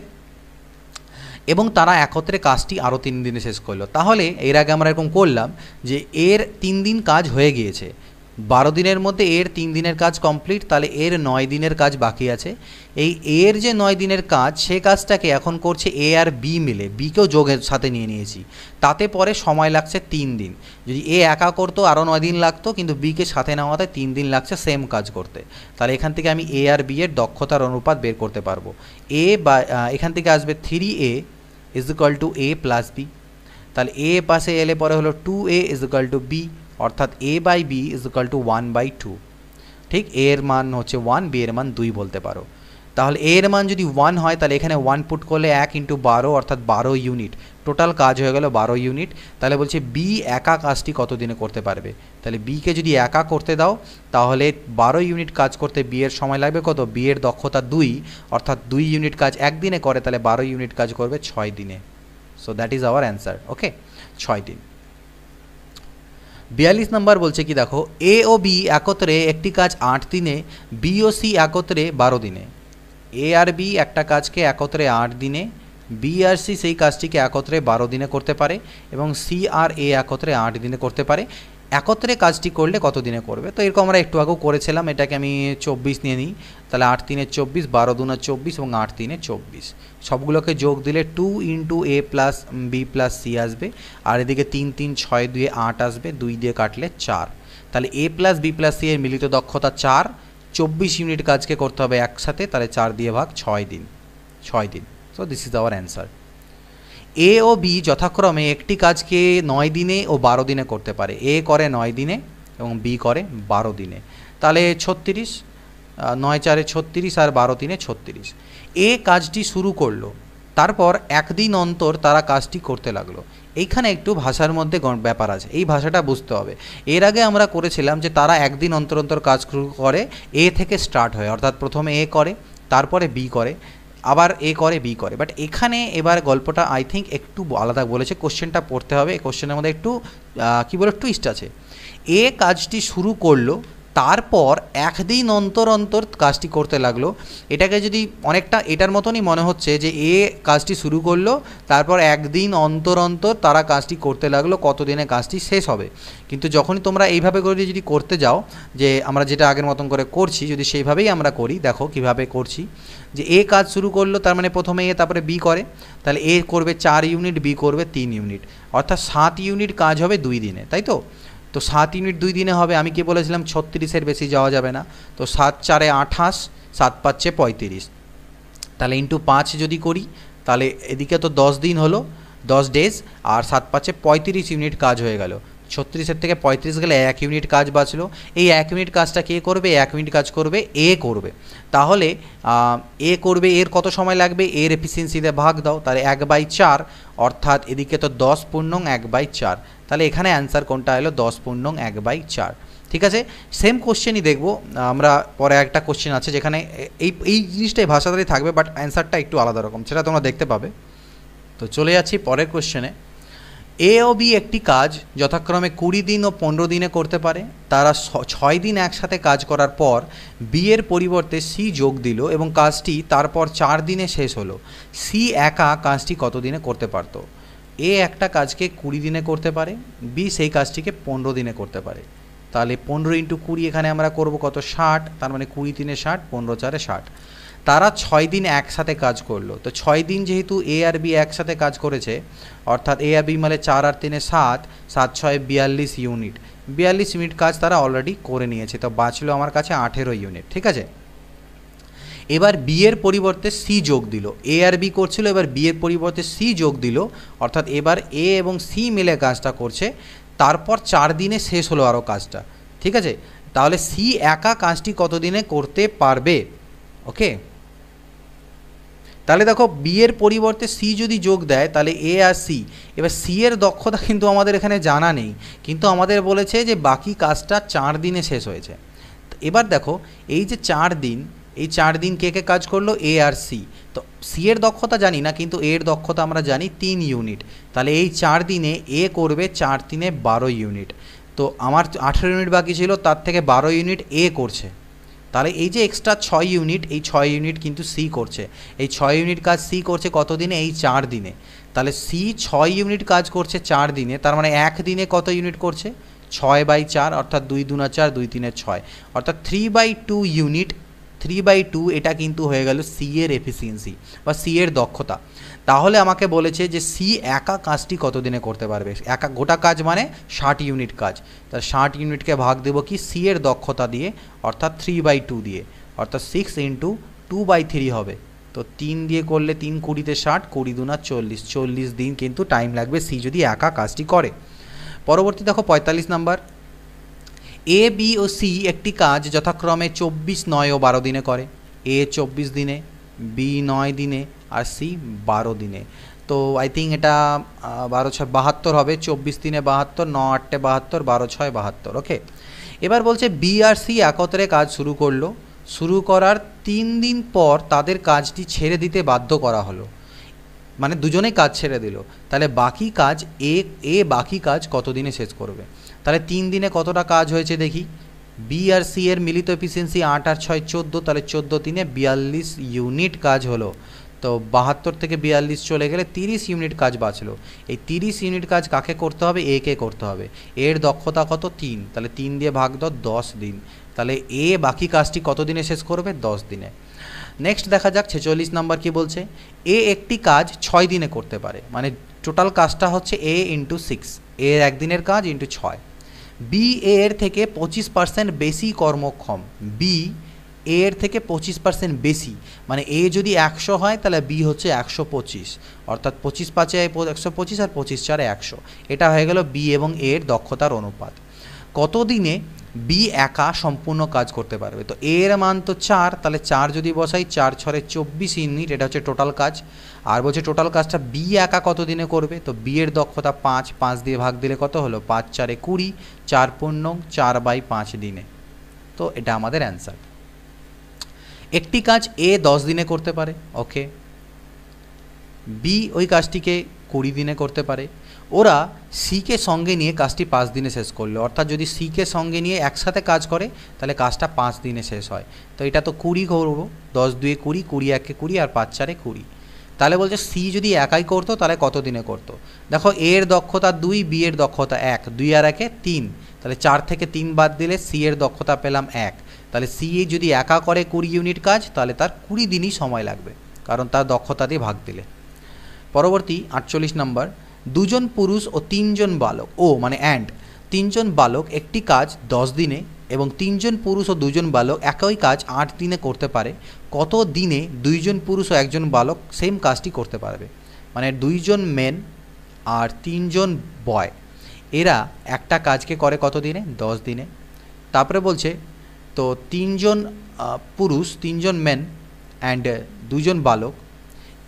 A: এবং তারা একত্রে কাজটি আরও তিন দিনে শেষ করলো তাহলে এর আগে আমরা এরকম করলাম যে এর তিন দিন কাজ হয়ে গিয়েছে বারো দিনের মধ্যে এর তিন দিনের কাজ কমপ্লিট তাহলে এর নয় দিনের কাজ বাকি আছে এই এর যে নয় দিনের কাজ সে কাজটাকে এখন করছে এ আর বি মিলে বিকেও যোগের সাথে নিয়ে নিয়েছি তাতে পরে সময় লাগছে তিন দিন যদি এ একা করতো আরও নয় দিন লাগতো কিন্তু বিকে সাথে নেওয়াতে তিন দিন লাগছে সেম কাজ করতে তাহলে এখান থেকে আমি এ আর বি এর দক্ষতার অনুপাত বের করতে পারবো এ বা এখান থেকে আসবে three A is equal to A plus B তাহলে এ পাশে এলে পরে হলো two A is equal to B অর্থাৎ A by B is equal to one by two ঠিক এ এর মান হচ্ছে ওয়ান বি এর মান দুই বলতে পারো তাহলে এ এর মান যদি ওয়ান হয় তাহলে এখানে ওয়ান পুট করলে এক ইন্টু বারো অর্থাৎ বারো ইউনিট টোটাল কাজ হয়ে গেল বারো ইউনিট তাহলে বলছে বি একা কাজটি কতদিনে করতে পারবে তাহলে বিকে যদি একা করতে দাও তাহলে বারো ইউনিট কাজ করতে বিয়ের সময় লাগবে কত বিয়ের দক্ষতা দুই অর্থাৎ দুই ইউনিট কাজ একদিনে করে তাহলে বারো ইউনিট কাজ করবে ছয় দিনে so that is our answer okay ছয় দিন বিয়াল্লিশ নম্বর বলছে কি দেখো এ ও বি একত্রে একটি কাজ আট দিনে বি ও সি একত্রে বারো দিনে এ আর বি একটা কাজকে একত্রে আট দিনে বি আর সি সেই কাজটিকে একত্রে বারো দিনে করতে পারে এবং সি আর এ একত্রে আট দিনে করতে পারে একত্রে কাজটি করলে কত দিনে করবে তো এরকম আমরা একটু আগেও করেছিলাম এটাকে আমি চব্বিশ নিয়ে নিই তাহলে আট তিনে চব্বিশ বারো দুনা চব্বিশ এবং আট তিনে চব্বিশ সবগুলোকে যোগ দিলে two into A plus B plus C আসবে আর এদিকে তিন তিন ছয় দুয়ে আট আসবে দুই দিয়ে কাটলে চার তাহলে A plus B plus C এর মিলিত দক্ষতা চার চব্বিশ ইউনিট কাজকে করতে হবে একসাথে তাহলে চার দিয়ে ভাগ ছয় দিন ছয় দিন so this is our answer A ও বি যথাক্রমে একটি কাজকে নয় দিনে ও বারো দিনে করতে পারে এ করে নয় দিনে এবং বি করে বারো দিনে তাহলে ছত্রিশ নয় চারে ছত্রিশ আর বারো দিনে ছত্রিশ এ কাজটি শুরু করলো তারপর একদিন অন্তর তারা কাজটি করতে লাগলো এইখানে একটু ভাষার মধ্যে ব্যাপার আছে এই ভাষাটা বুঝতে হবে এর আগে আমরা করেছিলাম যে তারা একদিন অন্তর অন্তর কাজ শুরু করে এ থেকে স্টার্ট হয় অর্থাৎ প্রথমে এ করে তারপরে বি করে আবার এ করে বি করে বাট এখানে এবার গল্পটা আই থিঙ্ক একটু আলাদা বলেছে কোশ্চেনটা পড়তে হবে এই কোশ্চেনের মধ্যে একটু কী বলে টুইস্ট আছে এ কাজটি শুরু করলো তারপর একদিন অন্তর অন্তর কাজটি করতে লাগলো এটাকে যদি অনেকটা এটার মতনই মনে হচ্ছে যে এ কাজটি শুরু করলো তারপর একদিন অন্তর অন্তর তারা কাজটি করতে লাগলো কতদিনে কাজটি শেষ হবে কিন্তু যখনই তোমরা এইভাবে করে যদি করতে যাও যে আমরা যেটা আগের মতন করে করছি যদি সেইভাবেই আমরা করি দেখো কিভাবে করছি যে এ কাজ শুরু করলো তার মানে প্রথমে এ তারপরে বি করে তাহলে এ করবে চার ইউনিট বি করবে তিন ইউনিট অর্থাৎ সাত ইউনিট কাজ হবে দুই দিনে তাই তো তো সাত ইউনিট দুই দিনে হবে আমি কি বলেছিলাম ছত্রিশের বেশি যাওয়া যাবে না তো সাত চারে আঠাশ সাত পাঁচে পঁয়ত্রিশ তাহলে ইন্টু পাঁচ যদি করি তাহলে এদিকে তো দশ দিন হলো দশ ডেজ আর সাত পাঁচে পঁয়ত্রিশ ইউনিট কাজ হয়ে গেল ছত্রিশের থেকে পঁয়ত্রিশ গেলে এক ইউনিট কাজ বাঁচলো এই এক ইউনিট কাজটা কে করবে এক ইউনিট কাজ করবে এ করবে তাহলে এ করবে এর কত সময় লাগবে এর এফিসিয়েন্সিতে ভাগ দাও তাহলে এক বাই চার অর্থাৎ এদিকে তো দশ পূর্ণ এক বাই চার তাহলে এখানে অ্যান্সার কোনটা এলো দশ পূর্ণং এক বাই চার ঠিক আছে সেম কোশ্চেনই দেখব আমরা পরে একটা কোশ্চেন আছে যেখানে এই এই জিনিসটাই ভাষাতারই থাকবে বাট অ্যান্সারটা একটু আলাদা রকম সেটা তোমরা দেখতে পাবে তো চলে যাচ্ছি পরের কোশ্চেনে এ ও বি একটি কাজ যথাক্রমে কুড়ি দিন ও পনেরো দিনে করতে পারে তারা ছয় দিন একসাথে কাজ করার পর বি এর পরিবর্তে সি যোগ দিল এবং কাজটি তারপর চার দিনে শেষ হলো সি একা কাজটি কত দিনে করতে পারতো এ একটা কাজকে কুড়ি দিনে করতে পারে বি সেই কাজটিকে পনেরো দিনে করতে পারে তাহলে পনেরো ইন্টু কুড়ি এখানে আমরা করব কত ষাট তার মানে কুড়ি দিনে ষাট পনেরো চারে ষাট তারা ছয় দিন একসাথে কাজ করলো তো ছয় দিন যেহেতু এ আর বি একসাথে কাজ করেছে অর্থাৎ এ আর বি মানে চার আর তিনে সাত সাত ছয় বিয়াল্লিশ ইউনিট বিয়াল্লিশ ইউনিট কাজ তারা অলরেডি করে নিয়েছে তো বাঁচলো আমার কাছে আঠেরো ইউনিট ঠিক আছে এবার বি এর পরিবর্তে সি যোগ দিল এ আর বি করছিল এবার বি এর পরিবর্তে সি যোগ দিল অর্থাৎ এবার এ এবং সি মিলে কাজটা করছে তারপর চার দিনে শেষ হলো আরও কাজটা ঠিক আছে তাহলে সি একা কাজটি কতদিনে করতে পারবে ওকে তাহলে দেখো বি এর পরিবর্তে সি যদি যোগ দেয় তাহলে এ আর সি এবার সি এর দক্ষতা কিন্তু আমাদের এখানে জানা নেই কিন্তু আমাদের বলেছে যে বাকি কাজটা চার দিনে শেষ হয়েছে এবার দেখো এই যে চার দিন এই চার দিন কে কে কাজ করলো এ আর সি তো সি এর দক্ষতা জানি না কিন্তু এর দক্ষতা আমরা জানি তিন ইউনিট তাহলে এই চার দিনে এ করবে চার দিনে বারো ইউনিট তো আমার আঠেরো ইউনিট বাকি ছিল তার থেকে বারো ইউনিট এ করছে তাহলে এই যে এক্সট্রা ছয় ইউনিট এই ছয় ইউনিট কিন্তু সি করছে এই ছয় ইউনিট কাজ সি করছে কত দিনে এই চার দিনে তাহলে সি ছয় ইউনিট কাজ করছে চার দিনে তার মানে এক দিনে কত ইউনিট করছে ছয় বাই চার অর্থাৎ দুই দুনা চার দুই তিনের ছয় অর্থাৎ three by two unit three by two এটা কিন্তু হয়ে গেল সি এর এফিসিয়েন্সি বা সি এর দক্ষতা তাহলে আমাকে বলেছে যে সি একা কাজটি কতদিনে করতে পারবে একা গোটা কাজ মানে ষাট ইউনিট কাজ তার ষাট ইউনিটকে ভাগ দেবো কি সি এর দক্ষতা দিয়ে অর্থাৎ থ্রি বাই টু দিয়ে অর্থাৎ six into two by three হবে তো তিন দিয়ে করলে তিন কুড়িতে ষাট কুড়ি দুনা চল্লিশ চল্লিশ দিন কিন্তু টাইম লাগবে সি যদি একা কাজটি করে পরবর্তী দেখো পঁয়তাল্লিশ নাম্বার এ বি ও সি একটি কাজ যথাক্রমে চব্বিশ নয় ও বারো দিনে করে এ চব্বিশ দিনে বি নয় দিনে আর সি বারো দিনে তো আই থিঙ্ক এটা বারো ছয় বাহাত্তর হবে চব্বিশ দিনে বাহাত্তর ন আটটে বাহাত্তর বারো ছয় বাহাত্তর ওকে এবার বলছে বি আর সি একত্রে কাজ শুরু করলো শুরু করার তিন দিন পর তাদের কাজটি ছেড়ে দিতে বাধ্য করা হলো মানে দুজনেই কাজ ছেড়ে দিল তাহলে বাকি কাজ এ এ বাকি কাজ কতদিনে শেষ করবে তাহলে তিন দিনে কতটা কাজ হয়েছে দেখি বি আর সি এর মিলিত এফিসিয়েন্সি আট আর ছয় চোদ্দো তাহলে চোদ্দো দিনে বিয়াল্লিশ ইউনিট কাজ হলো তো বাহাত্তর থেকে বিয়াল্লিশ চলে গেলে তিরিশ ইউনিট কাজ বাঁচলো এই তিরিশ ইউনিট কাজ কাকে করতে হবে এ কে করতে হবে এর দক্ষতা কত তিন তাহলে তিন দিয়ে ভাগ দাও দশ দিন তাহলে এ বাকি কাজটি কত দিনে শেষ করবে দশ দিনে নেক্সট দেখা যাক ছেচল্লিশ নাম্বার কি বলছে এ একটি কাজ ছয় দিনে করতে পারে মানে টোটাল কাজটা হচ্ছে এ ইন্টু সিক্স এর একদিনের কাজ ইন্টু ছয় বি এর থেকে পঁচিশ পার্সেন্ট বেশি কর্মক্ষম বি এর থেকে পঁচিশ পার্সেন্ট বেশি মানে এ যদি একশো হয় তাহলে বি হচ্ছে একশো পঁচিশ অর্থাৎ পঁচিশ পাঁচে একশো পঁচিশ আর পঁচিশ চারে একশো এটা হয়ে গেল বি এবং এ এর দক্ষতার অনুপাত কতদিনে বি একা সম্পূর্ণ কাজ করতে পারবে তো এর মান তো চার তাহলে চার যদি বসাই চার ছরে চব্বিশ ইউনিট এটা হচ্ছে টোটাল কাজ আর বলছে টোটাল কাজটা বি একা কত দিনে করবে তো বি এর দক্ষতা পাঁচ পাঁচ দিয়ে ভাগ দিলে কত হলো পাঁচ চারে কুড়ি চার পূর্ণ চার বাই পাঁচ দিনে তো এটা আমাদের অ্যান্সার একটি কাজ এ দশ দিনে করতে পারে ওকে বি ওই কাজটিকে কুড়ি দিনে করতে পারে ওরা সিকে সঙ্গে নিয়ে কাজটি পাঁচ দিনে শেষ করলো অর্থাৎ যদি সিকে সঙ্গে নিয়ে একসাথে কাজ করে তাহলে কাজটা পাঁচ দিনে শেষ হয় তো এটা তো কুড়ি করবো দশ দুয়ে কুড়ি কুড়ি একে কুড়ি আর পাঁচ চারে কুড়ি তাহলে বলছে সি যদি একাই করতো তাহলে কত দিনে করতো দেখো এর দক্ষতা দুই বি এর দক্ষতা এক দুই আর একে তিন তাহলে চার থেকে তিন বাদ দিলে সি এর দক্ষতা পেলাম এক তাহলে সি যদি একা করে কুড়ি ইউনিট কাজ তাহলে তার কুড়ি দিনই সময় লাগবে কারণ তার দক্ষতা দিয়ে ভাগ দিলে পরবর্তী আটচল্লিশ নম্বর দুজন পুরুষ ও তিনজন বালক ও মানে অ্যান্ড তিনজন বালক একটি কাজ দশ দিনে এবং তিনজন পুরুষ ও দুজন বালক একই কাজ আট দিনে করতে পারে কত দিনে দুইজন পুরুষ ও একজন বালক সেম কাজটি করতে পারবে মানে দুইজন মেন আর তিনজন বয় এরা একটা কাজকে করে কত দিনে দশ দিনে তারপরে বলছে তো তিনজন পুরুষ তিনজন মেন অ্যান্ড দুজন বালক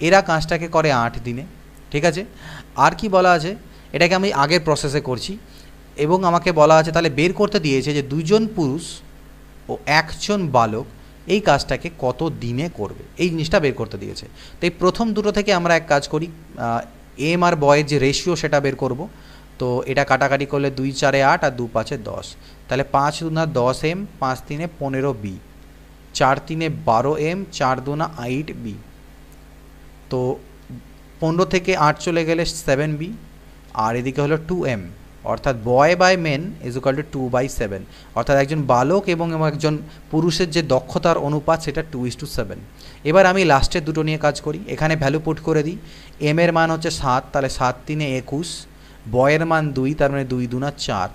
A: এরা কাজটাকে করে আট দিনে ঠিক আছে আর কি বলা আছে এটাকে আমি আগের প্রসেসে করছি এবং আমাকে বলা আছে তাহলে বের করতে দিয়েছে যে দুজন পুরুষ ও একজন বালক এই কাজটাকে কত দিনে করবে এই জিনিসটা বের করতে দিয়েছে তো এই প্রথম দুটো থেকে আমরা এক কাজ করি এম আর বয়ের যে রেশিও সেটা বের করব তো এটা কাটাকাটি করলে দুই চারে আট আর দু পাঁচে দশ তাহলে পাঁচ দুনা দশ এম পাঁচ তিনে পনেরো বি চার তিনে বারো এম চার দুনা আইট বি তো পনেরো থেকে আট চলে গেলে সেভেন বি আর এদিকে হলো টু এম অর্থাৎ boy by men is equal to two by seven অর্থাৎ একজন বালক এবং একজন পুরুষের যে দক্ষতার অনুপাত সেটা টু ইস টু সেভেন এবার আমি লাস্টের দুটো নিয়ে কাজ করি এখানে ভ্যালু পুট করে দিই এম এর মান হচ্ছে সাত তাহলে সাত তিনে একুশ বয়ের মান দুই তার মানে দুই দুনা চার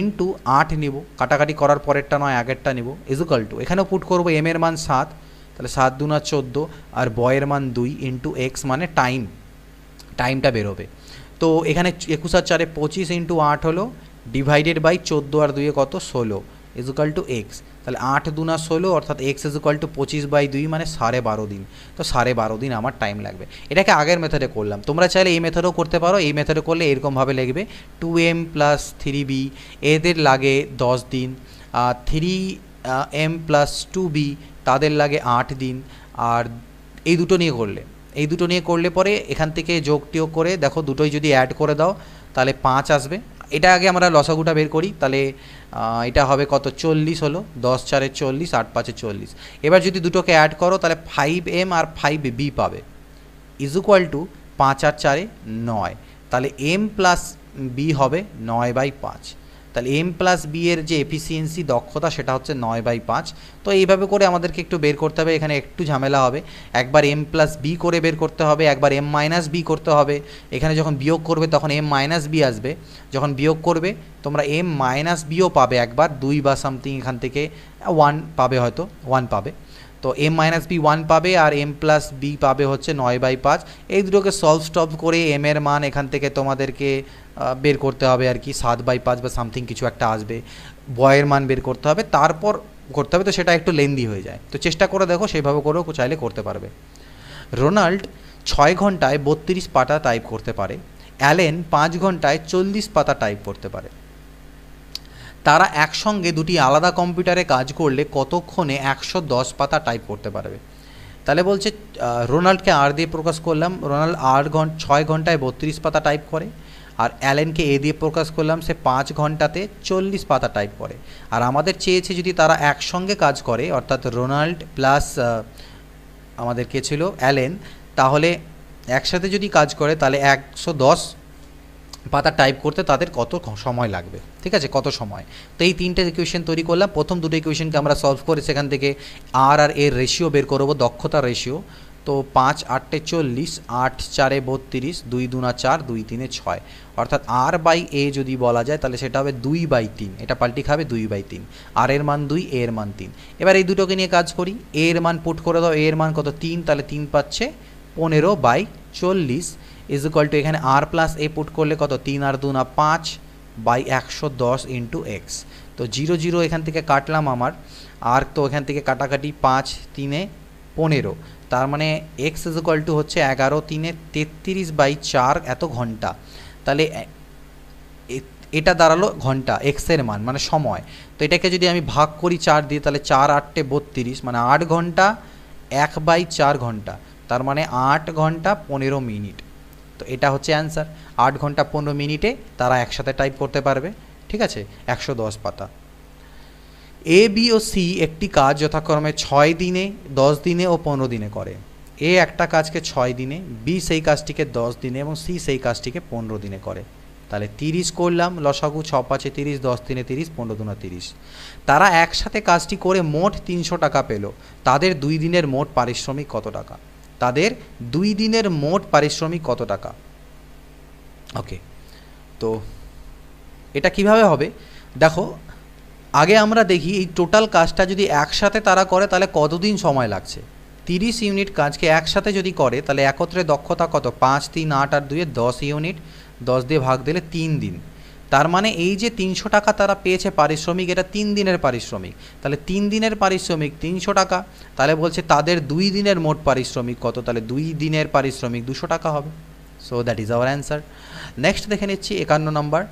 A: ইন্টু আট নিব কাটাকাটি করার পরেরটা নয় আগেরটা নিব ইজুকাল টু এখানেও পুট করবো এম এর মান সাত তাহলে সাত দুনা চোদ্দো আর বয়ের মান দুই ইন্টু এক্স মানে টাইম টাইমটা বেরোবে তো এখানে একুশ আর চারে পঁচিশ ইন্টু আট হলো ডিভাইডেড বাই চোদ্দো আর দুয়ে কত ষোলো ইজুকাল টু এক্স তাহলে আট দুনা ষোলো অর্থাৎ এক্স ইজুকাল টু পঁচিশ বাই দুই মানে সাড়ে বারো দিন তো সাড়ে বারো দিন আমার টাইম লাগবে এটাকে আগের মেথডে করলাম তোমরা চাইলে এই মেথডও করতে পারো এই মেথডে করলে এরকমভাবে লাগবে two M plus three B এদের লাগে দশ দিন three M plus two B তাদের লাগে আট দিন আর এই দুটো নিয়ে করলে এই দুটো নিয়ে করলে পরে এখান থেকে যোগ টিয়োগ করে দেখো দুটোই যদি অ্যাড করে দাও তাহলে পাঁচ আসবে এটা আগে আমরা লসাগুটা বের করি তাহলে এটা হবে কত চল্লিশ হলো দশ চারে চল্লিশ আট পাঁচে চল্লিশ এবার যদি দুটোকে অ্যাড করো তাহলে ফাইভ এম আর ফাইভ বি পাবে ইজ ইকুয়াল টু পাঁচ আর চারে নয় তাহলে এম প্লাস বি হবে নয় বাই পাঁচ তাহলে এম প্লাস বি এর যে এফিসিয়েন্সি দক্ষতা সেটা হচ্ছে নয় বাই পাঁচ তো এইভাবে করে আমাদেরকে একটু বের করতে হবে এখানে একটু ঝামেলা হবে একবার এম প্লাস বি করে বের করতে হবে একবার এম মাইনাস বি করতে হবে এখানে যখন বিয়োগ করবে তখন এম মাইনাস বি আসবে যখন বিয়োগ করবে তোমরা এম মাইনাস বিও পাবে একবার দুই বা সামথিং এখান থেকে ওয়ান পাবে হয়তো ওয়ান পাবে তো এম মাইনাস বি ওয়ান পাবে আর এম প্লাস বি পাবে হচ্ছে নয় বাই পাঁচ এই দুটোকে সলভ স্টপ করে এম এর মান এখান থেকে তোমাদেরকে বের করতে হবে আর কি সাত বাই পাঁচ বা সামথিং কিছু একটা আসবে বয়ের মান বের করতে হবে তারপর করতে হবে তো সেটা একটু লেন্দি হয়ে যায় তো চেষ্টা করে দেখো সেইভাবে করেও চাইলে করতে পারবে রোনাল্ড ছয় ঘন্টায় বত্রিশ পাতা টাইপ করতে পারে অ্যালেন পাঁচ ঘন্টায় চল্লিশ পাতা টাইপ করতে পারে তারা একসঙ্গে দুটি আলাদা কম্পিউটারে কাজ করলে কতক্ষণে একশো দশ পাতা টাইপ করতে পারবে তাহলে বলছে রোনাল্ডকে আর দিয়ে প্রকাশ করলাম রোনাল্ড আট ঘন্টা ছয় ঘন্টায় বত্রিশ পাতা টাইপ করে আর অ্যালেনকে এ দিয়ে প্রকাশ করলাম সে পাঁচ ঘন্টাতে চল্লিশ পাতা টাইপ করে আর আমাদের চেয়েছে যদি তারা একসঙ্গে কাজ করে অর্থাৎ রোনাল্ড প্লাস আমাদের কে ছিল অ্যালেন তাহলে একসাথে যদি কাজ করে তাহলে একশো দশ পাতা টাইপ করতে তাদের কত সময় লাগবে ঠিক আছে কত সময় তো এই তিনটে ইকুয়েশন তৈরি করলাম প্রথম দুটো ইকুয়েশনকে আমরা সলভ করে সেখান থেকে আর আর এর রেশিও বের করবো দক্ষতার রেশিও তো পাঁচ আটটে চল্লিশ আট চারে বত্রিশ দুই দুনা চার দুই তিনে ছয় অর্থাৎ আর বাই এ যদি বলা যায় তাহলে সেটা হবে দুই বাই তিন এটা পাল্টি খাবে দুই বাই তিন আর এর মান দুই এর মান তিন এবার এই দুটোকে নিয়ে কাজ করি এর মান পুট করে দাও এর মান কত তিন তাহলে তিন পাচ্ছে পনেরো বাই চল্লিশ ইজ ইকুয়াল টু এখানে আর প্লাস এ পুট করলে কত তিন আর দুনা পাঁচ বাই একশো দশ ইন্টু এক্স তো জিরো জিরো এখান থেকে কাটলাম আমার আর তো এখান থেকে কাটাকাটি পাঁচ তিনে পনেরো তার মানে এক্স ইজ ইকুয়াল টু হচ্ছে এগারো তিনে তেত্রিশ বাই চার এত ঘন্টা তাহলে এটা দাঁড়ালো ঘন্টা এক্সের মান মানে সময় তো এটাকে যদি আমি ভাগ করি চার দিয়ে তাহলে চার আটটে বত্রিশ মানে আট ঘন্টা এক বাই চার ঘন্টা তার মানে আট ঘন্টা পনেরো মিনিট তো এটা হচ্ছে অ্যান্সার আট ঘন্টা পনেরো মিনিটে তারা একসাথে টাইপ করতে পারবে ঠিক আছে একশো দশ পাতা এ বি ও সি একটি কাজ যথাক্রমে ছয় দিনে দশ দিনে ও পনেরো দিনে করে এ একটা কাজকে ছয় দিনে বি সেই কাজটিকে দশ দিনে এবং সি সেই কাজটিকে পনেরো দিনে করে তাহলে তিরিশ করলাম লসাগু ছ পাঁচে তিরিশ দশ দিনে তিরিশ পনেরো দুনা তিরিশ তারা একসাথে কাজটি করে মোট তিনশো টাকা পেল তাদের দুই দিনের মোট পারিশ্রমিক কত টাকা তাদের দুই দিনের মোট পারিশ্রমিক কত টাকা ওকে তো এটা কিভাবে হবে দেখো আগে আমরা দেখি এই টোটাল কাজটা যদি একসাথে তারা করে তাহলে কতদিন সময় লাগছে তিরিশ ইউনিট কাজকে একসাথে যদি করে তাহলে একত্রে দক্ষতা কত পাঁচ তিন আট আট দুয়ে দশ ইউনিট দশ দিয়ে ভাগ দিলে তিন দিন তার মানে এই যে তিনশো টাকা তারা পেয়েছে পারিশ্রমিক এটা তিন দিনের পারিশ্রমিক তাহলে তিন দিনের পারিশ্রমিক তিনশো টাকা তাহলে বলছে তাদের দুই দিনের মোট পারিশ্রমিক কত তাহলে দুই দিনের পারিশ্রমিক দুশো টাকা হবে so that is our answer next দেখে নিচ্ছি একান্ন নম্বর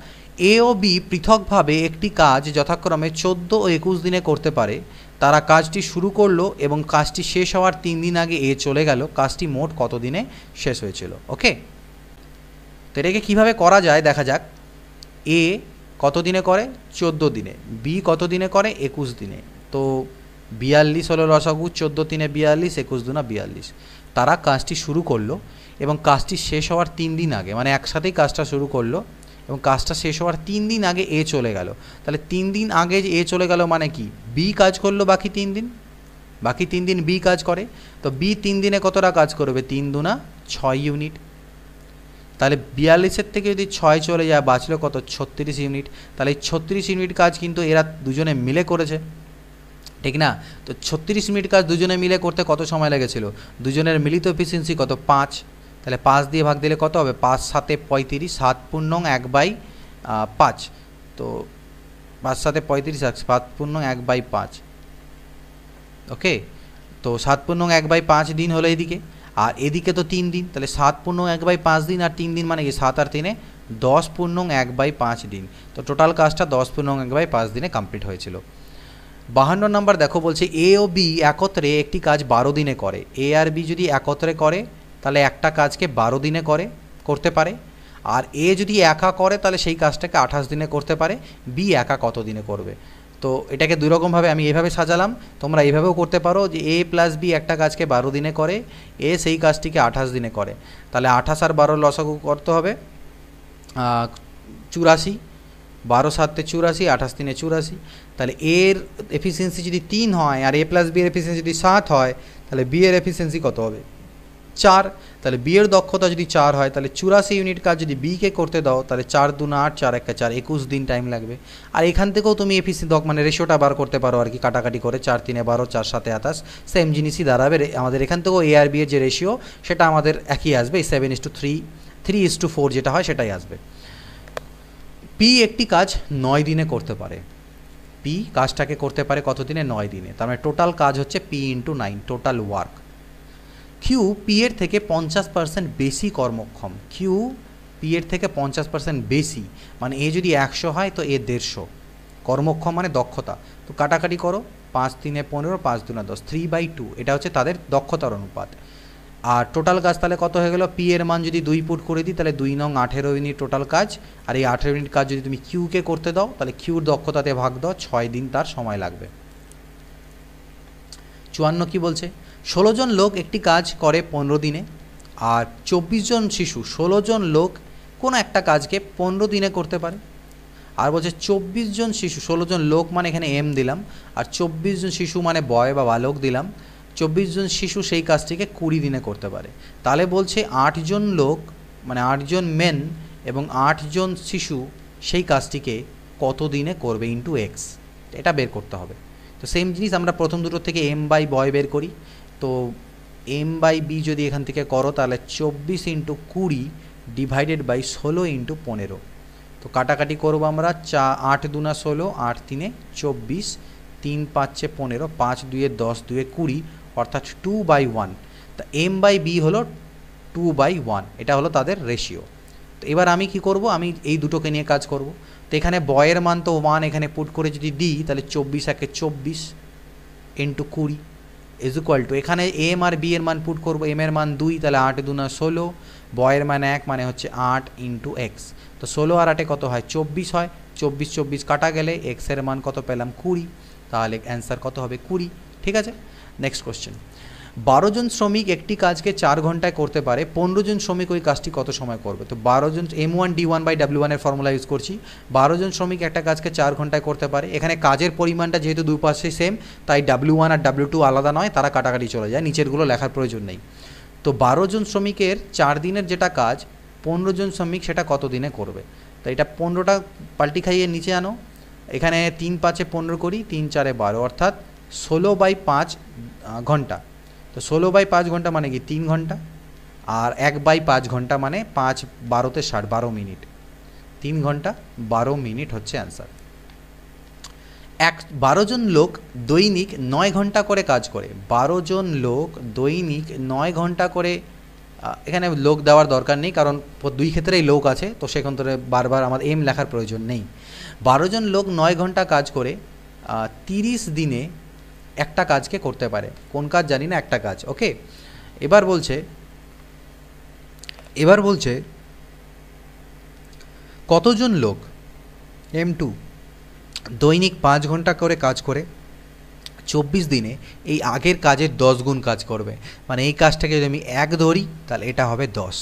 A: এ ও বি পৃথকভাবে একটি কাজ যথাক্রমে চোদ্দ ও একুশ দিনে করতে পারে তারা কাজটি শুরু করলো এবং কাজটি শেষ হওয়ার তিন দিন আগে এ চলে গেল কাজটি মোট কত দিনে শেষ হয়েছিল ওকে তো এটাকে কীভাবে করা যায় দেখা যাক এ কত দিনে করে চোদ্দ দিনে বি কত দিনে করে একুশ দিনে তো বিয়াল্লিশ হলো রসগু চোদ্দো দিনে বিয়াল্লিশ একুশ দুনা বিয়াল্লিশ তারা কাজটি শুরু করলো এবং কাজটি শেষ হওয়ার তিন দিন আগে মানে একসাথেই কাজটা শুরু করলো এবং কাজটা শেষ হওয়ার তিন দিন আগে এ চলে গেল তাহলে তিন দিন আগে যে এ চলে গেল মানে কি বি কাজ করলো বাকি তিন দিন বাকি তিন দিন বি কাজ করে তো বি তিন দিনে কতটা কাজ করবে তিন দুনা ছয় ইউনিট তাহলে বিয়াল্লিশের থেকে যদি ছয় চলে যায় বাঁচলো কত ছত্রিশ ইউনিট তাহলে এই ছত্রিশ ইউনিট কাজ কিন্তু এরা দুজনে মিলে করেছে ঠিক না তো ছত্রিশ মিনিট কাজ দুজনে মিলে করতে কত সময় লেগেছিল দুজনের মিলিত এফিসিয়েন্সি কত পাঁচ তাহলে পাঁচ দিয়ে ভাগ দিলে কত হবে পাঁচ সাতে পঁয়ত্রিশ সাত পূর্ণ এক বাই পাঁচ তো পাঁচ সাথে পঁয়ত্রিশ আছে সাত পূর্ণ এক বাই পাঁচ ওকে তো সাত পূর্ণ এক বাই পাঁচ দিন হলো এদিকে আর এদিকে তো তিন দিন তাহলে সাত পূর্ণ এক বাই পাঁচ দিন আর তিন দিন মানে কি সাত আর তিনে দশ পূর্ণ এক বাই পাঁচ দিন তো টোটাল কাজটা দশ পূর্ণ এক বাই পাঁচ দিনে কমপ্লিট হয়েছিল বাহান্ন নম্বর দেখো বলছে এ ও বি একত্রে একটি কাজ বারো দিনে করে এ আর বি যদি একত্রে করে তাহলে একটা কাজকে বারো দিনে করে করতে পারে আর এ যদি একা করে তাহলে সেই কাজটাকে আঠাশ দিনে করতে পারে বি একা কত দিনে করবে তো এটাকে দুরকমভাবে আমি এভাবে সাজালাম তোমরা এভাবেও করতে পারো যে এ প্লাস বি একটা কাজকে বারো দিনে করে এ সেই কাজটিকে আঠাশ দিনে করে তাহলে আঠাশ আর বারো লসাগু করতে হবে চুরাশি বারো সাতে চুরাশি আঠাশ দিনে চুরাশি তাহলে এর এফিসিয়েন্সি যদি তিন হয় আর এ প্লাস বি এর এফিসিয়েন্সি যদি সাত হয় তাহলে বি এর এফিসিয়েন্সি কত হবে চার তাহলে বিয়ের দক্ষতা যদি চার হয় তাহলে চুরাশি ইউনিট কাজ যদি বিকে করতে দাও তাহলে চার দু না আট চার একটা চার একুশ দিন টাইম লাগবে আর এখান থেকেও তুমি এফিসি দক মানে রেশোটা বার করতে পারো আর কি কাটাকাটি করে চার তিনে বারো চার সাথে আঠাশ সেম জিনিসই দাঁড়াবে আমাদের এখান থেকেও এ আর বিয়ের যে রেশিও সেটা আমাদের একই আসবে seven is to three three is to four যেটা হয় সেটাই আসবে পি একটি কাজ নয় দিনে করতে পারে পি কাজটাকে করতে পারে কত দিনে নয় দিনে তার মানে টোটাল কাজ হচ্ছে P into nine total work Q P এর থেকে পঞ্চাশ পার্সেন্ট বেশি কর্মক্ষম কিউ পি এর থেকে পঞ্চাশ পার্সেন্ট বেশি মানে এ যদি একশো হয় তো এ দেড়শো কর্মক্ষম মানে দক্ষতা তো কাটাকাটি করো পাঁচ তিনে পনেরো পাঁচ দুনে দশ থ্রি বাই টু এটা হচ্ছে তাদের দক্ষতার অনুপাত আর টোটাল কাজ তাহলে কত হয়ে গেল পি এর মান যদি দুই পুট করে দিই তাহলে দুই নং আঠেরো ইউনিট টোটাল কাজ আর এই আঠেরো ইউনিট কাজ যদি তুমি কিউকে করতে দাও তাহলে কিউর দক্ষতাতে ভাগ দাও ছয় দিন তার সময় লাগবে চুয়ান্ন কি বলছে ষোলো জন লোক একটি কাজ করে পনেরো দিনে আর চব্বিশ জন শিশু ষোলো জন লোক কোনো একটা কাজকে পনেরো দিনে করতে পারে আর বলছে চব্বিশ জন শিশু ষোলো জন লোক মানে এখানে এম দিলাম আর চব্বিশ জন শিশু মানে বয় বা বালক দিলাম চব্বিশ জন শিশু সেই কাজটিকে কুড়ি দিনে করতে পারে তাহলে বলছে আটজন লোক মানে আটজন মেন এবং আটজন শিশু সেই কাজটিকে কত দিনে করবে ইন্টু এক্স এটা বের করতে হবে তো সেম জিনিস আমরা প্রথম দুটোর থেকে এম বাই বয় বের করি তো এম বাই বি যদি এখান থেকে করো তাহলে চব্বিশ ইন্টু কুড়ি ডিভাইডেড বাই ষোলো ইন্টু পনেরো তো কাটাকাটি করবো আমরা চা আট দুনা ষোলো আট তিনে চব্বিশ তিন পাঁচে পনেরো পাঁচ দুয়ে দশ দুয়ে কুড়ি অর্থাৎ টু বাই ওয়ান তা এম বাই বি হলো টু বাই ওয়ান এটা হলো তাদের রেশিও তো এবার আমি কি করব আমি এই দুটোকে নিয়ে কাজ করব তো এখানে বয়ের মান তো ওয়ান এখানে পুট করে যদি দিই তাহলে চব্বিশ একে চব্বিশ ইন্টু কুড়ি ইজ ইকুয়াল টু এখানে এম আর বি এর মান পুট করব এম এর মান দুই তাহলে আট দু দুনা ষোলো বয়ের মান এক মানে হচ্ছে আট ইন্টু এক্স তো ষোলো আর আটে কত হয় চব্বিশ হয় চব্বিশ চব্বিশ কাটা গেলে এক্সের মান কত পেলাম কুড়ি তাহলে অ্যান্সার কত হবে কুড়ি ঠিক আছে নেক্সট কোশ্চেন বারো জন শ্রমিক একটি কাজকে চার ঘন্টায় করতে পারে পনেরো জন শ্রমিক ওই কাজটি কত সময় করবে তো বারো জন M one D one by W ওয়ানের ফর্মুলা ইউজ করছি বারো জন শ্রমিক একটা কাজকে চার ঘন্টায় করতে পারে এখানে কাজের পরিমাণটা যেহেতু দুপাশে সেম তাই ডাব্লিউ ওয়ান আর ডাব্লিউ টু আলাদা নয় তারা কাটাকাটি চলে যায় নিচেরগুলো লেখার প্রয়োজন নেই তো বারো জন শ্রমিকের চার দিনের যেটা কাজ পনেরো জন শ্রমিক সেটা কত দিনে করবে তো এটা পনেরোটা পাল্টি খাইয়ে নিচে আনো এখানে তিন পাঁচে পনেরো করি তিন চারে বারো অর্থাৎ ষোলো বাই পাঁচ ঘন্টা তো ষোলো বাই পাঁচ ঘন্টা মানে কি তিন ঘন্টা আর এক বাই পাঁচ ঘন্টা মানে পাঁচ বারোতে ষাট বারো মিনিট তিন ঘন্টা বারো মিনিট হচ্ছে অ্যান্সার এক বারো জন লোক দৈনিক নয় ঘন্টা করে কাজ করে বারো জন লোক দৈনিক নয় ঘন্টা করে এখানে লোক দেওয়ার দরকার নেই কারণ দুই ক্ষেত্রেই লোক আছে তো সেখান থেকে বারবার আমার এম লেখার প্রয়োজন নেই বারো জন লোক নয় ঘন্টা কাজ করে তিরিশ দিনে একটা কাজকে করতে পারে কোন কাজ জানি না একটা কাজ ওকে এবার বলছে এবার বলছে কতজন লোক এম টু দৈনিক পাঁচ ঘন্টা করে কাজ করে চব্বিশ দিনে এই আগের কাজের দশ গুণ কাজ করবে মানে এই কাজটাকে যদি আমি এক ধরি তাহলে এটা হবে দশ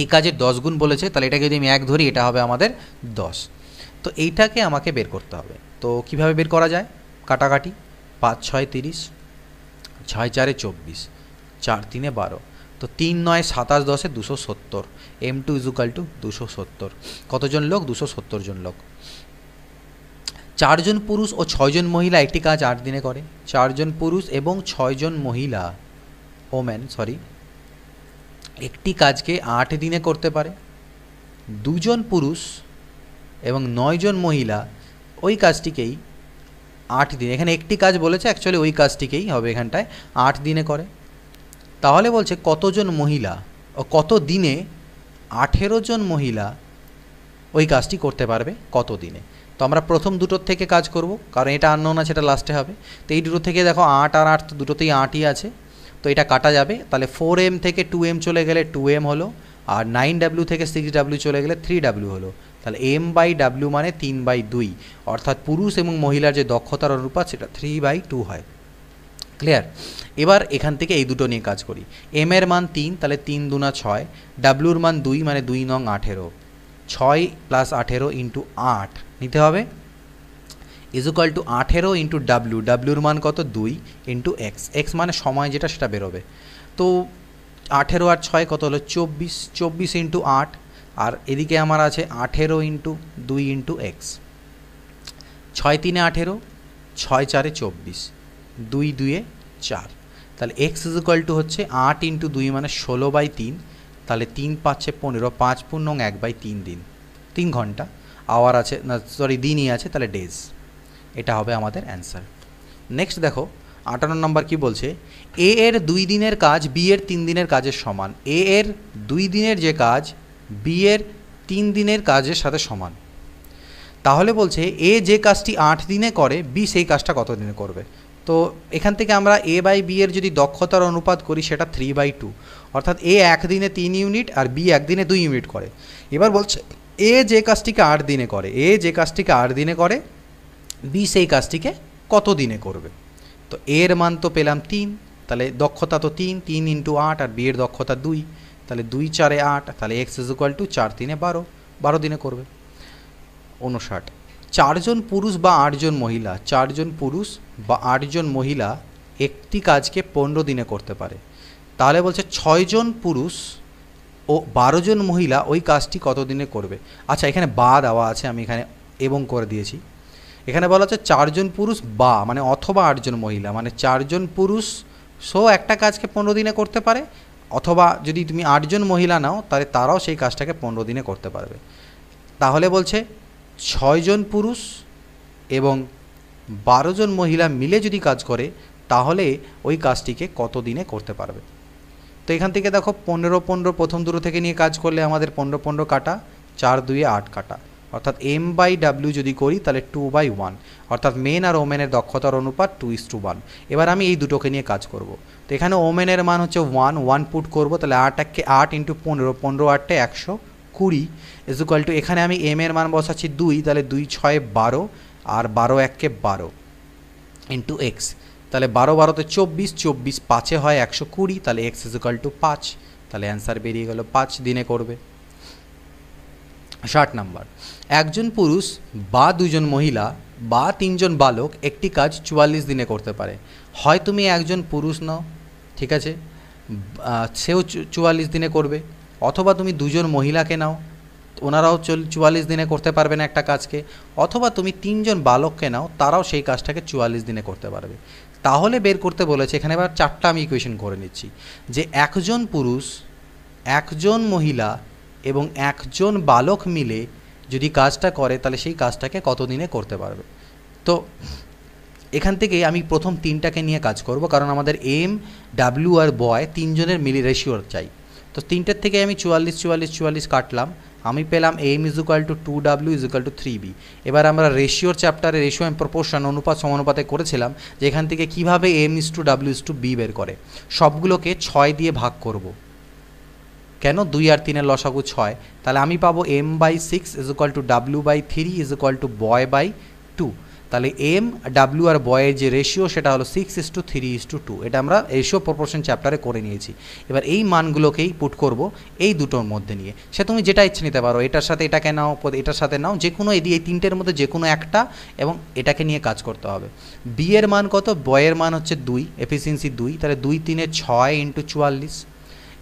A: এই কাজের দশ গুণ বলেছে তাহলে এটাকে যদি আমি এক ধরি এটা হবে আমাদের দশ তো এইটাকে আমাকে বের করতে হবে তো কিভাবে বের করা যায় কাটাকাটি পাঁচ ছয় তিরিশ ছয় চারে চব্বিশ চার তিনে বারো তো তিন নয় সাতাশ দশে দুশো সত্তর এম টু ইজুকাল টু দুশো সত্তর কতজন লোক দুশো সত্তর জন লোক চারজন পুরুষ ও ছয়জন মহিলা একটি কাজ আট দিনে করে চারজন পুরুষ এবং ছয়জন মহিলা ওম্যান সরি একটি কাজকে আট দিনে করতে পারে দুজন পুরুষ এবং নয়জন মহিলা ওই কাজটিকেই আট দিন এখানে একটি কাজ বলেছে অ্যাকচুয়ালি ওই কাজটিকেই হবে এখানটায় আট দিনে করে তাহলে বলছে কতজন মহিলা ও কত দিনে আঠেরো জন মহিলা ওই কাজটি করতে পারবে কত দিনে তো আমরা প্রথম দুটোর থেকে কাজ করব কারণ এটা আননোন আছে এটা লাস্টে হবে তো এই দুটো থেকে দেখো আট আর আট তো দুটোতেই আটই আছে তো এটা কাটা যাবে তাহলে ফোর এম থেকে টু এম চলে গেলে টু এম হলো আর নাইন ডাব্লিউ থেকে সিক্স ডাব্লিউ চলে গেলে থ্রি ডাব্লিউ হলো তাহলে এম বাই ডাব্লিউ মানে তিন বাই দুই অর্থাৎ পুরুষ এবং মহিলার যে দক্ষতার অনুপাত সেটা থ্রি বাই টু হয় ক্লিয়ার এবার এখান থেকে এই দুটো নিয়ে কাজ করি এম এর মান তিন তাহলে তিন দুনা ছয় ডাব্লিউর মান দুই মানে দুই নং আঠেরো ছয় প্লাস আঠেরো ইন্টু আট নিতে হবে ইজ ইকুয়াল টু আঠেরো ইন্টু ডাব্লিউ ডাব্লিউর মান কত দুই ইন্টু এক্স এক্স মানে সময় যেটা সেটা বেরোবে তো আঠেরো আর ছয় কত হলো চব্বিশ চব্বিশ ইন্টু আট আর এদিকে আমার আছে আঠেরো ইন্টু দুই ইন্টু এক্স ছয় তিনে আঠেরো ছয় চারে চব্বিশ দুই দুয়ে চার তাহলে এক্স ইজ ইকুয়াল টু হচ্ছে আট ইন্টু দুই মানে ষোলো বাই তিন তাহলে তিন পাচ্ছে পনেরো পাঁচ পূর্ণ এক বাই তিন দিন তিন ঘন্টা আওয়ার আছে না সরি দিনই আছে তাহলে ডেজ এটা হবে আমাদের অ্যান্সার নেক্সট দেখো আটান্ন নম্বর কি বলছে এ এর দুই দিনের কাজ বি এর তিন দিনের কাজের সমান এ এর দুই দিনের যে কাজ বিয়ের তিন দিনের কাজের সাথে সমান তাহলে বলছে এ যে কাজটি আট দিনে করে বি সেই কাজটা কত দিনে করবে তো এখান থেকে আমরা এ বাই বি এর যদি দক্ষতার অনুপাত করি সেটা থ্রি বাই টু অর্থাৎ এ একদিনে তিন ইউনিট আর বি একদিনে দুই ইউনিট করে এবার বলছে এ যে কাজটিকে আট দিনে করে এ যে কাজটিকে আট দিনে করে বি সেই কাজটিকে কত দিনে করবে তো এর মান তো পেলাম তিন তাহলে দক্ষতা তো তিন তিন ইন্টু আট আর বিয়ের দক্ষতা দুই তাহলে দুই চারে আট তাহলে এক্স ইজ ইকুয়াল টু চার তিনে বারো বারো দিনে করবে উনষাট চারজন পুরুষ বা আটজন মহিলা চারজন পুরুষ বা আটজন মহিলা একটি কাজকে পনেরো দিনে করতে পারে তাহলে বলছে ছয়জন পুরুষ ও বারোজন মহিলা ওই কাজটি কত দিনে করবে আচ্ছা এখানে বা দেওয়া আছে আমি এখানে এবং করে দিয়েছি এখানে বলা হচ্ছে চারজন পুরুষ বা মানে অথবা আটজন মহিলা মানে চারজন পুরুষ সো একটা কাজকে পনেরো দিনে করতে পারে অথবা যদি তুমি আটজন মহিলা নাও তাহলে তারাও সেই কাজটাকে পনেরো দিনে করতে পারবে তাহলে বলছে ছয়জন পুরুষ এবং বারোজন মহিলা মিলে যদি কাজ করে তাহলে ওই কাজটিকে কত দিনে করতে পারবে তো এখান থেকে দেখো পনেরো পনেরো প্রথম দূর থেকে নিয়ে কাজ করলে আমাদের পনেরো পনেরো কাটা চার দুয়ে আট কাটা অর্থাৎ এম বাই ডাব্লিউ যদি করি তাহলে টু বাই ওয়ান অর্থাৎ মেন আর ওমেনের দক্ষতার অনুপাত টু ইস টু ওয়ান এবার আমি এই দুটোকে নিয়ে কাজ করব তো এখানে ওমেনের মান হচ্ছে ওয়ান ওয়ান পুট করবো তাহলে আট এককে আট ইন্টু পনেরো পনেরো আটটা একশো কুড়ি ইজ ইকুয়াল টু এখানে আমি এম এর মান বসাচ্ছি দুই তাহলে দুই ছয় বারো আর বারো এককে বারো ইন্টু এক্স তাহলে বারো বারোতে চব্বিশ চব্বিশ পাঁচে হয় একশো কুড়ি তাহলে এক্স ইজ ইকাল টু পাঁচ তাহলে অ্যান্সার বেরিয়ে গেল পাঁচ দিনে করবে ষাট নাম্বার একজন পুরুষ বা দুজন মহিলা বা তিনজন বালক একটি কাজ চুয়াল্লিশ দিনে করতে পারে হয় তুমি একজন পুরুষ নও ঠিক আছে সেও চুয়াল্লিশ দিনে করবে অথবা তুমি দুজন মহিলাকে নাও ওনারাও চুয়াল্লিশ দিনে করতে পারবেন একটা কাজকে অথবা তুমি তিনজন বালককে নাও তারাও সেই কাজটাকে চুয়াল্লিশ দিনে করতে পারবে তাহলে বের করতে বলেছে এখানে এবার চারটা আমি ইকুয়েশন করে নিচ্ছি যে একজন পুরুষ একজন মহিলা এবং একজন বালক মিলে যদি কাজটা করে তাহলে সেই কাজটাকে কতদিনে করতে পারবে তো এখান থেকে আমি প্রথম তিনটাকে নিয়ে কাজ করব কারণ আমাদের এম ডাব্লিউ আর বয় তিনজনের মিলি রেশিওর চাই তো তিনটার থেকে আমি চুয়াল্লিশ চুয়াল্লিশ চুয়াল্লিশ কাটলাম আমি পেলাম M is equal to two W is equal to three B এবার আমরা রেশিওর চ্যাপ্টারে রেশিও অ্যান্ড প্রপোর্শন অনুপাত সমানুপাতে করেছিলাম যে এখান থেকে কীভাবে M is to W is to B বের করে সবগুলোকে ছয় দিয়ে ভাগ করব কেন দুই আর তিনের লসাগু ছয় তাহলে আমি পাবো M by six is equal to W by three is equal to boy by two তাহলে এম ডাব্লিউ আর বয়ের যে রেশিও সেটা হলো six is to three is to two এটা আমরা রেশিও প্রপোর্শন চ্যাপ্টারে করে নিয়েছি এবার এই মানগুলোকেই পুট করব এই দুটোর মধ্যে নিয়ে সে তুমি যেটা ইচ্ছে নিতে পারো এটার সাথে এটাকে নাও এটার সাথে নাও যে কোনো এই তিনটের মধ্যে যে কোনো একটা এবং এটাকে নিয়ে কাজ করতে হবে বি এর মান কত বয়ের মান হচ্ছে দুই এফিসিয়েন্সি দুই তাহলে দুই তিনে ছয় ইন্টু চুয়াল্লিশ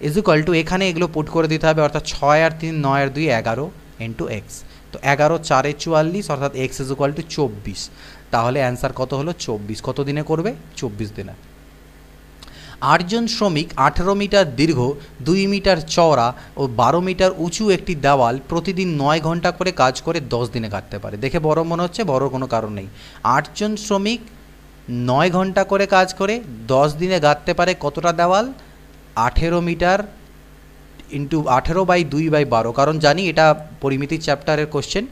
A: ইজ ইকুয়াল টু এখানে এগুলো পুট করে দিতে হবে অর্থাৎ ছয় আর তিন নয় আর দুই এগারো ইন্টু এক্স তো এগারো চারে চুয়াল্লিশ অর্থাৎ এক্স ইজ ইকুয়াল টু চব্বিশ তাহলে অ্যান্সার কত হলো চব্বিশ কত দিনে করবে চব্বিশ দিনে আটজন শ্রমিক আঠেরো মিটার দীর্ঘ দুই মিটার চওড়া ও বারো মিটার উঁচু একটি দেওয়াল প্রতিদিন নয় ঘন্টা করে কাজ করে দশ দিনে কাটতে পারে দেখে বড় মনে হচ্ছে বড় কোনো কারণ নেই আটজন শ্রমিক নয় ঘন্টা করে কাজ করে দশ দিনে গাঁথতে পারে কতটা দেওয়াল আঠেরো মিটার ইন্টু আঠেরো বাই দুই বাই বারো কারণ জানি এটা পরিমিতি চ্যাপ্টারের কোশ্চেন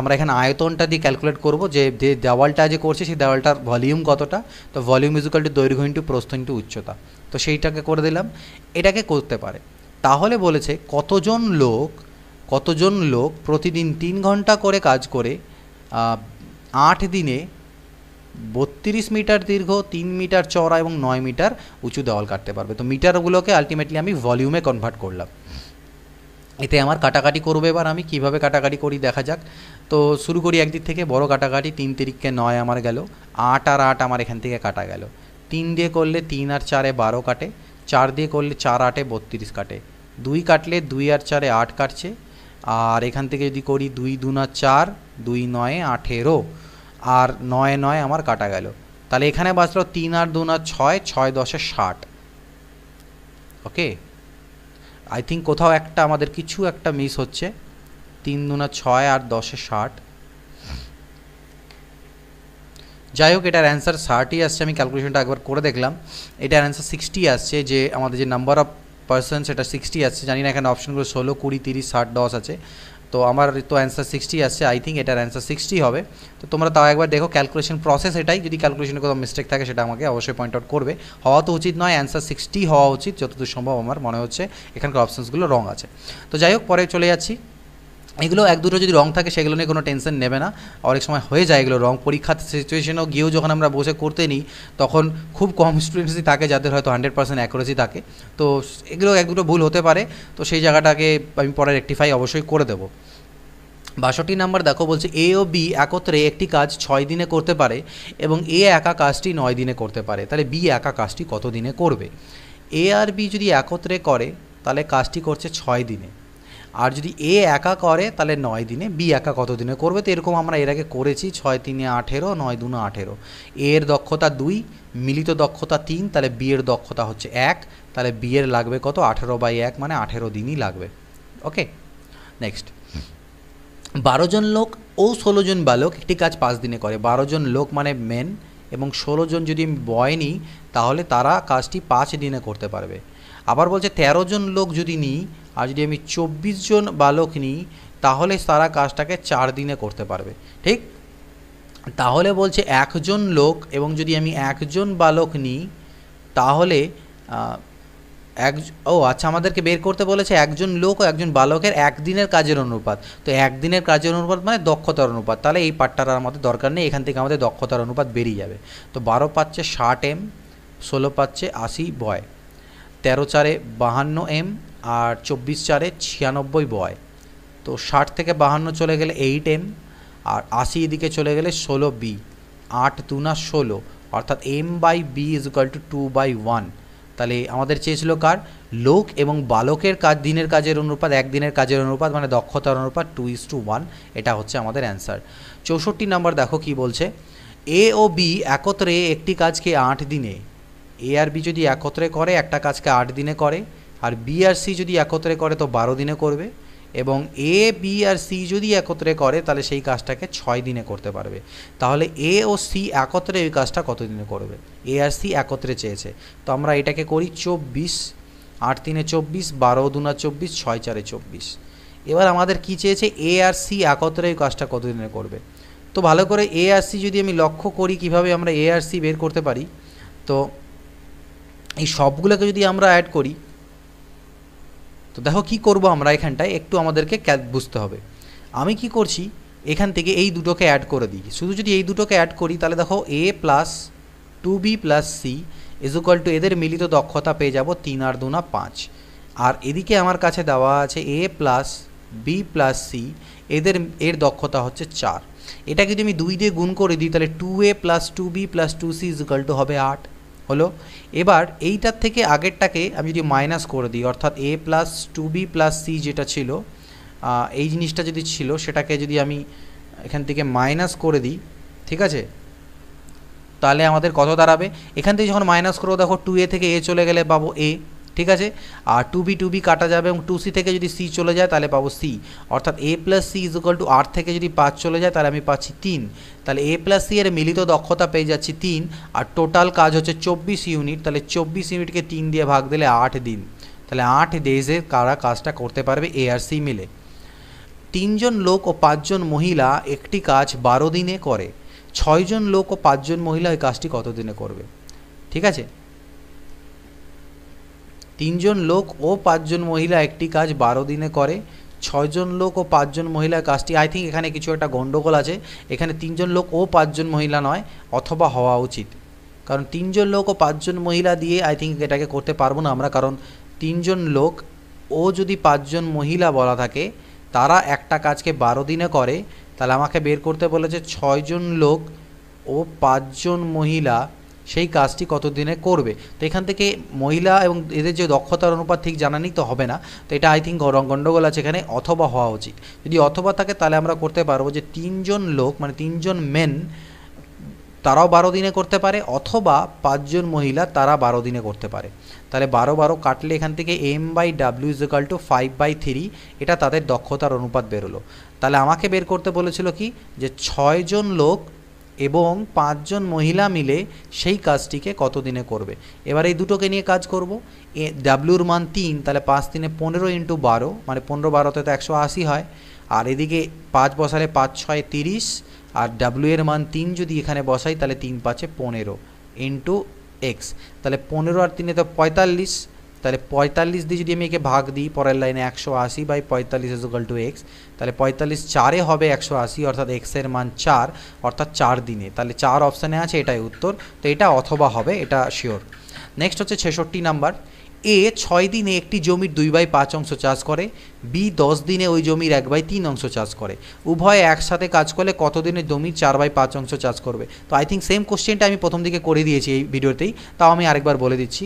A: আমরা এখানে আয়তনটা দিয়ে ক্যালকুলেট করব যে যে দেওয়ালটা যে করছে সেই দেওয়ালটার ভলিউম কতটা তো ভলিউম ইজুকাল টু দৈর্ঘ্য ইন্টু প্রস্থ ইন্টু উচ্চতা তো সেইটাকে করে দিলাম এটাকে করতে পারে তাহলে বলেছে কতজন লোক কতজন লোক প্রতিদিন তিন ঘন্টা করে কাজ করে আট দিনে বত্রিশ মিটার দীর্ঘ তিন মিটার চওড়া এবং নয় মিটার উঁচু দেওয়াল কাটতে পারবে তো মিটারগুলোকে আলটিমেটলি আমি ভলিউমে কনভার্ট করলাম এতে আমার কাটাকাটি করবে এবার আমি কিভাবে কাটাকাটি করি দেখা যাক তো শুরু করি একদিক থেকে বড় কাটাকাটি তিন তিরিককে নয় আমার গেল আট আর আট আমার এখান থেকে কাটা গেল তিন দিয়ে করলে তিন আর চারে বারো কাটে চার দিয়ে করলে চার আটে বত্রিশ কাটে দুই কাটলে দুই আর চারে আট কাটছে আর এখান থেকে যদি করি দুই দুনা চার দুই নয়ে আঠেরো আর নয় নয় আমার কাটা গেল তাহলে এখানে বাঁচল তিন আর দুনা ছয় ছয় দশে ষাট ওকে আই থিঙ্ক কোথাও একটা আমাদের কিছু একটা মিস হচ্ছে তিন দুনা ছয় আর দশে ষাট যাই হোক এটার অ্যান্সার ষাটই আসছে আমি ক্যালকুলেশনটা একবার করে দেখলাম এটার অ্যান্সার সিক্সটি আসছে যে আমাদের যে নাম্বার অফ পার্সন সেটা সিক্সটি আসছে জানি না এখানে অপশনগুলো ষোলো কুড়ি তিরিশ ষাট দশ আছে তো আমার তো অ্যান্সার সিক্সটি আসছে আই থিঙ্ক এটার অ্যান্সার সিক্সটি হবে তো তোমরা তাও একবার দেখো ক্যালকুলেশন প্রসেস এটাই যদি ক্যালকুলেশনে কোথাও মিস্টেক থাকে সেটা আমাকে অবশ্যই পয়েন্ট আউট করবে হওয়া তো উচিত নয় অ্যান্সার সিক্সটি হওয়া উচিত যতদূর সম্ভব আমার মনে হচ্ছে এখানকার অপশানসগুলো রং আছে তো যাই হোক পরে চলে যাচ্ছি এগুলো এক দুটো যদি রং থাকে সেগুলো নিয়ে কোনো টেনশন নেবে না অনেক সময় হয়ে যায় এগুলো রং পরীক্ষার সিচুয়েশনেও গিয়েও যখন আমরা বসে করতে নিই তখন খুব কম স্টুডেন্টসই থাকে যাদের হয়তো হান্ড্রেড পার্সেন্ট অ্যাকুরেসি থাকে তো এগুলো এক দুটো ভুল হতে পারে তো সেই জায়গাটাকে আমি পরে রেকটিফাই অবশ্যই করে দেবো বাষট্টি নাম্বার দেখো বলছে এ ও বি একত্রে একটি কাজ ছয় দিনে করতে পারে এবং এ একা কাজটি নয় দিনে করতে পারে তাহলে বি একা কাজটি কত দিনে করবে এ আর বি যদি একত্রে করে তাহলে কাজটি করছে ছয় দিনে আর যদি এ একা করে তাহলে নয় দিনে বি একা কত দিনে করবে তো এরকম আমরা এর আগে করেছি ছয় তিনে আঠেরো নয় দুনে আঠেরো এর দক্ষতা দুই মিলিত দক্ষতা তিন তাহলে বি এর দক্ষতা হচ্ছে এক তাহলে বি এর লাগবে কত আঠেরো বাই এক মানে আঠেরো দিনই লাগবে ওকে নেক্সট বারো জন লোক ও ষোলো জন বালক একটি কাজ পাঁচ দিনে করে বারো জন লোক মানে মেন এবং ষোলো জন যদি আমি বয় নিই তাহলে তারা কাজটি পাঁচ দিনে করতে পারবে আবার বলছে তেরো জন লোক যদি নিই আর যদি আমি চব্বিশ জন বালক নিই তাহলে তারা কাজটাকে চার দিনে করতে পারবে ঠিক তাহলে বলছে একজন লোক এবং যদি আমি একজন বালক নিই তাহলে এক ও আচ্ছা আমাদেরকে বের করতে বলেছে একজন লোক ও একজন বালকের একদিনের কাজের অনুপাত তো একদিনের কাজের অনুপাত মানে দক্ষতার অনুপাত তাহলে এই পাটটার আমাদের দরকার নেই এখান থেকে আমাদের দক্ষতার অনুপাত বেরিয়ে যাবে তো বারো পাচ্ছে ষাট এম ষোলো পাচ্ছে আশি বয় তেরো চারে বাহান্ন এম আর চব্বিশ চারে ছিয়ানব্বই বয় তো ষাট থেকে বাহান্ন চলে গেলে এইট এম আর আশি এদিকে চলে গেলে ষোলো বি আট দুনা ষোলো অর্থাৎ M by B is equal to two by one তাহলে আমাদের চেয়েছিল কার লোক এবং বালকের কাজ দিনের কাজের অনুপাত একদিনের কাজের অনুপাত মানে দক্ষতার অনুপাত টু ইস টু ওয়ান এটা হচ্ছে আমাদের অ্যান্সার চৌষট্টি নাম্বার দেখো কি বলছে এ ও বি একত্রে একটি কাজকে আট দিনে এ আর বি যদি একত্রে করে একটা কাজকে আট দিনে করে আর বি আর সি যদি একত্রে করে তো বারো দিনে করবে এবং এ বি আর সি যদি একত্রে করে তাহলে সেই কাজটাকে ছয় দিনে করতে পারবে তাহলে এ ও সি একত্রে ওই কাজটা কতদিনে করবে এ আর সি একত্রে চেয়েছে তো আমরা এটাকে করি চব্বিশ আট তিনে চব্বিশ বারো দুনা চব্বিশ ছয় চারে চব্বিশ এবার আমাদের কি চেয়েছে এ আর সি একত্রে ওই কাজটা কতদিনে করবে তো ভালো করে এ আর সি যদি আমি লক্ষ্য করি কিভাবে আমরা এ আর সি বের করতে পারি তো এই সবগুলোকে যদি আমরা অ্যাড করি তো দেখো কি করব আমরা এখানটায় একটু আমাদেরকে বুঝতে হবে আমি কি করছি এখান থেকে এই দুটোকে অ্যাড করে দিই শুধু যদি এই দুটোকে অ্যাড করি তাহলে দেখো A plus two B plus C is equal to এদের মিলিত দক্ষতা পেয়ে যাব তিন আর দুনা পাঁচ আর এদিকে আমার কাছে দেওয়া আছে A plus B plus C এদের এর দক্ষতা হচ্ছে চার এটাকে যদি আমি দুই দিয়ে গুণ করে দিই তাহলে two A plus two B plus two C is equal to হবে আট হলো এবার এইটার থেকে আগেরটাকে আমি যদি মাইনাস করে দিই অর্থাৎ A plus two B plus C যেটা ছিল এই জিনিসটা যদি ছিল সেটাকে যদি আমি এখান থেকে মাইনাস করে দিই ঠিক আছে তাহলে আমাদের কত দাঁড়াবে এখান থেকে যখন মাইনাস করবো দেখো টু এ থেকে এ চলে গেলে পাবো এ ঠিক আছে আর টু বি টু বি কাটা যাবে এবং টু সি থেকে যদি সি চলে যায় তাহলে পাবো সি অর্থাৎ A plus C is equal to আর থেকে যদি পাঁচ চলে যায় তাহলে আমি পাচ্ছি তিন তাহলে এ প্লাস সি এর মিলিত দক্ষতা পেয়ে যাচ্ছি তিন আর টোটাল কাজ হচ্ছে চব্বিশ ইউনিট তাহলে চব্বিশ ইউনিটকে তিন দিয়ে ভাগ দিলে আট দিন তাহলে আট ডেজে কারা কাজটা করতে পারবে এ আর সি মিলে তিনজন লোক ও পাঁচজন মহিলা একটি কাজ বারো দিনে করে ছয়জন লোক ও পাঁচজন মহিলা ওই কাজটি কত দিনে করবে ঠিক আছে তিনজন লোক ও পাঁচজন মহিলা একটি কাজ বারো দিনে করে ছয়জন লোক ও পাঁচজন মহিলা কাজটি আই থিঙ্ক এখানে কিছু একটা গণ্ডগোল আছে এখানে তিনজন লোক ও পাঁচজন মহিলা নয় অথবা হওয়া উচিত কারণ তিনজন লোক ও পাঁচজন মহিলা দিয়ে আই থিঙ্ক এটাকে করতে পারবো না আমরা কারণ তিনজন লোক ও যদি পাঁচজন মহিলা বলা থাকে তারা একটা কাজকে বারো দিনে করে তাহলে আমাকে বের করতে বলেছে ছয়জন লোক ও পাঁচজন মহিলা সেই কাজটি কতদিনে করবে তো এখান থেকে মহিলা এবং এদের যে দক্ষতার অনুপাত ঠিক জানানি তো হবে না তো এটা আই থিঙ্ক গণ্ডগোল আছে এখানে অথবা হওয়া উচিত যদি অথবা থাকে তাহলে আমরা করতে পারবো যে তিনজন লোক মানে তিনজন মেন তারাও বারো দিনে করতে পারে অথবা পাঁচজন মহিলা তারা বারো দিনে করতে পারে তাহলে বারো বারো কাটলে এখান থেকে M by W equal to five by three এটা তাদের দক্ষতার অনুপাত বেরোলো তাহলে আমাকে বের করতে বলেছিল কি যে ছয়জন লোক এবং পাঁচজন মহিলা মিলে সেই কাজটিকে কত দিনে করবে এবার এই দুটোকে নিয়ে কাজ করব এ ডাব্লিউর মান তিন তাহলে পাঁচ তিনে পনেরো ইন্টু বারো মানে পনেরো বারোতে তো একশো আশি হয় আর এদিকে পাঁচ বসালে পাঁচ ছয় তিরিশ আর ডাব্লিউ এর মান তিন যদি এখানে বসাই তাহলে তিন পাঁচে পনেরো ইন্টু এক্স তাহলে পনেরো আর তিনে তো পঁয়তাল্লিশ তাহলে পঁয়তাল্লিশ দিয়ে যদি আমি একে ভাগ দিই পরের লাইনে একশো আশি বাই পঁয়তাল্লিশ ইজুকাল টু এক্স তাহলে পঁয়তাল্লিশ চারে হবে একশো আশি অর্থাৎ এক্সের মান চার অর্থাৎ চার দিনে তাহলে চার অপশানে আছে এটাই উত্তর তো এটা অথবা হবে এটা শিওর নেক্সট হচ্ছে ছেষট্টি নাম্বার এ ছয় দিনে একটি জমির দুই বাই পাঁচ অংশ চাষ করে বি দশ দিনে ওই জমির এক বাই তিন অংশ চাষ করে উভয়ে একসাথে কাজ করলে কত দিনে জমির চার বাই পাঁচ অংশ চাষ করবে তো আই থিঙ্ক সেম কোশ্চেনটা আমি প্রথম দিকে করে দিয়েছি এই ভিডিওতেই তাও আমি আরেকবার বলে দিচ্ছি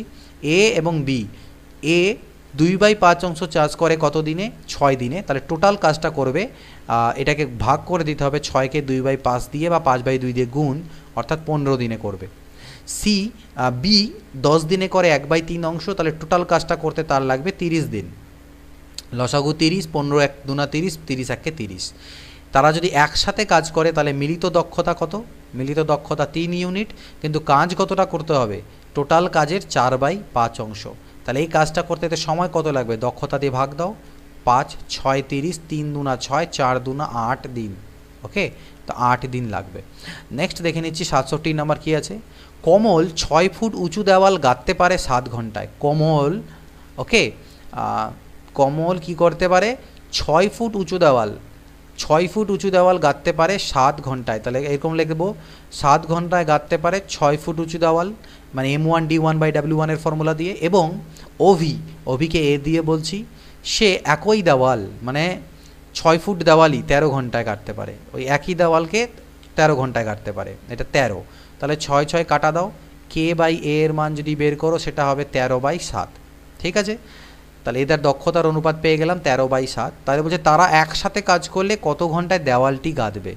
A: এ এবং বি এ দুই বাই পাঁচ অংশ চার্জ করে কত দিনে ছয় দিনে তাহলে টোটাল কাজটা করবে এটাকে ভাগ করে দিতে হবে ছয়কে দুই বাই পাঁচ দিয়ে বা পাঁচ বাই দুই দিয়ে গুণ অর্থাৎ পনেরো দিনে করবে সি বি দশ দিনে করে এক বাই তিন অংশ তাহলে টোটাল কাজটা করতে তার লাগবে তিরিশ দিন লসাগু তিরিশ পনেরো এক দুনা তিরিশ তিরিশ একে তিরিশ তারা যদি একসাথে কাজ করে তাহলে মিলিত দক্ষতা কত মিলিত দক্ষতা তিন ইউনিট কিন্তু কাজ কতটা করতে হবে টোটাল কাজের চার বাই পাঁচ অংশ তাহলে এই কাজটা করতে এতে সময় কত লাগবে দক্ষতা দিয়ে ভাগ দাও পাঁচ ছয় তিরিশ তিন দুনা ছয় চার দুনা আট দিন ওকে তো আট দিন লাগবে নেক্সট দেখে নিচ্ছি সাতষট্টি নাম্বার কী আছে কমল ছয় ফুট উঁচু দেওয়াল গাঁথতে পারে সাত ঘন্টায় কমল ওকে কমল কি করতে পারে ছয় ফুট উঁচু দেওয়াল ছয় ফুট উঁচু দেওয়াল গাঁথতে পারে সাত ঘন্টায় তাহলে এরকম লিখবো সাত ঘন্টায় গাঁথতে পারে ছয় ফুট উঁচু দেওয়াল মানে M one D one by W ওয়ানের ফর্মুলা দিয়ে এবং ওভি ওভিকে এ দিয়ে বলছি সে একই দেওয়াল মানে ছয় ফুট দেওয়ালই তেরো ঘন্টায় কাটতে পারে ওই একই দেওয়ালকে তেরো ঘন্টায় কাটতে পারে এটা তেরো তাহলে ছয় ছয় কাটা দাও কে বাই এ এর মান যদি বের করো সেটা হবে তেরো বাই সাত ঠিক আছে তাহলে এদের দক্ষতার অনুপাত পেয়ে গেলাম তেরো বাই সাত তাহলে বলছে তারা একসাথে কাজ করলে কত ঘন্টায় দেওয়ালটি গাঁদবে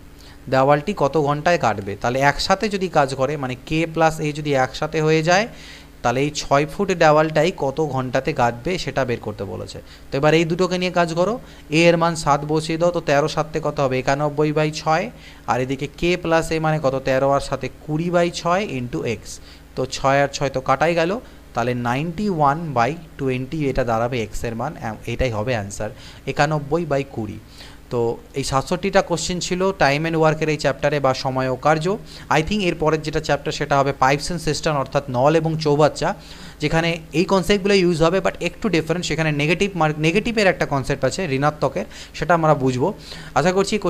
A: দেওয়ালটি কত ঘন্টায় কাটবে তাহলে একসাথে যদি কাজ করে মানে কে প্লাস এ যদি একসাথে হয়ে যায় তাহলে এই ছয় ফুট দেওয়ালটাই কত ঘন্টাতে কাটবে সেটা বের করতে বলেছে তো এবার এই দুটোকে নিয়ে কাজ করো এ এর মান সাত বসিয়ে দাও তো তেরো সাতে কত হবে একানব্বই বাই ছয় আর এদিকে কে প্লাস এ মানে কত তেরো আর সাথে কুড়ি বাই ছয় ইন্টু এক্স তো ছয় আর ছয় তো কাটাই গেল তাহলে নাইনটি ওয়ান বাই টোয়েন্টি এটা দাঁড়াবে এক্সের মান এটাই হবে অ্যান্সার একানব্বই বাই কুড়ি তো এই সাতষট্টিটা কোশ্চেন ছিল টাইম অ্যান্ড ওয়ার্কের এই চ্যাপ্টারে বা সময় ও কার্য আই থিঙ্ক এরপরের যেটা চ্যাপ্টার সেটা হবে পাইপস অ্যান্ড সিস্টেম অর্থাৎ নল এবং চৌবাচ্চা যেখানে এই কনসেপ্টগুলো ইউজ হবে বাট একটু ডিফারেন্ট সেখানে নেগেটিভ মার্ক নেগেটিভের একটা কনসেপ্ট আছে ঋণাত্মকের সেটা আমরা বুঝবো আশা করছি এই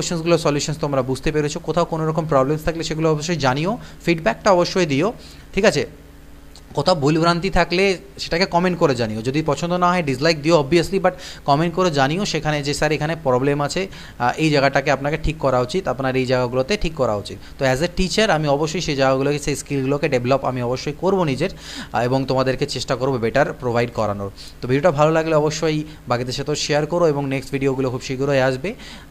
A: সলিউশনস তোমরা বুঝতে পেরেছো কোথাও কোনো রকম প্রবলেমস থাকলে সেগুলো অবশ্যই জানিও ফিডব্যাকটা অবশ্যই দিও ঠিক আছে কোথাও ভুলভ্রান্তি থাকলে সেটাকে কমেন্ট করে জানিও যদি পছন্দ না হয় ডিসলাইক দিও অবভিয়াসলি বাট কমেন্ট করে জানিও সেখানে যে স্যার এখানে প্রবলেম আছে এই জায়গাটাকে আপনাকে ঠিক করা উচিত আপনার এই জায়গাগুলোতে ঠিক করা উচিত তো অ্যাজ এ টিচার আমি অবশ্যই সেই জায়গাগুলোকে সেই স্কিলগুলোকে ডেভেলপ আমি অবশ্যই করব নিজের এবং তোমাদেরকে চেষ্টা করবো বেটার প্রোভাইড করানোর তো ভিডিওটা ভালো লাগলে অবশ্যই বাকিদের সাথেও শেয়ার করো এবং নেক্সট ভিডিওগুলো খুব শীঘ্রই আসবে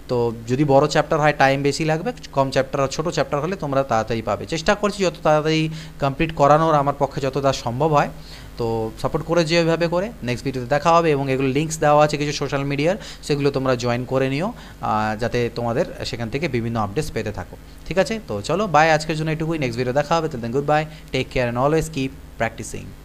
A: তো যদি বড় চ্যাপ্টার হয় টাইম বেশি লাগবে কম চ্যাপ্টার আর ছোটো চ্যাপ্টার হলে তোমরা তাড়াতাড়ি পাবে চেষ্টা করছি যত তাড়াতাড়ি কমপ্লিট করানোর আমার পক্ষে যত সম্ভব হয় তো সাপোর্ট করে যেভাবে করে নেক্সট ভিডিওতে দেখা হবে এবং এগুলো লিঙ্কস দেওয়া আছে কিছু সোশ্যাল মিডিয়ার সেগুলো তোমরা জয়েন করে নিও যাতে তোমাদের সেখান থেকে বিভিন্ন আপডেটস পেতে থাকো ঠিক আছে তো চলো বাই আজকের জন্য এটুকুই নেক্সট ভিডিও দেখা হবে তাহলে good bye take care and always keep practising